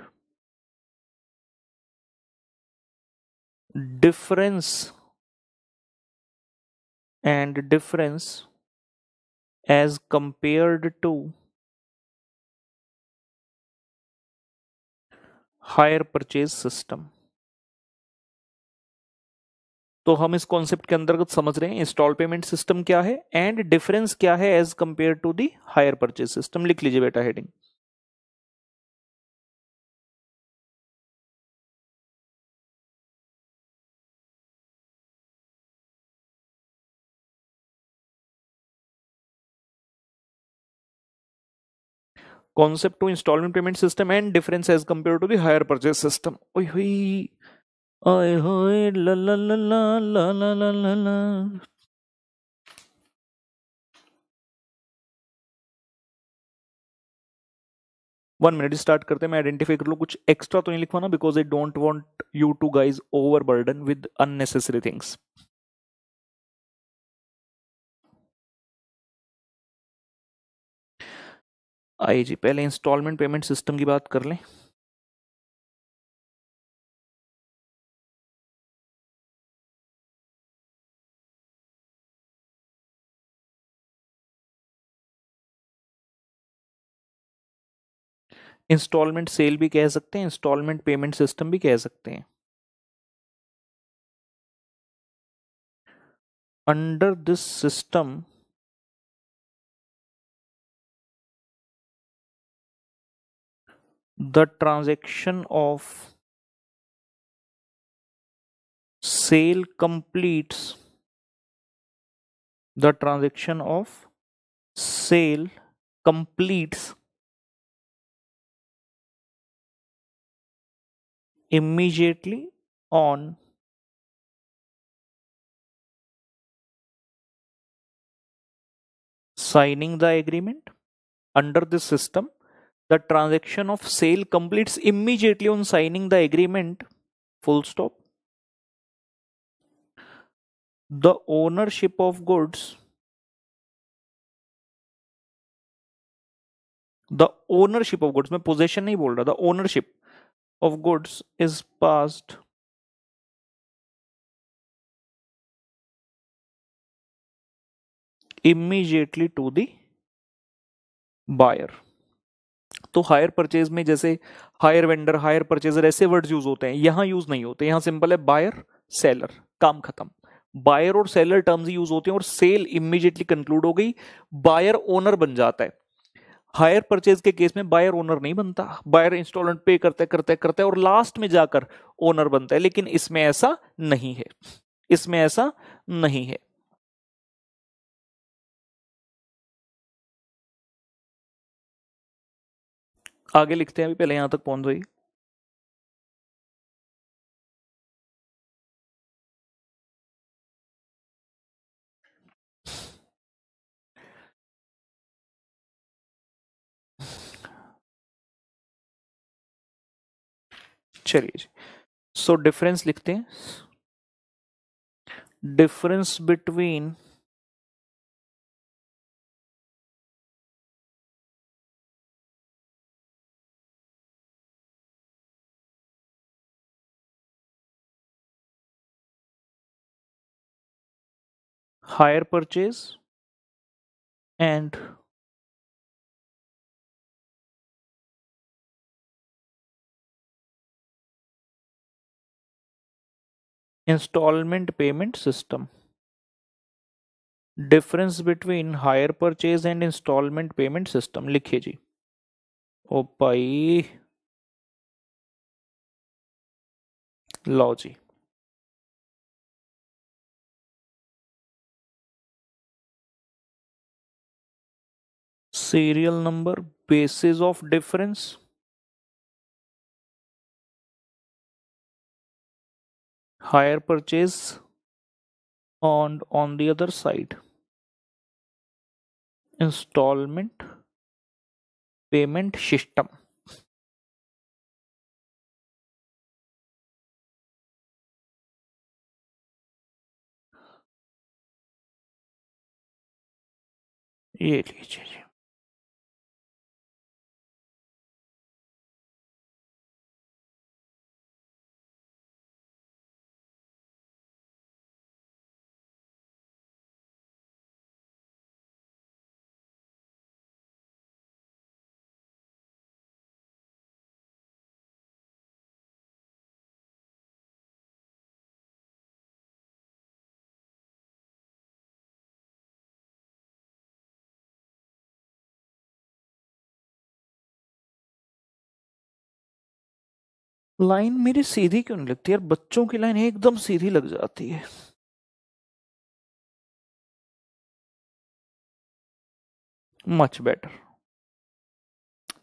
difference and difference as compared to hire purchase system तो हम इस कॉन्सेप्ट के अंतर्गत समझ रहे हैं इंस्टॉल पेमेंट सिस्टम क्या है एंड डिफरेंस क्या है as compare to the hire purchase system लिख लीजिए बेटा heading concept to installment payment system and difference as compared to the higher purchase system. Oi, oi. Oi, oi. La, la, la, la, la, la, la, la, la. One minute start करते मैं identify कर लूँ कुछ extra तो नहीं लिखवाना because I don't want you to guys overburden with unnecessary things आइए जी पहले इंस्टॉलमेंट पेमेंट सिस्टम की बात कर लें इंस्टॉलमेंट सेल भी कह सकते हैं इंस्टॉलमेंट पेमेंट सिस्टम भी कह सकते हैं under this system the transaction of sale completes the transaction of sale completes immediately on signing the agreement under this system the transaction of sale completes immediately on signing the agreement full stop the ownership of goods the ownership of goods मैं possession नहीं बोल the ownership of goods is passed immediately to the buyer तो hire purchase में जैसे hire vendor hire purchaser ऐसे word use होते हैं यहां यूज नहीं होते यहां सिंपल है बायर सेलर काम खत्म बायर और सेलर टर्म्स यूज होते हैं और सेल इमीजिएटली कंक्लूड हो गई बायर ओनर बन जाता है हायर परचेज के केस में बायर ओनर नहीं बनता बायर इंस्टॉलमेंट पे करते करते करते और लास्ट में जाकर ओनर बनता है लेकिन इसमें ऐसा नहीं है इसमें ऐसा नहीं है आगे लिखते हैं अभी पहले यहां तक पहुंच रही चलिए जी सो डिफरेंस लिखते हैं difference between higher purchase and installment payment system difference between hire purchase and instalment payment system लिखिए जी ओ भाई लो जी serial number basis of difference higher purchase and on the other side installment payment system ये लीजिए line मेरी सीधी क्यों नहीं लगती यार बच्चों की लाइन एकदम सीधी लग जाती है मच बेटर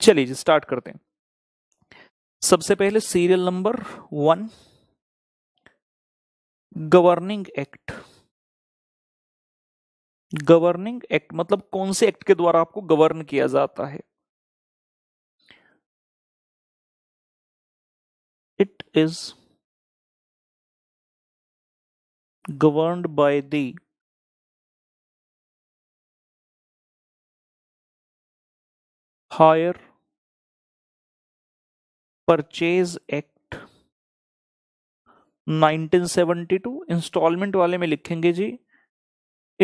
चलिए जी स्टार्ट करते हैं सबसे पहले serial number one governing act governing act मतलब कौन से एक्ट के द्वारा आपको गवर्न किया जाता है It is governed by the Higher Purchase Act 1972 इंस्टॉलमेंट वाले में लिखेंगे जी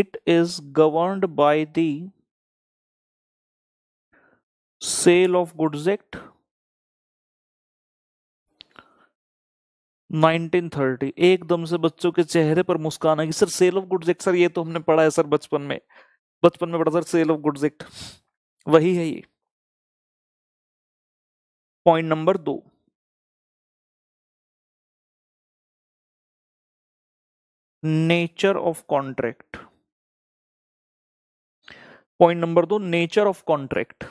it is governed by the sale of goods act 1930 एकदम से बच्चों के चेहरे पर मुस्कान आई sir sale of goods act sir ये तो हमने पढ़ा है सर बचपन में बचपन में पढ़ा sir sale of goods act वही है ये पॉइंट नंबर दो nature of contract point number दो nature of contract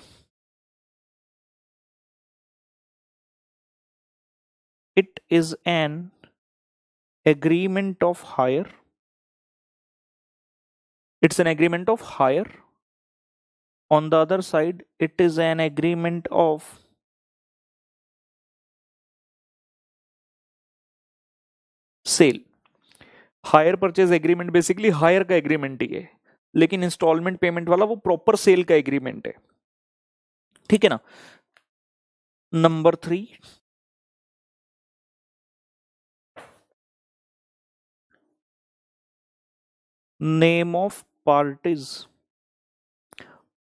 it is an agreement of hire it's an agreement of hire on the other side it is an agreement of sale hire purchase agreement basically hire का agreement ही है लेकिन instalment payment वाला वो proper cell का agreement है ठीक है ना number three name of parties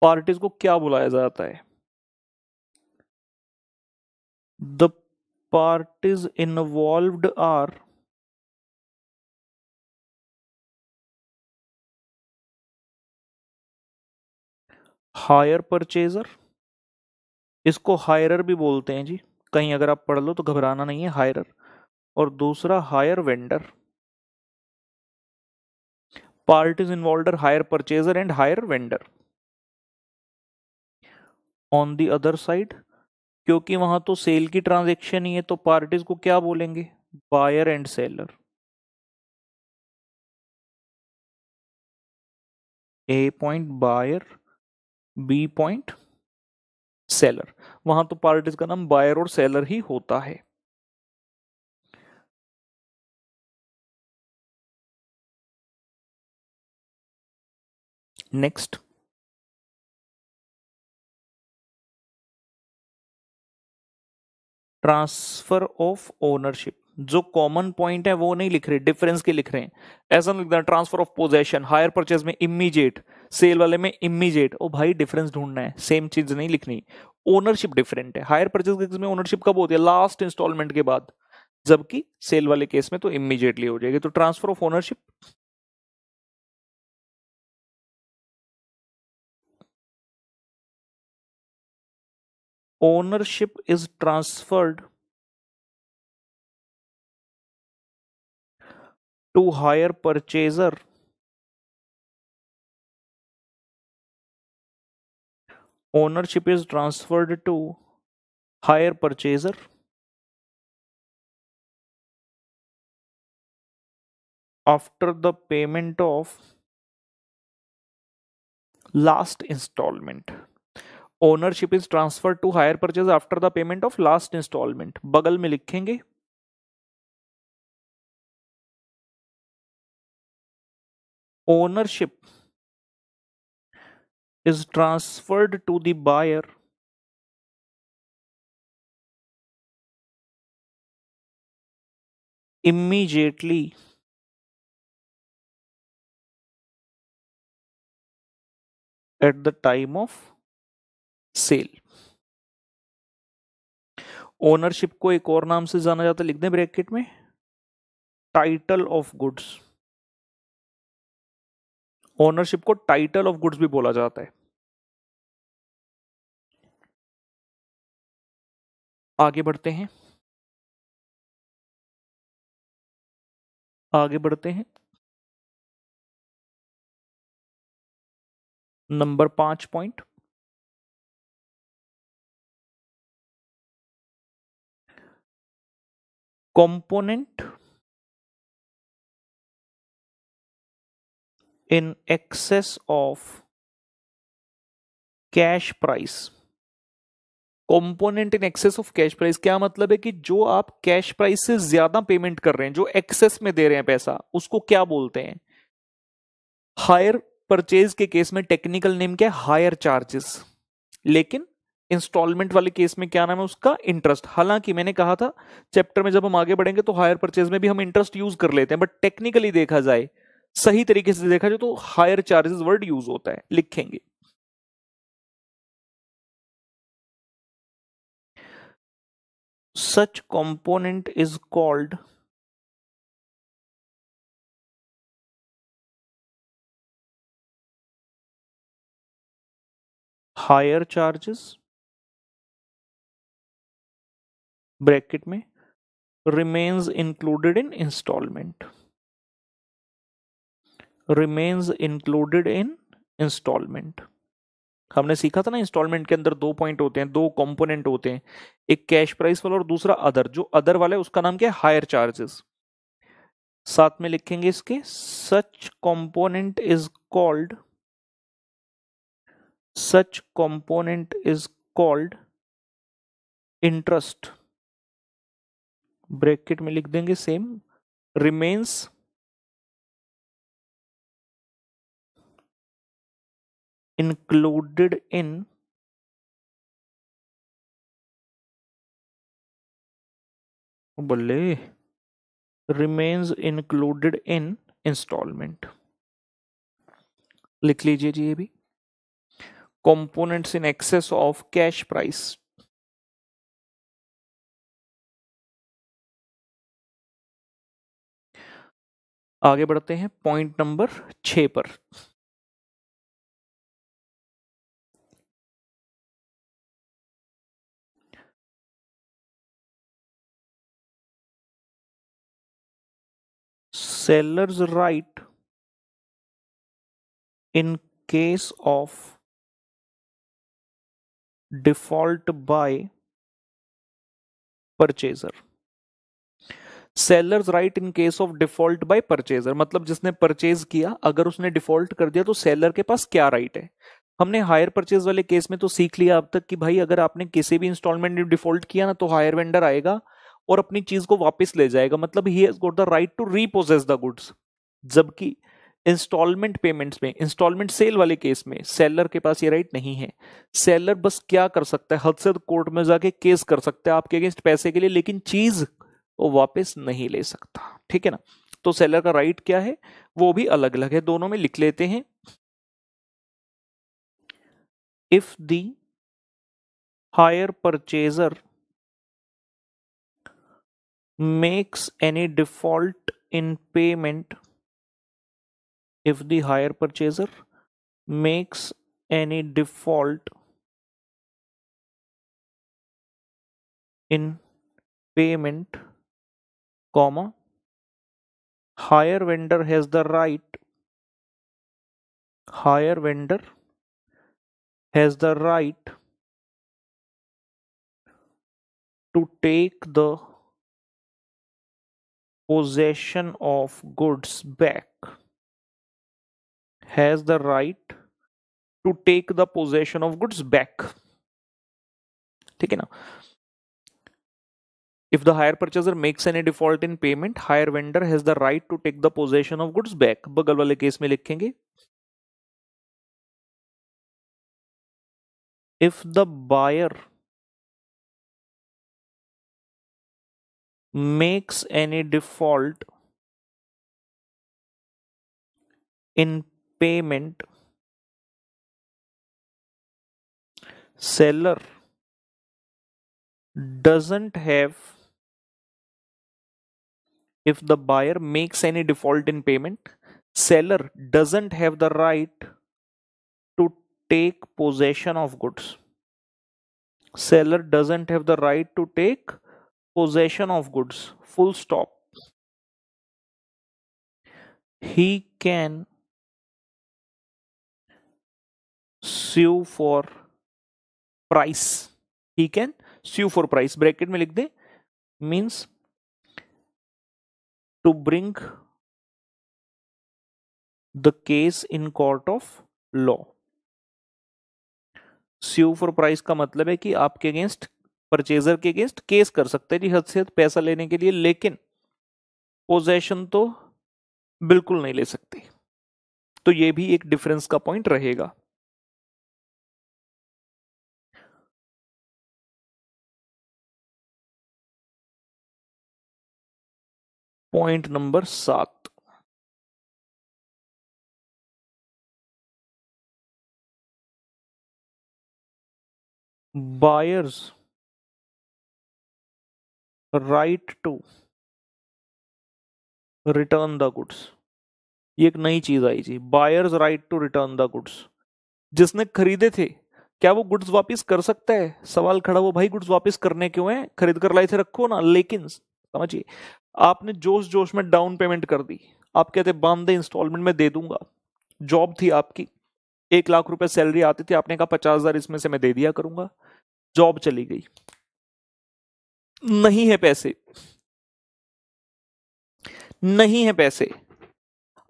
parties को क्या बुलाया जाता है the parties involve are hire purchaser इसको हायरर भी बोलते हैं जी कहीं अगर आप पढ़ लो तो घबराना नहीं है हायरर और दूसरा hire vendor parties involved are higher purchaser and higher vendor on the other side क्योंकि वहां तो सेल की ट्रांजेक्शन ही है तो पार्टीज को क्या बोलेंगे buyer and seller A point buyer B point seller वहां तो पार्टीज का नाम बायर और सेलर ही होता है next ट्रांसफर ऑफ ओनरशिप जो कॉमन पॉइंट है वो नहीं लिख रहे डिफरेंस के लिख रहे हैं ऐसा नहीं लिखना transfer of possession hire purchase में इमीजिएट सेल वाले में इमीजिएट ओ भाई डिफरेंस ढूंढना है सेम चीज नहीं लिखनी ओनरशिप डिफरेंट है हायर परचेज केस में ओनरशिप कब होती है लास्ट इंस्टॉलमेंट के बाद जबकि सेल वाले केस में तो इमीजिएटली हो जाएगी तो transfer of ownership ownership is transferred to higher purchaser ownership is transferred to higher purchaser after the payment of last installment ownership is transfer to hire purchase after the payment of last instalment बगल में लिखेंगे ownership is transferred to the buyer immediately at the time of sale ownership को एक और नाम से जाना जाता है लिख दें ब्रैकेट में टाइटल ऑफ गुड्स ओनरशिप को टाइटल ऑफ गुड्स भी बोला जाता है आगे बढ़ते हैं आगे बढ़ते हैं नंबर पांच point component in excess of cash price component in excess of cash price क्या मतलब है कि जो आप कैश प्राइस से ज्यादा पेमेंट कर रहे हैं जो एक्सेस में दे रहे हैं पैसा उसको क्या बोलते हैं हायर परचेज के केस में टेक्निकल नेम क्या है हायर चार्जेस लेकिन इंस्टॉलमेंट वाले केस में क्या नाम है उसका इंटरेस्ट हालांकि मैंने कहा था चैप्टर में जब हम आगे बढ़ेंगे तो हायर परचेज में भी हम इंटरेस्ट यूज कर लेते हैं बट टेक्निकली देखा जाए सही तरीके से देखा जाए तो हायर चार्जेस वर्ड यूज होता है लिखेंगे such component is called higher charges bracket में remains included in instalment remains included in instalment हमने सीखा था ना इंस्टॉलमेंट के अंदर दो पॉइंट होते हैं दो कंपोनेंट होते हैं एक कैश प्राइस वाला और दूसरा अदर जो अदर वाला है उसका नाम क्या है हायर चार्जेस साथ में लिखेंगे इसके such component is called such component is called interest bracket में लिख देंगे सेम रिमेन्स इंक्लूडेड इन बोले रिमेन्स इंक्लूडेड इन इंस्टॉलमेंट लिख लीजिए जी ये भी components in excess of cash price आगे बढ़ते हैं पॉइंट नंबर छ पर seller's right in case of default by purchaser seller's right in case of default by purchaser मतलब जिसने परचेज किया अगर उसने डिफॉल्ट कर दिया तो सेलर के पास क्या राइट है हमने हायर परचेज वाले केस में तो सीख लिया अब तक कि भाई अगर आपने किसी भी इंस्टॉलमेंट डिफॉल्ट किया ना तो हायर वेंडर आएगा और अपनी चीज को वापस ले जाएगा मतलब he has got the right to repossess the goods जबकि इंस्टॉलमेंट पेमेंट्स में इंस्टॉलमेंट सेल वाले केस में सेलर के पास ये राइट नहीं है सेलर बस क्या कर सकता है हद से कोर्ट में जाके केस कर सकता है आपके अगेंस्ट पैसे के लिए लेकिन चीज वो वापस नहीं ले सकता ठीक है ना तो सेलर का राइट क्या है वो भी अलग अलग है दोनों में लिख लेते हैं if the hire purchaser makes any default in payment if the hire purchaser makes any default in payment comma higher vendor has the right higher vendor has the right to take the possession of goods back has the right to take the possession of goods back ठीक है ना if the hire purchaser makes any default in payment, hire vendor has the right to take the possession of goods back. बगल वाले case में लिखेंगे if the buyer makes any default in payment seller doesn't have if the buyer makes any default in payment seller doesn't have the right to take possession of goods seller doesn't have the right to take possession of goods full stop he can sue for price he can sue for price bracket me, likh means to bring the case in court of law sue for price का मतलब है कि आपके against purchaser के अगेंस्ट case कर सकते हैं जी हद से हद पैसा लेने के लिए लेकिन पोजेशन तो बिल्कुल नहीं ले सकते तो ये भी एक डिफरेंस का पॉइंट रहेगा पॉइंट नंबर सात buyers right to return the goods ये एक नई चीज आई जी buyers right to return the goods जिसने खरीदे थे क्या वो गुड्स वापस कर सकता है सवाल खड़ा वो भाई गुड्स वापस करने क्यों है खरीद कर लाए थे रखो ना लेकिन समझिए आपने जोश जोश में डाउन पेमेंट कर दी आप कहते बंद दे इंस्टॉलमेंट में दे दूंगा जॉब थी आपकी एक लाख रुपए सैलरी आती थी आपने कहा पचास हजार इसमें से मैं दे दिया करूंगा जॉब चली गई नहीं है पैसे नहीं है पैसे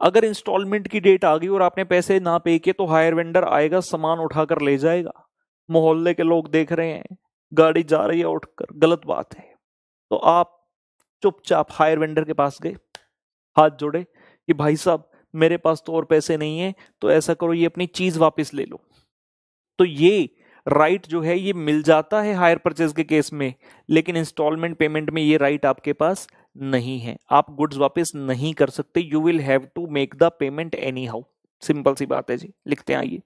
अगर इंस्टॉलमेंट की डेट आ गई और आपने पैसे ना पे किए तो हायर वेंडर आएगा सामान उठाकर ले जाएगा मोहल्ले के लोग देख रहे हैं गाड़ी जा रही है उठकर गलत बात है तो आप चुपचाप हायर वेंडर के पास गए हाथ जोड़े कि भाई साहब मेरे पास तो और पैसे नहीं है तो ऐसा करो ये अपनी चीज वापस ले लो तो ये राइट जो है ये मिल जाता है हायर परचेज के केस में लेकिन इंस्टॉलमेंट पेमेंट में ये राइट आपके पास नहीं है आप गुड्स वापस नहीं कर सकते you will have to make the payment anyhow simple सी बात है जी लिखते हैं आइए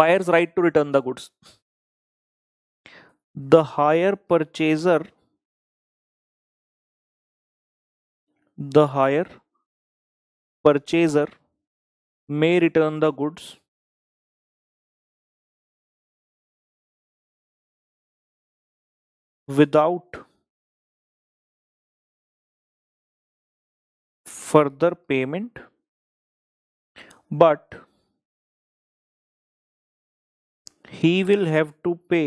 buyers right to return the goods the hire purchaser the higher purchaser may return the goods without further payment but he will have to pay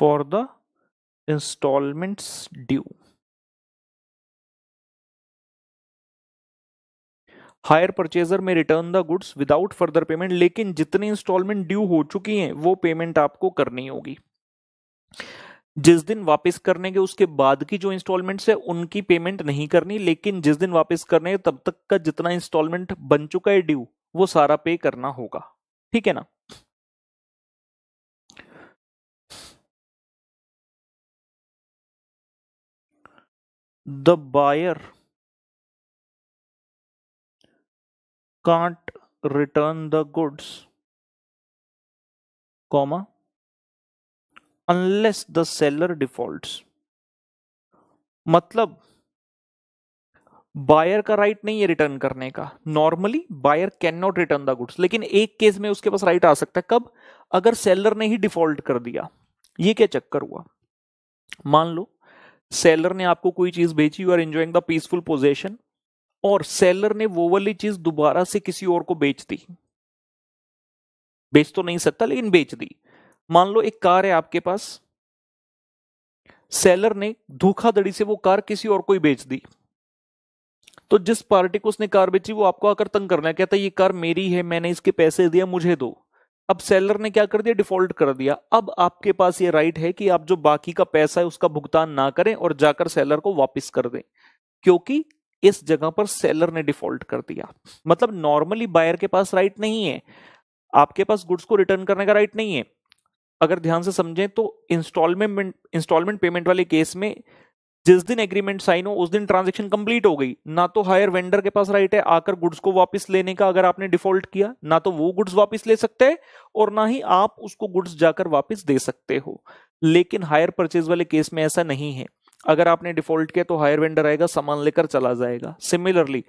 for the installments due. Hire purchaser में return the goods without further payment लेकिन जितनी instalment due हो चुकी हैं वो payment आपको करनी होगी जिस दिन वापस करने के उसके बाद की जो इंस्टॉलमेंट्स है उनकी पेमेंट नहीं करनी लेकिन जिस दिन वापस करने तब तक का जितना इंस्टॉलमेंट बन चुका है ड्यू वो सारा पे करना होगा ठीक है ना the buyer can't return the goods comma unless the seller defaults मतलब बायर का राइट नहीं है रिटर्न करने का normally buyer can not return the goods लेकिन एक केस में उसके पास राइट आ सकता है कब अगर सेलर ने ही डिफॉल्ट कर दिया ये क्या चक्कर हुआ मान लो सेलर ने आपको कोई चीज बेची you are enjoying the peaceful possession और सेलर ने वो वाली चीज दोबारा से किसी और को बेच दी बेच तो नहीं सकता लेकिन बेच दी मान लो एक कार है आपके पास सेलर ने धोखाधड़ी से वो कार किसी और को ही बेच दी तो जिस पार्टी को उसने कार बेची वो आपको आकर तंग करना कहता है ये कार मेरी है मैंने इसके पैसे दिया मुझे दो अब सेलर ने क्या कर दिया डिफॉल्ट कर दिया अब आपके पास ये राइट है कि आप जो बाकी का पैसा है उसका भुगतान ना करें और जाकर सेलर को वापस कर दें क्योंकि इस जगह पर सेलर ने डिफॉल्ट कर दिया मतलब नॉर्मली बायर के पास राइट नहीं है आपके पास गुड्स को रिटर्न करने का राइट नहीं है अगर ध्यान से समझें तो इंस्टॉलमेंट इंस्टॉलमेंट पेमेंट वाले केस में जिस दिन एग्रीमेंट साइन हो उस दिन ट्रांजेक्शन कंप्लीट हो गई ना तो हायर वेंडर के पास राइट है आकर गुड्स को वापस लेने का अगर आपने डिफॉल्ट किया ना तो वो गुड्स वापस ले सकते हैं और ना ही आप उसको गुड्स जाकर वापस दे सकते हो लेकिन हायर परचेज वाले केस में ऐसा नहीं है अगर आपने डिफॉल्ट किया तो हायर वेंडर आएगा सामान लेकर चला जाएगा सिमिलरली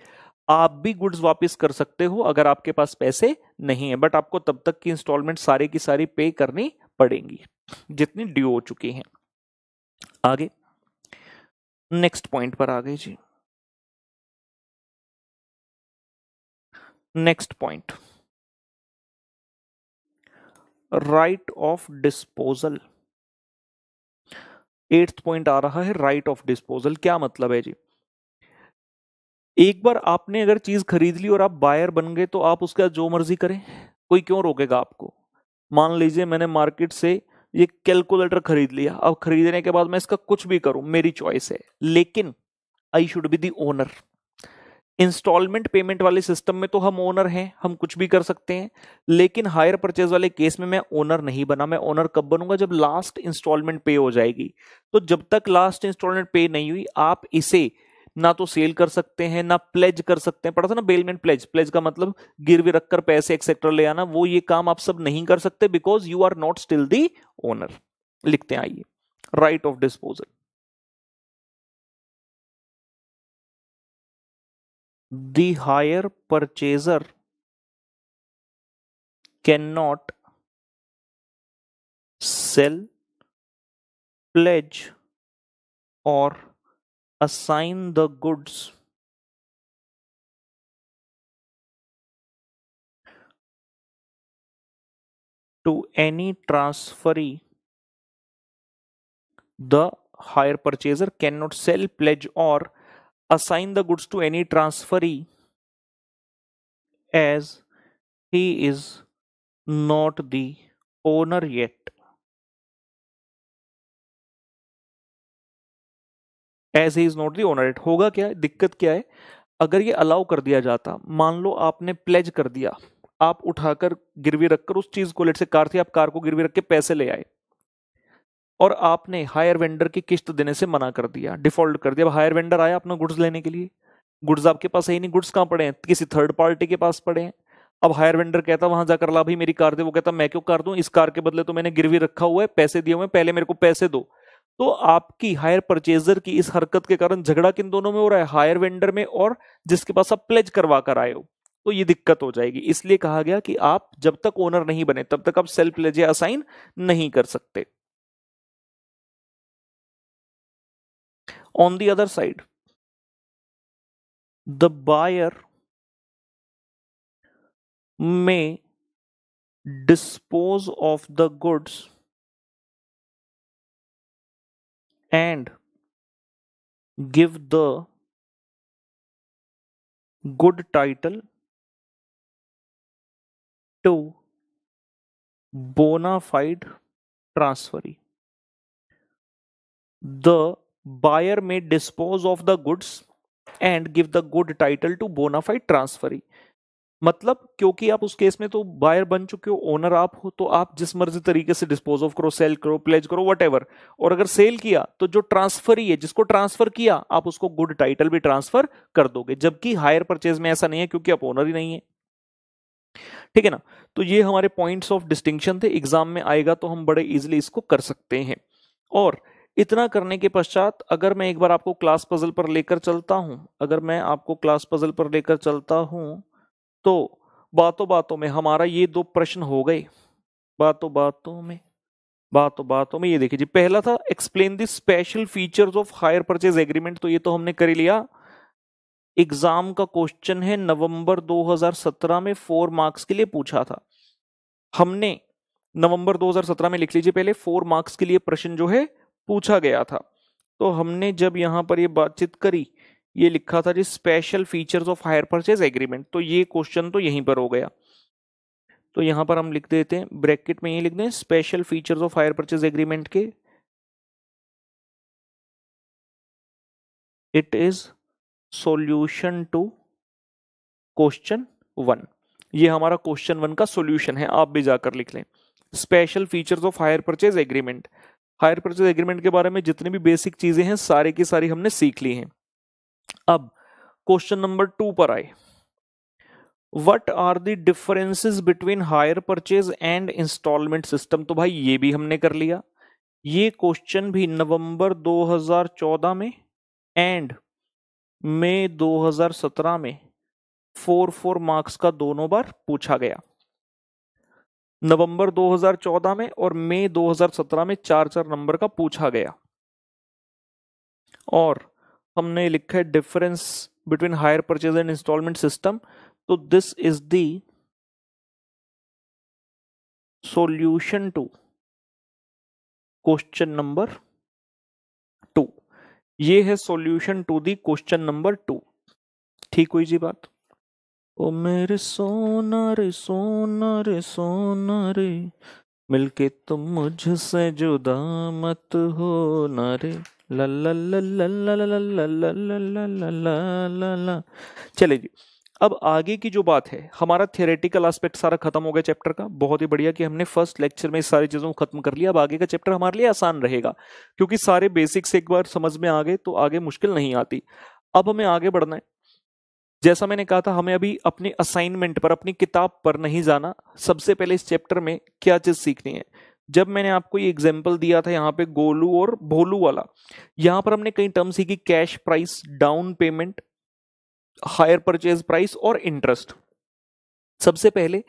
आप भी गुड्स वापस कर सकते हो अगर आपके पास पैसे नहीं है बट आपको तब तक की इंस्टॉलमेंट सारी की सारी पे करनी पड़ेंगी जितनी ड्यू हो चुकी हैं आगे नेक्स्ट पॉइंट पर आ गई जी next point right of disposal eighth point आ रहा है राइट ऑफ डिस्पोजल क्या मतलब है जी एक बार आपने अगर चीज खरीद ली और आप बायर बन गए तो आप उसका जो मर्जी करें कोई क्यों रोकेगा आपको मान लीजिए मैंने मार्केट से ये कैलकुलेटर खरीद लिया अब खरीदने के बाद मैं इसका कुछ भी करूं मेरी चॉइस है लेकिन I should be the owner installment payment वाले सिस्टम में तो हम ओनर हैं हम कुछ भी कर सकते हैं लेकिन हायर परचेज वाले केस में मैं ओनर नहीं बना मैं ओनर कब बनूंगा जब लास्ट इंस्टॉलमेंट पे हो जाएगी तो जब तक लास्ट इंस्टॉलमेंट पे नहीं हुई आप इसे ना तो सेल कर सकते हैं ना प्लेज कर सकते हैं पढ़ा था ना बेलमेंट प्लेज प्लेज का मतलब गिरवी रखकर पैसे एक्सेट्रा ले आना वो ये काम आप सब नहीं कर सकते because you are not still the owner लिखते हैं आइए right of disposal the higher purchaser cannot sell pledge or assign the goods to any transferee the hire purchaser cannot sell pledge or assign the goods to any transferee as he is not the owner yet as he is not the owner it होगा क्या है दिक्कत क्या है अगर ये allow कर दिया जाता मान लो आपने प्लेज कर दिया आप उठाकर गिरवी रखकर उस चीज को लेट से कार थी आप कार को गिरवी रख के पैसे ले आए और आपने हायर वेंडर की किस्त देने से मना कर दिया डिफॉल्ट कर दिया अब हायर वेंडर आया अपना गुड्स लेने के लिए गुड्स आपके पास है ही नहीं गुड्स कहाँ पड़े हैं किसी थर्ड पार्टी के पास पड़े हैं अब हायर वेंडर कहता वहां जाकर ला भाई मेरी कार दे वो कहता मैं क्यों कार दूं इस कार के बदले तो मैंने गिरवी रखा हुआ है पैसे दिए हुए पहले मेरे को पैसे दो तो आपकी हायर परचेजर की इस हरकत के कारण झगड़ा किन दोनों में हो रहा है हायर वेंडर में और जिसके पास आप प्लेज करवा कर आए हो तो ये दिक्कत हो जाएगी इसलिए कहा गया कि आप जब तक ओनर नहीं बने तब तक आप सेल्फ प्लेज या असाइन नहीं कर सकते on the other side the buyer में dispose of the goods and give the good title to bona fide transferee. The buyer may dispose of the goods and give the good title to bona fide transferee. मतलब क्योंकि आप उस case में तो buyer बन चुके हो owner आप हो तो आप जिस मर्जी तरीके से डिस्पोज ऑफ करो सेल करो प्लेज करो वट और अगर सेल किया तो जो ट्रांसफर ही है जिसको ट्रांसफर किया आप उसको गुड टाइटल भी ट्रांसफर कर दोगे जबकि हायर परचेज में ऐसा नहीं है क्योंकि आप ओनर ही नहीं है ठीक है ना तो ये हमारे पॉइंट्स ऑफ डिस्टिंक्शन थे एग्जाम में आएगा तो हम बड़े इजिली इसको कर सकते हैं और इतना करने के पश्चात अगर मैं एक बार आपको क्लास पजल पर लेकर चलता हूं अगर मैं आपको क्लास पजल पर लेकर चलता हूं तो बातों बातों में हमारा ये दो प्रश्न हो गए बातों बातों में बातों बातों में ये देखिए जी पहला था explain the special features of hire purchase agreement तो ये तो हमने कर लिया एग्जाम का क्वेश्चन है नवंबर 2017 में फोर मार्क्स के लिए पूछा था हमने नवंबर 2017 में लिख लीजिए पहले फोर मार्क्स के लिए प्रश्न जो है पूछा गया था तो हमने जब यहां पर ये बातचीत करी ये लिखा था जी special features of hire purchase agreement तो ये क्वेश्चन तो यहीं पर हो गया तो यहां पर हम लिख देते हैं ब्रैकेट में ये लिख दें special features of hire purchase agreement के it is solution to question one ये हमारा क्वेश्चन वन का सॉल्यूशन है आप भी जाकर लिख लें special features of hire purchase agreement hire purchase agreement के बारे में जितनी भी बेसिक चीज़ें हैं सारे की सारी हमने सीख ली हैं अब क्वेश्चन नंबर टू पर आए what are the differences between hire purchase and installment system तो भाई ये भी हमने कर लिया ये क्वेश्चन भी नवंबर 2014 में एंड मई 2017 में फोर फोर मार्क्स का दोनों बार पूछा गया नवंबर 2014 में और मई 2017 में चार चार नंबर का पूछा गया और हमने लिखा है difference between hire purchase and installment system तो this is the solution to question number two ये है solution to the question number two ठीक हुई जी बात ओ मेरे सोना रे सोना रे सोना रे मिलके तुम मुझसे जुदा मत हो नरे रे चले जी अब आगे की जो बात है हमारा थियोरेटिकल एस्पेक्ट सारा खत्म हो गया चैप्टर का बहुत ही बढ़िया कि हमने फर्स्ट लेक्चर में सारी चीज़ों को खत्म कर लिया अब आगे का चैप्टर हमारे लिए आसान रहेगा क्योंकि सारे बेसिक्स एक बार समझ में आ गए तो आगे मुश्किल नहीं आती अब हमें आगे बढ़ना है जैसा मैंने कहा था हमें अभी अपने असाइनमेंट पर अपनी किताब पर नहीं जाना सबसे पहले इस चैप्टर में क्या चीज़ सीखनी है जब मैंने आपको ये एग्जाम्पल दिया था यहाँ पे गोलू और भोलू वाला यहाँ पर हमने कई टर्म सीखी cash price down payment hire purchase price और इंटरेस्ट सबसे पहले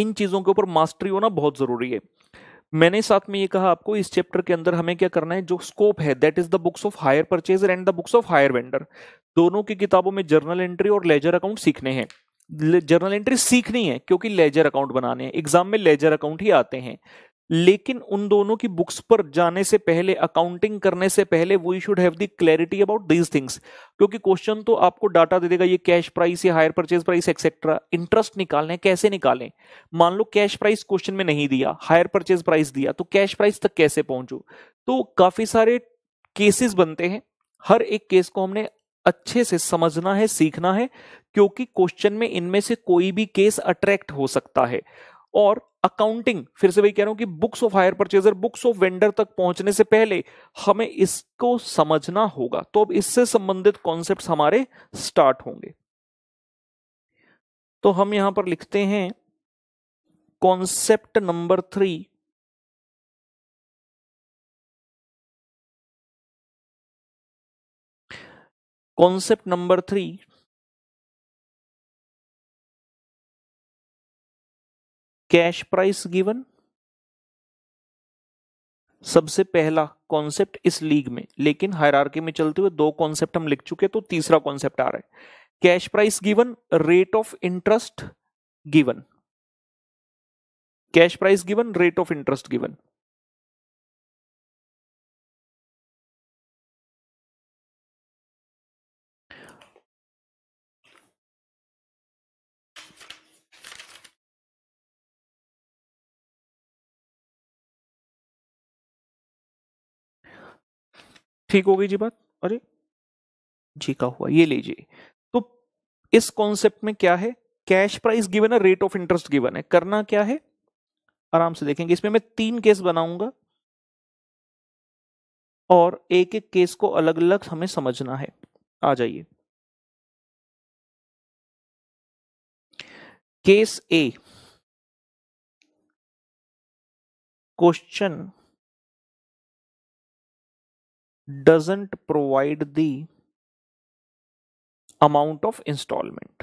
इन चीज़ों के ऊपर मास्टरी होना बहुत ज़रूरी है मैंने साथ में ये कहा आपको इस चैप्टर के अंदर हमें क्या करना है जो स्कोप है that is the books of hire purchaser and the books of hire vendor दोनों की किताबों में जर्नल एंट्री और लेजर अकाउंट सीखने हैं जर्नल एंट्री सीखनी है क्योंकि लेजर अकाउंट बनाने हैं एग्जाम में लेजर अकाउंट ही आते हैं लेकिन उन दोनों की बुक्स पर जाने से पहले अकाउंटिंग करने से पहले we should have the clarity about these things क्योंकि क्वेश्चन तो आपको डाटा दे देगा ये कैश प्राइस या hire purchase price etcetera interest निकालने कैसे निकालें मान लो कैश प्राइस क्वेश्चन में नहीं दिया हायर परचेज प्राइस दिया तो कैश प्राइस तक कैसे पहुंचू तो काफी सारे केसेस बनते हैं हर एक केस को हमने अच्छे से समझना है सीखना है क्योंकि क्वेश्चन में इनमें से कोई भी केस अट्रैक्ट हो सकता है और अकाउंटिंग फिर से वही कह रहा हूं कि books of hire purchaser books of vendor तक पहुंचने से पहले हमें इसको समझना होगा तो अब इससे संबंधित कॉन्सेप्ट हमारे स्टार्ट होंगे तो हम यहां पर लिखते हैं concept number three concept number three cash price given सबसे पहला कॉन्सेप्ट इस लीग में लेकिन हायरार्की में चलते हुए दो कॉन्सेप्ट हम लिख चुके तो तीसरा कॉन्सेप्ट आ रहा है cash price given rate of interest given cash price given rate of interest given ठीक हो गई जी बात अरे जी का हुआ ये लीजिए तो इस कॉन्सेप्ट में क्या है कैश प्राइस गिवन है रेट ऑफ इंटरेस्ट गिवन है करना क्या है आराम से देखेंगे इसमें मैं तीन केस बनाऊंगा और एक एक केस को अलग अलग हमें समझना है आ जाइए case A question doesn't provide the amount of installment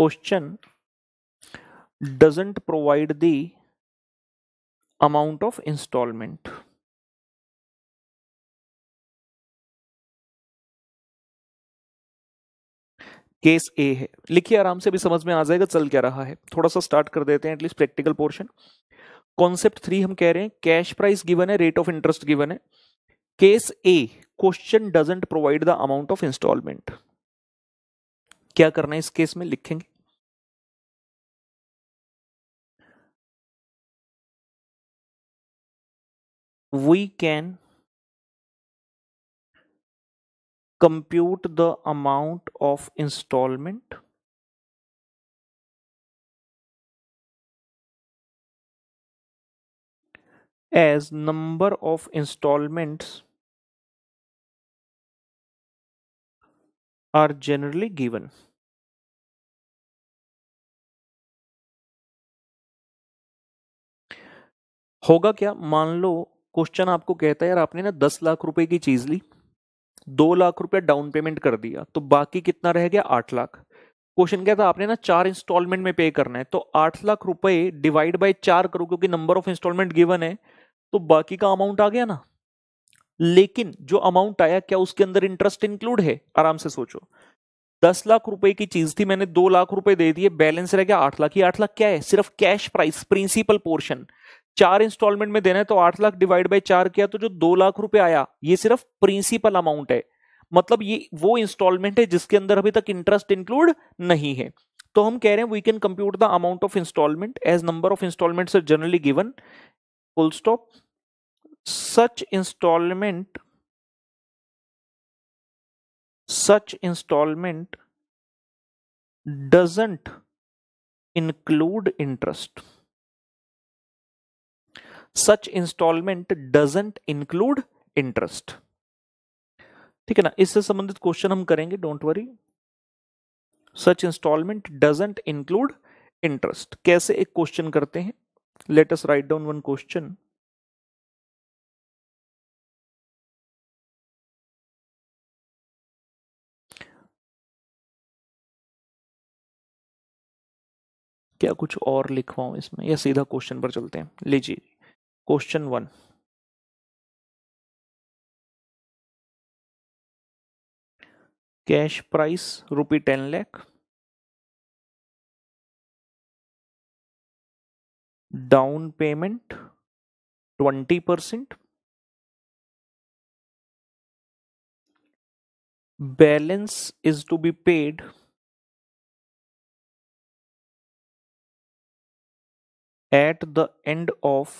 question doesn't provide the amount of installment case A है लिखिए आराम से भी समझ में आ जाएगा चल क्या रहा है थोड़ा सा स्टार्ट कर देते हैं at least practical portion concept three हम कह रहे हैं कैश प्राइस गिवन है रेट ऑफ इंटरेस्ट गिवन है case A question doesn't provide the amount of installment क्या करना है इस केस में लिखेंगे we can compute the amount of installment as number of installments are generally given. होगा क्या मान लो क्वेश्चन आपको कहता है यार आपने ना दस लाख रुपए की चीज ली दो लाख रुपया डाउन पेमेंट कर दिया तो बाकी कितना रह गया आठ लाख क्वेश्चन क्या था आपने ना चार इंस्टॉलमेंट में पे करना है तो आठ लाख रुपए डिवाइड बाय चार करो क्योंकि नंबर ऑफ इंस्टॉलमेंट गिवन है तो बाकी का अमाउंट आ गया ना लेकिन जो अमाउंट आया क्या उसके अंदर इंटरेस्ट इंक्लूड है आराम से सोचो दस लाख रुपए की चीज थी मैंने दो लाख रुपए दे दिए बैलेंस रह गया आठ लाख ही आठ लाख क्या है सिर्फ कैश प्राइस प्रिंसिपल पोर्शन चार इंस्टॉलमेंट में देना है तो आठ लाख डिवाइड बाय चार किया तो जो दो लाख रुपए आया ये सिर्फ प्रिंसिपल अमाउंट है मतलब ये वो इंस्टॉलमेंट है जिसके अंदर अभी तक इंटरेस्ट इंक्लूड नहीं है तो हम कह रहे हैं we can compute the amount of installment as number of installments are generally given full stop such installment such installment doesn't include interest such installment doesn't include interest ठीक है ना इससे संबंधित क्वेश्चन हम करेंगे don't worry such installment doesn't include interest कैसे एक question करते हैं Let us write down one question. क्या कुछ और लिखवाऊं इसमें या सीधा क्वेश्चन पर चलते हैं लीजिए question one cash price rupee ten lakh down payment 20% balance is to be paid at the end of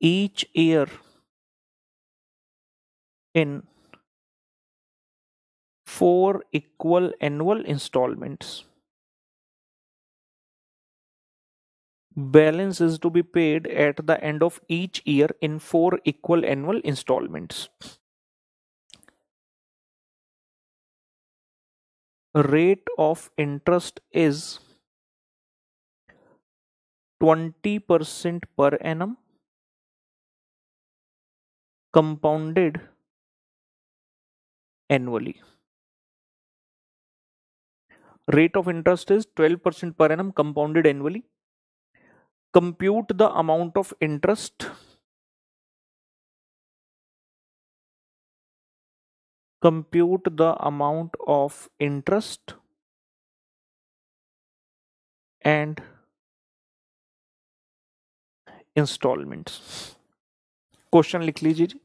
each year in four equal annual installments balance is to be paid at the end of each year in four equal annual installments. Rate of interest is 20% per annum compounded annually. Rate of interest is 12% per annum compounded annually. compute the amount of interest compute the amount of interest and installments question लिख लीजिए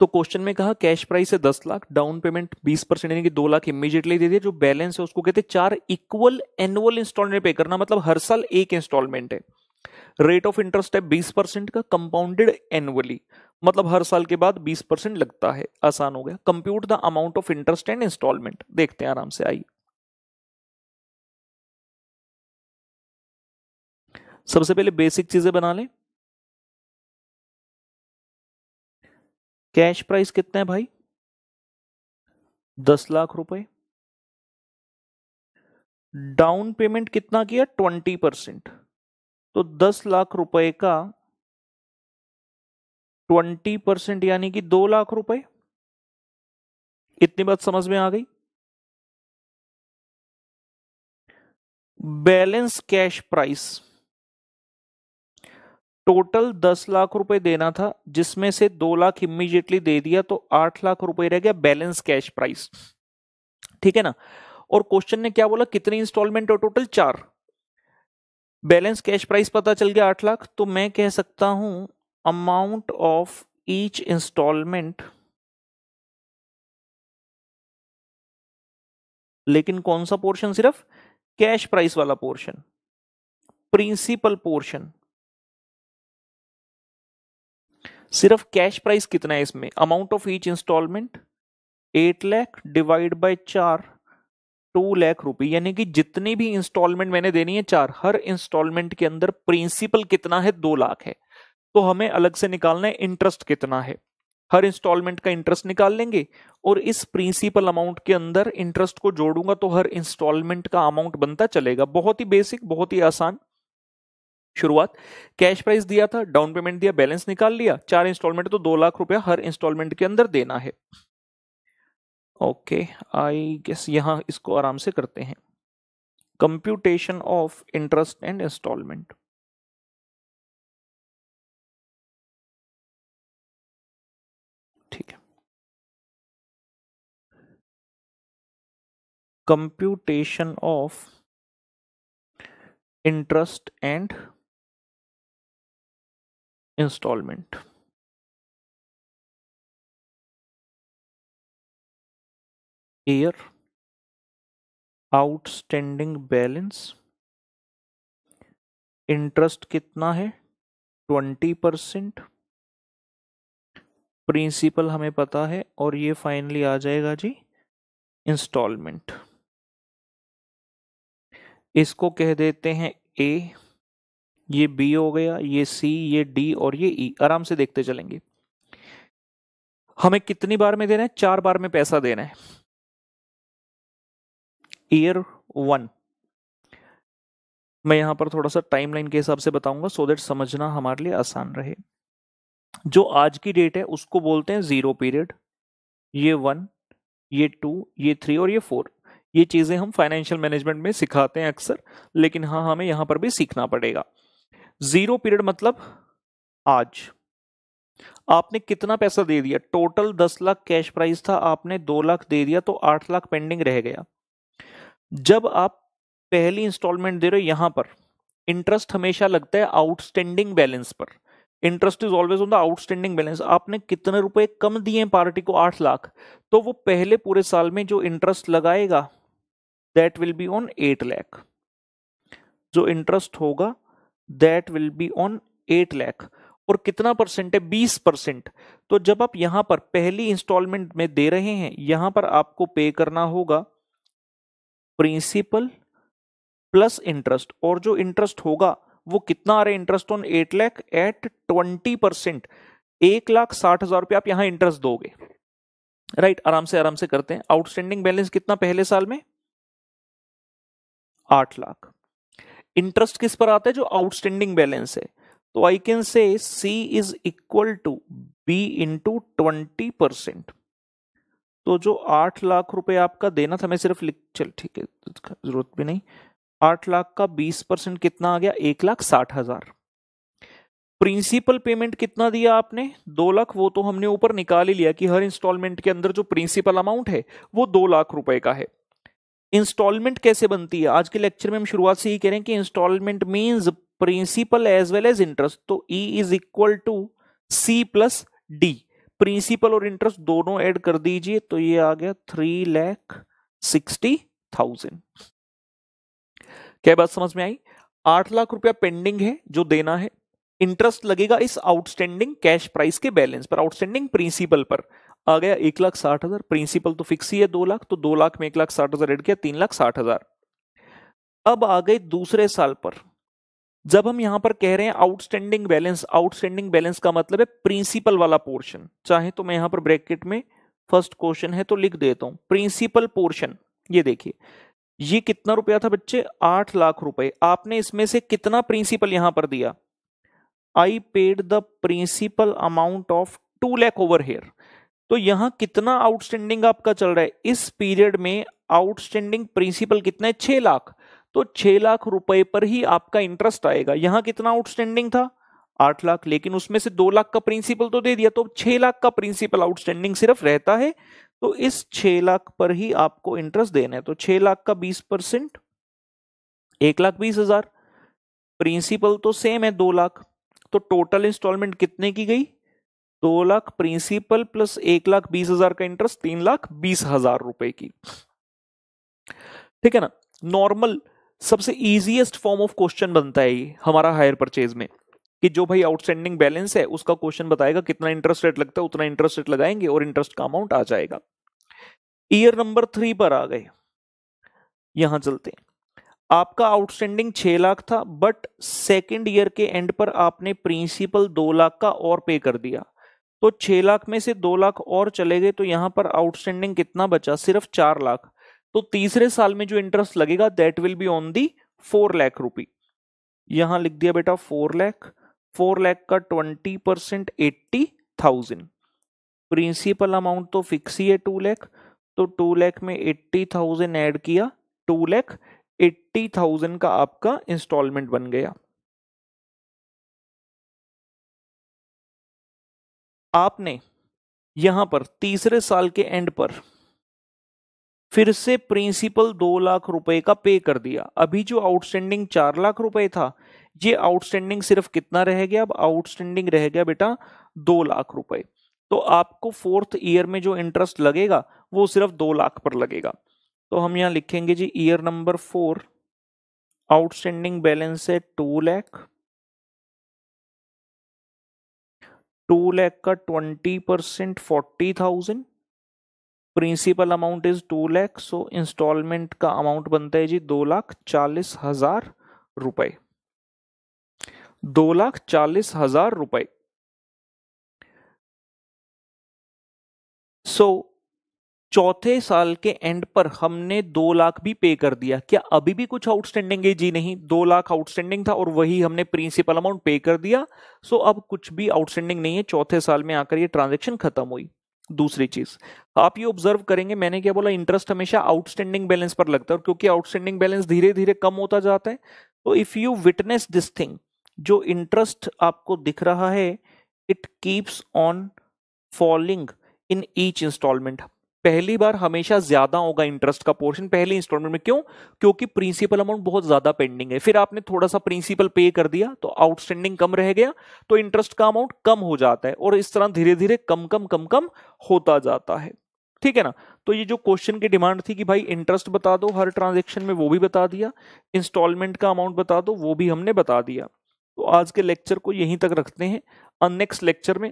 तो question में कहा cash price है दस lakh down payment बीस percent यानी कि दो लाख इमीजिएटली दे दिया जो बैलेंस है उसको कहते हैं चार इक्वल एनुअल इंस्टॉलमेंट पे करना मतलब हर साल एक इंस्टॉलमेंट है रेट ऑफ इंटरेस्ट है बीस परसेंट का कंपाउंडेड एनुअली मतलब हर साल के बाद बीस परसेंट लगता है आसान हो गया compute the amount of interest and installment देखते हैं आराम से आइए सबसे पहले बेसिक चीजें बना लें कैश प्राइस कितना है भाई दस लाख रुपए डाउन पेमेंट कितना किया ट्वेंटी परसेंट तो दस लाख रुपए का ट्वेंटी परसेंट यानी कि दो लाख रुपए इतनी बात समझ में आ गई बैलेंस कैश प्राइस टोटल दस लाख रुपए देना था जिसमें से दो लाख इमीजिएटली दे दिया तो आठ लाख रुपए रह गया बैलेंस कैश प्राइस ठीक है ना और क्वेश्चन ने क्या बोला कितनी इंस्टॉलमेंट और टोटल चार बैलेंस कैश प्राइस पता चल गया आठ लाख तो मैं कह सकता हूं अमाउंट ऑफ ईच इंस्टॉलमेंट लेकिन कौन सा पोर्शन सिर्फ कैश प्राइस वाला पोर्शन प्रिंसिपल पोर्शन सिर्फ कैश प्राइस कितना है इसमें amount of each installment eight lakh divide by चार टू लैख रुपी यानी कि जितनी भी इंस्टॉलमेंट मैंने देनी है चार हर इंस्टॉलमेंट के अंदर प्रिंसिपल कितना है दो लाख है तो हमें अलग से निकालना है इंटरेस्ट कितना है हर इंस्टॉलमेंट का इंटरेस्ट निकाल लेंगे और इस प्रिंसिपल अमाउंट के अंदर इंटरेस्ट को जोड़ूंगा तो हर इंस्टॉलमेंट का अमाउंट बनता चलेगा बहुत ही बेसिक बहुत ही आसान शुरुआत कैश प्राइस दिया था डाउन पेमेंट दिया बैलेंस निकाल लिया चार इंस्टॉलमेंट तो दो लाख रुपया हर इंस्टॉलमेंट के अंदर देना है ओके आई गेस यहां इसको आराम से करते हैं computation of interest and installment ठीक है computation of interest and installment here outstanding balance interest कितना है ट्वेंटी परसेंट प्रिंसिपल हमें पता है और ये फाइनली आ जाएगा जी इंस्टॉलमेंट इसको कह देते हैं ए ये बी हो गया ये सी ये डी और ये ई e. आराम से देखते चलेंगे हमें कितनी बार में देना है चार बार में पैसा देना है ईयर वन मैं यहां पर थोड़ा सा टाइमलाइन के हिसाब से बताऊंगा सो देट समझना हमारे लिए आसान रहे जो आज की डेट है उसको बोलते हैं जीरो पीरियड ये वन ये टू ये थ्री और ये फोर ये चीज़ें हम फाइनेंशियल मैनेजमेंट में सिखाते हैं अक्सर लेकिन हाँ हमें यहां पर भी सीखना पड़ेगा जीरो पीरियड मतलब आज आपने कितना पैसा दे दिया टोटल दस लाख कैश प्राइस था आपने दो लाख दे दिया तो आठ लाख पेंडिंग रह गया जब आप पहली इंस्टॉलमेंट दे रहे हो यहां पर इंटरेस्ट हमेशा लगता है आउटस्टैंडिंग बैलेंस पर interest is always on the outstanding balance आपने कितने रुपए कम दिए पार्टी को आठ लाख तो वो पहले पूरे साल में जो इंटरेस्ट लगाएगा that will be on eight lakh जो इंटरेस्ट होगा that will be on eight lakh और कितना परसेंट है बीस परसेंट तो जब आप यहां पर पहली इंस्टॉलमेंट में दे रहे हैं यहां पर आपको पे करना होगा प्रिंसिपल प्लस इंटरेस्ट और जो इंटरेस्ट होगा वो कितना आ रहा है interest on eight lakh at twenty percent एक लाख साठ हजार रुपये आप यहां इंटरेस्ट दोगे राइट right, आराम से आराम से करते हैं आउटस्टैंडिंग बैलेंस कितना पहले साल में आठ लाख इंटरेस्ट किस पर आता है जो आउटस्टैंडिंग बैलेंस है तो I can say C is equal to B into twenty percent तो जो आठ लाख रुपए आपका देना था मैं सिर्फ लिख चल ठीक है जरूरत भी नहीं आठ लाख का बीस परसेंट कितना आ गया एक लाख साठ हजार प्रिंसिपल पेमेंट कितना दिया आपने दो लाख वो तो हमने ऊपर निकाल ही लिया कि हर इंस्टॉलमेंट के अंदर जो प्रिंसिपल अमाउंट है वो दो लाख रुपए का है इंस्टॉलमेंट कैसे बनती है आज के लेक्चर में हम शुरुआत से ही कह रहे हैं कि installment means principal as well as interest तो E is equal to C plus D principal और इंटरेस्ट दोनों ऐड कर दीजिए तो ये आ गया थ्री लैख सिक्सटी थाउजेंड क्या बात समझ में आई आठ लाख रुपया पेंडिंग है जो देना है इंटरेस्ट लगेगा इस आउटस्टैंडिंग कैश प्राइस के बैलेंस पर आउटस्टैंडिंग प्रिंसिपल पर आ गया एक लाख साठ हजार प्रिंसिपल तो फिक्स ही है दो लाख तो दो लाख में एक लाख साठ हजार एड किया तीन लाख साठ हजार अब आ गए दूसरे साल पर जब हम यहां पर कह रहे हैं आउटस्टैंडिंग बैलेंस आउटस्टैंडिंग बैलेंस का मतलब है प्रिंसिपल वाला पोर्शन चाहे तो मैं यहां पर ब्रैकेट में फर्स्ट क्वेश्चन है तो लिख देता हूं प्रिंसिपल पोर्शन ये देखिए ये कितना रुपया था बच्चे आठ लाख रुपए आपने इसमें से कितना प्रिंसिपल यहां पर दिया I paid the principal amount of two lakh over here तो यहां कितना आउटस्टैंडिंग आपका चल रहा है इस पीरियड में आउटस्टैंडिंग प्रिंसिपल कितना है छह लाख तो छह लाख रुपए पर ही आपका इंटरेस्ट आएगा यहां कितना आउटस्टैंडिंग था आठ लाख लेकिन उसमें से दो लाख का प्रिंसिपल तो दे दिया तो छह लाख का प्रिंसिपल आउटस्टैंडिंग सिर्फ रहता है तो इस छह लाख पर ही आपको इंटरेस्ट देना है तो छह लाख का बीस परसेंट एक लाख बीस हजार प्रिंसिपल तो सेम है दो लाख तो टोटल इंस्टॉलमेंट कितने की गई दो लाख प्रिंसिपल प्लस एक लाख बीस हजार का इंटरेस्ट तीन लाख बीस हजार रुपए की ठीक है ना नॉर्मल सबसे इजीएस्ट फॉर्म ऑफ क्वेश्चन बनता है हमारा हायर परचेज में कि जो भाई आउटस्टैंडिंग बैलेंस है उसका क्वेश्चन बताएगा कितना इंटरेस्ट रेट लगता है उतना इंटरेस्ट रेट लगाएंगे और इंटरेस्ट का अमाउंट आ जाएगा ईयर नंबर थ्री पर आ गए यहां चलते हैं आपका आउटस्टैंडिंग छह लाख था बट सेकेंड ईयर के एंड पर आपने प्रिंसिपल दो लाख का और पे कर दिया तो छह लाख में से दो लाख और चले गए तो यहां पर आउटस्टैंडिंग कितना बचा सिर्फ चार लाख तो तीसरे साल में जो इंटरेस्ट लगेगा that will be on the four lakh rupee यहां लिख दिया बेटा फोर लैख फोर लैख का twenty percent eighty thousand principal amount तो फिक्स ही है टू लैख तो टू लैख में एट्टी थाउजेंड एड किया टू लैख एट्टी थाउजेंड का आपका इंस्टॉलमेंट बन गया आपने यहां पर तीसरे साल के एंड पर फिर से प्रिंसिपल दो लाख रुपए का पे कर दिया अभी जो आउटस्टैंडिंग चार लाख रुपए था ये आउटस्टैंडिंग सिर्फ कितना रह गया अब आउटस्टैंडिंग रह गया बेटा दो लाख रुपए तो आपको फोर्थ ईयर में जो इंटरेस्ट लगेगा वो सिर्फ दो लाख पर लगेगा तो हम यहां लिखेंगे जी year number four outstanding balance है टू लैख टू लैख का twenty percent forty thousand principal amount is two lakh so installment का अमाउंट बनता है जी दो लाख चालीस हजार रुपए दो लाख चालीस हजार रुपए सो so, चौथे साल के एंड पर हमने दो लाख भी पे कर दिया क्या अभी भी कुछ आउटस्टैंडिंग है जी नहीं दो लाख आउटस्टैंडिंग था और वही हमने प्रिंसिपल अमाउंट पे कर दिया सो अब कुछ भी आउटस्टैंडिंग नहीं है चौथे साल में आकर ये ट्रांजेक्शन खत्म हुई दूसरी चीज आप ये ऑब्जर्व करेंगे मैंने क्या बोला इंटरेस्ट हमेशा आउटस्टैंडिंग बैलेंस पर लगता है और क्योंकि आउटस्टैंडिंग बैलेंस धीरे धीरे कम होता जाता है तो if you witness this thing जो इंटरेस्ट आपको दिख रहा है it keeps on falling in each installment पहली बार हमेशा ज्यादा होगा इंटरेस्ट का पोर्शन पहले इंस्टॉलमेंट में क्यों क्योंकि प्रिंसिपल अमाउंट बहुत ज्यादा पेंडिंग है फिर आपने थोड़ा सा प्रिंसिपल पे कर दिया तो आउटस्टैंडिंग कम रह गया तो इंटरेस्ट का अमाउंट कम हो जाता है और इस तरह धीरे धीरे कम कम कम कम होता जाता है ठीक है ना तो ये जो क्वेश्चन की डिमांड थी कि भाई इंटरेस्ट बता दो हर ट्रांजेक्शन में वो भी बता दिया इंस्टॉलमेंट का अमाउंट बता दो वो भी हमने बता दिया तो आज के लेक्चर को यहीं तक रखते हैं नेक्स्ट लेक्चर में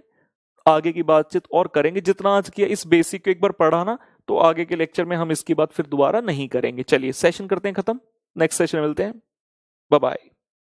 आगे की बातचीत और करेंगे जितना आज किया इस बेसिक को एक बार पढ़ा ना तो आगे के लेक्चर में हम इसकी बात फिर दोबारा नहीं करेंगे चलिए सेशन करते हैं खत्म नेक्स्ट सेशन मिलते हैं बाय